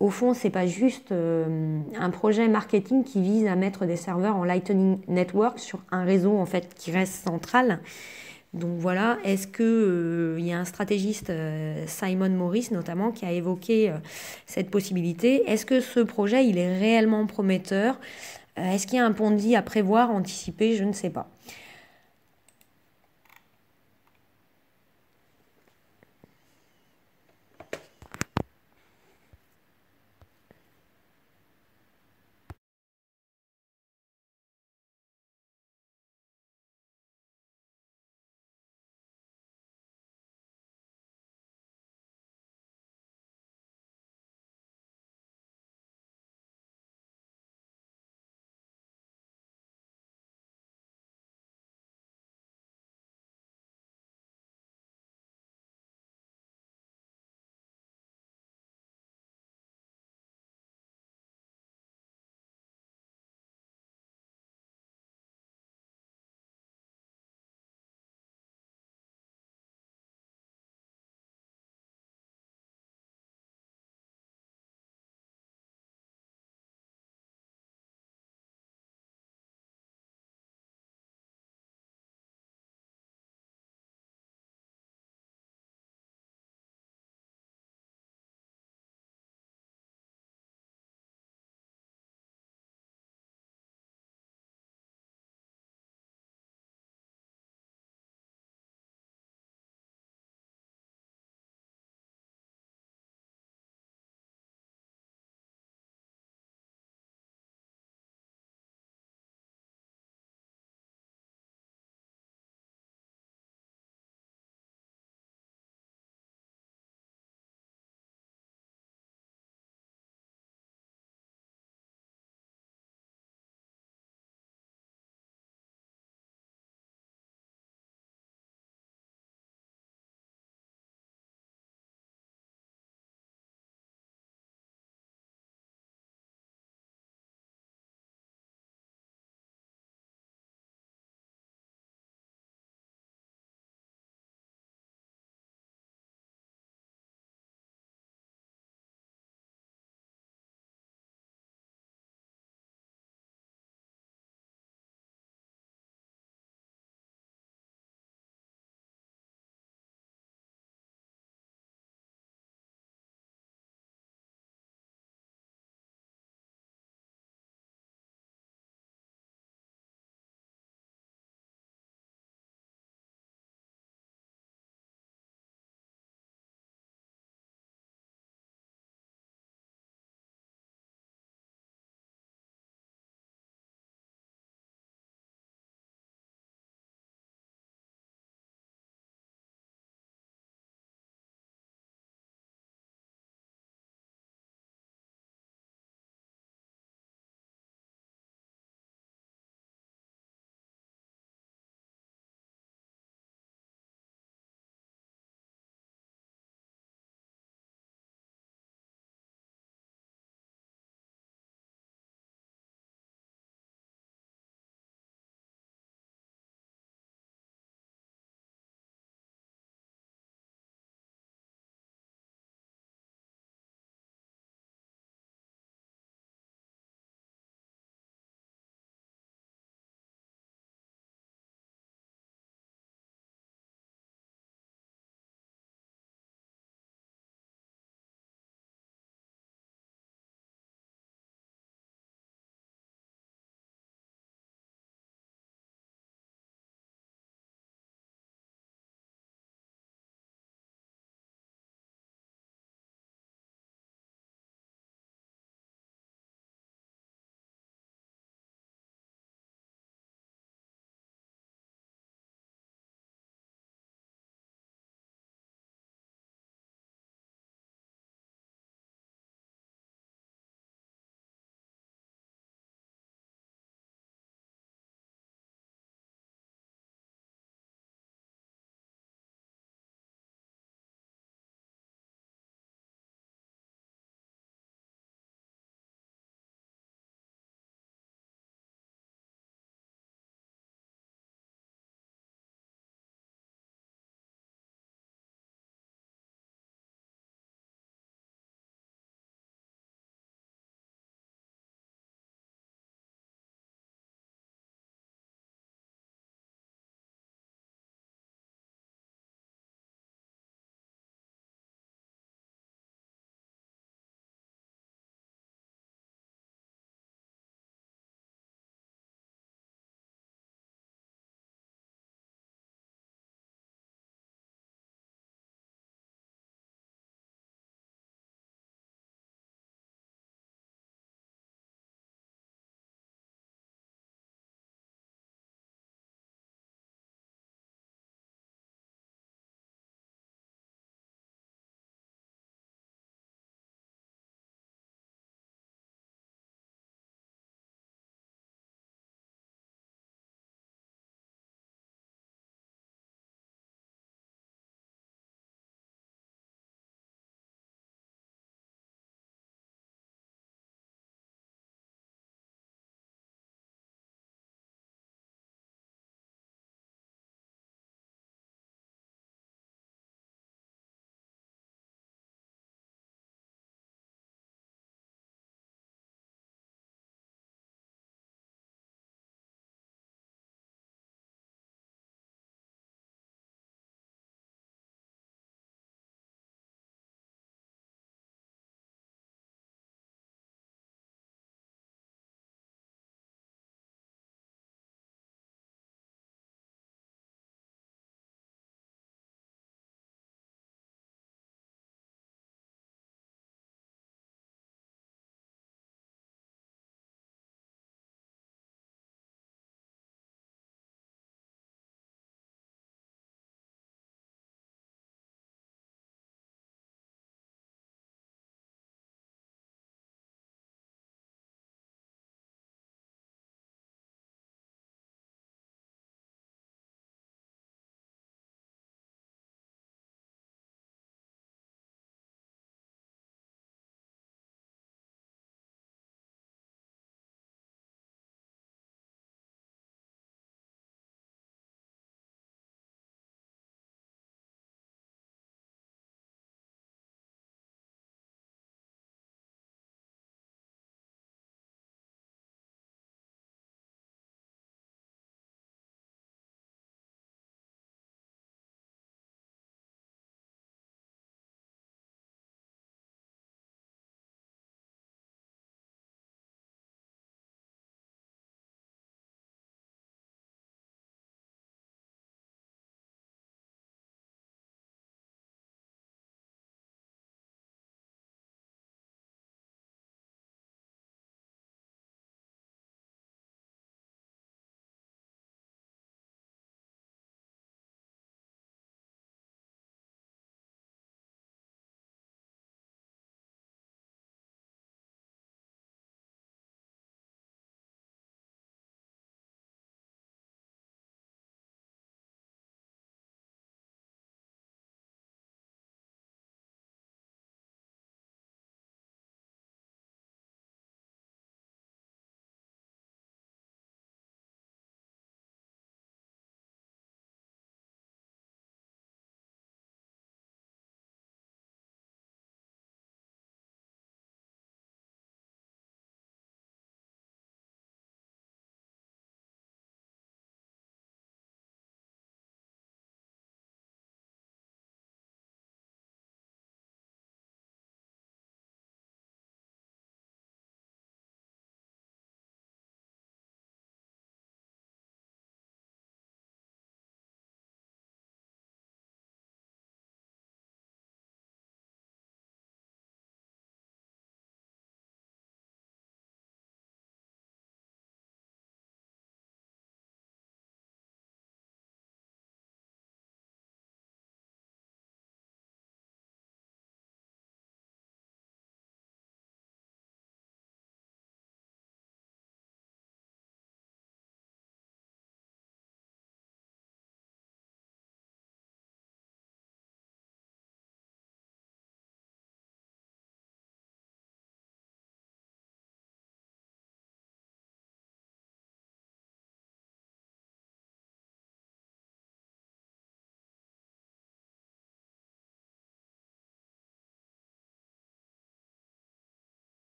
Speaker 1: au fond, c'est pas juste un projet marketing qui vise à mettre des serveurs en Lightning Network sur un réseau en fait qui reste central donc voilà, est-ce que euh, il y a un stratégiste, euh, Simon Morris notamment, qui a évoqué euh, cette possibilité Est-ce que ce projet, il est réellement prometteur Est-ce qu'il y a un pondi à prévoir, anticiper Je ne sais pas.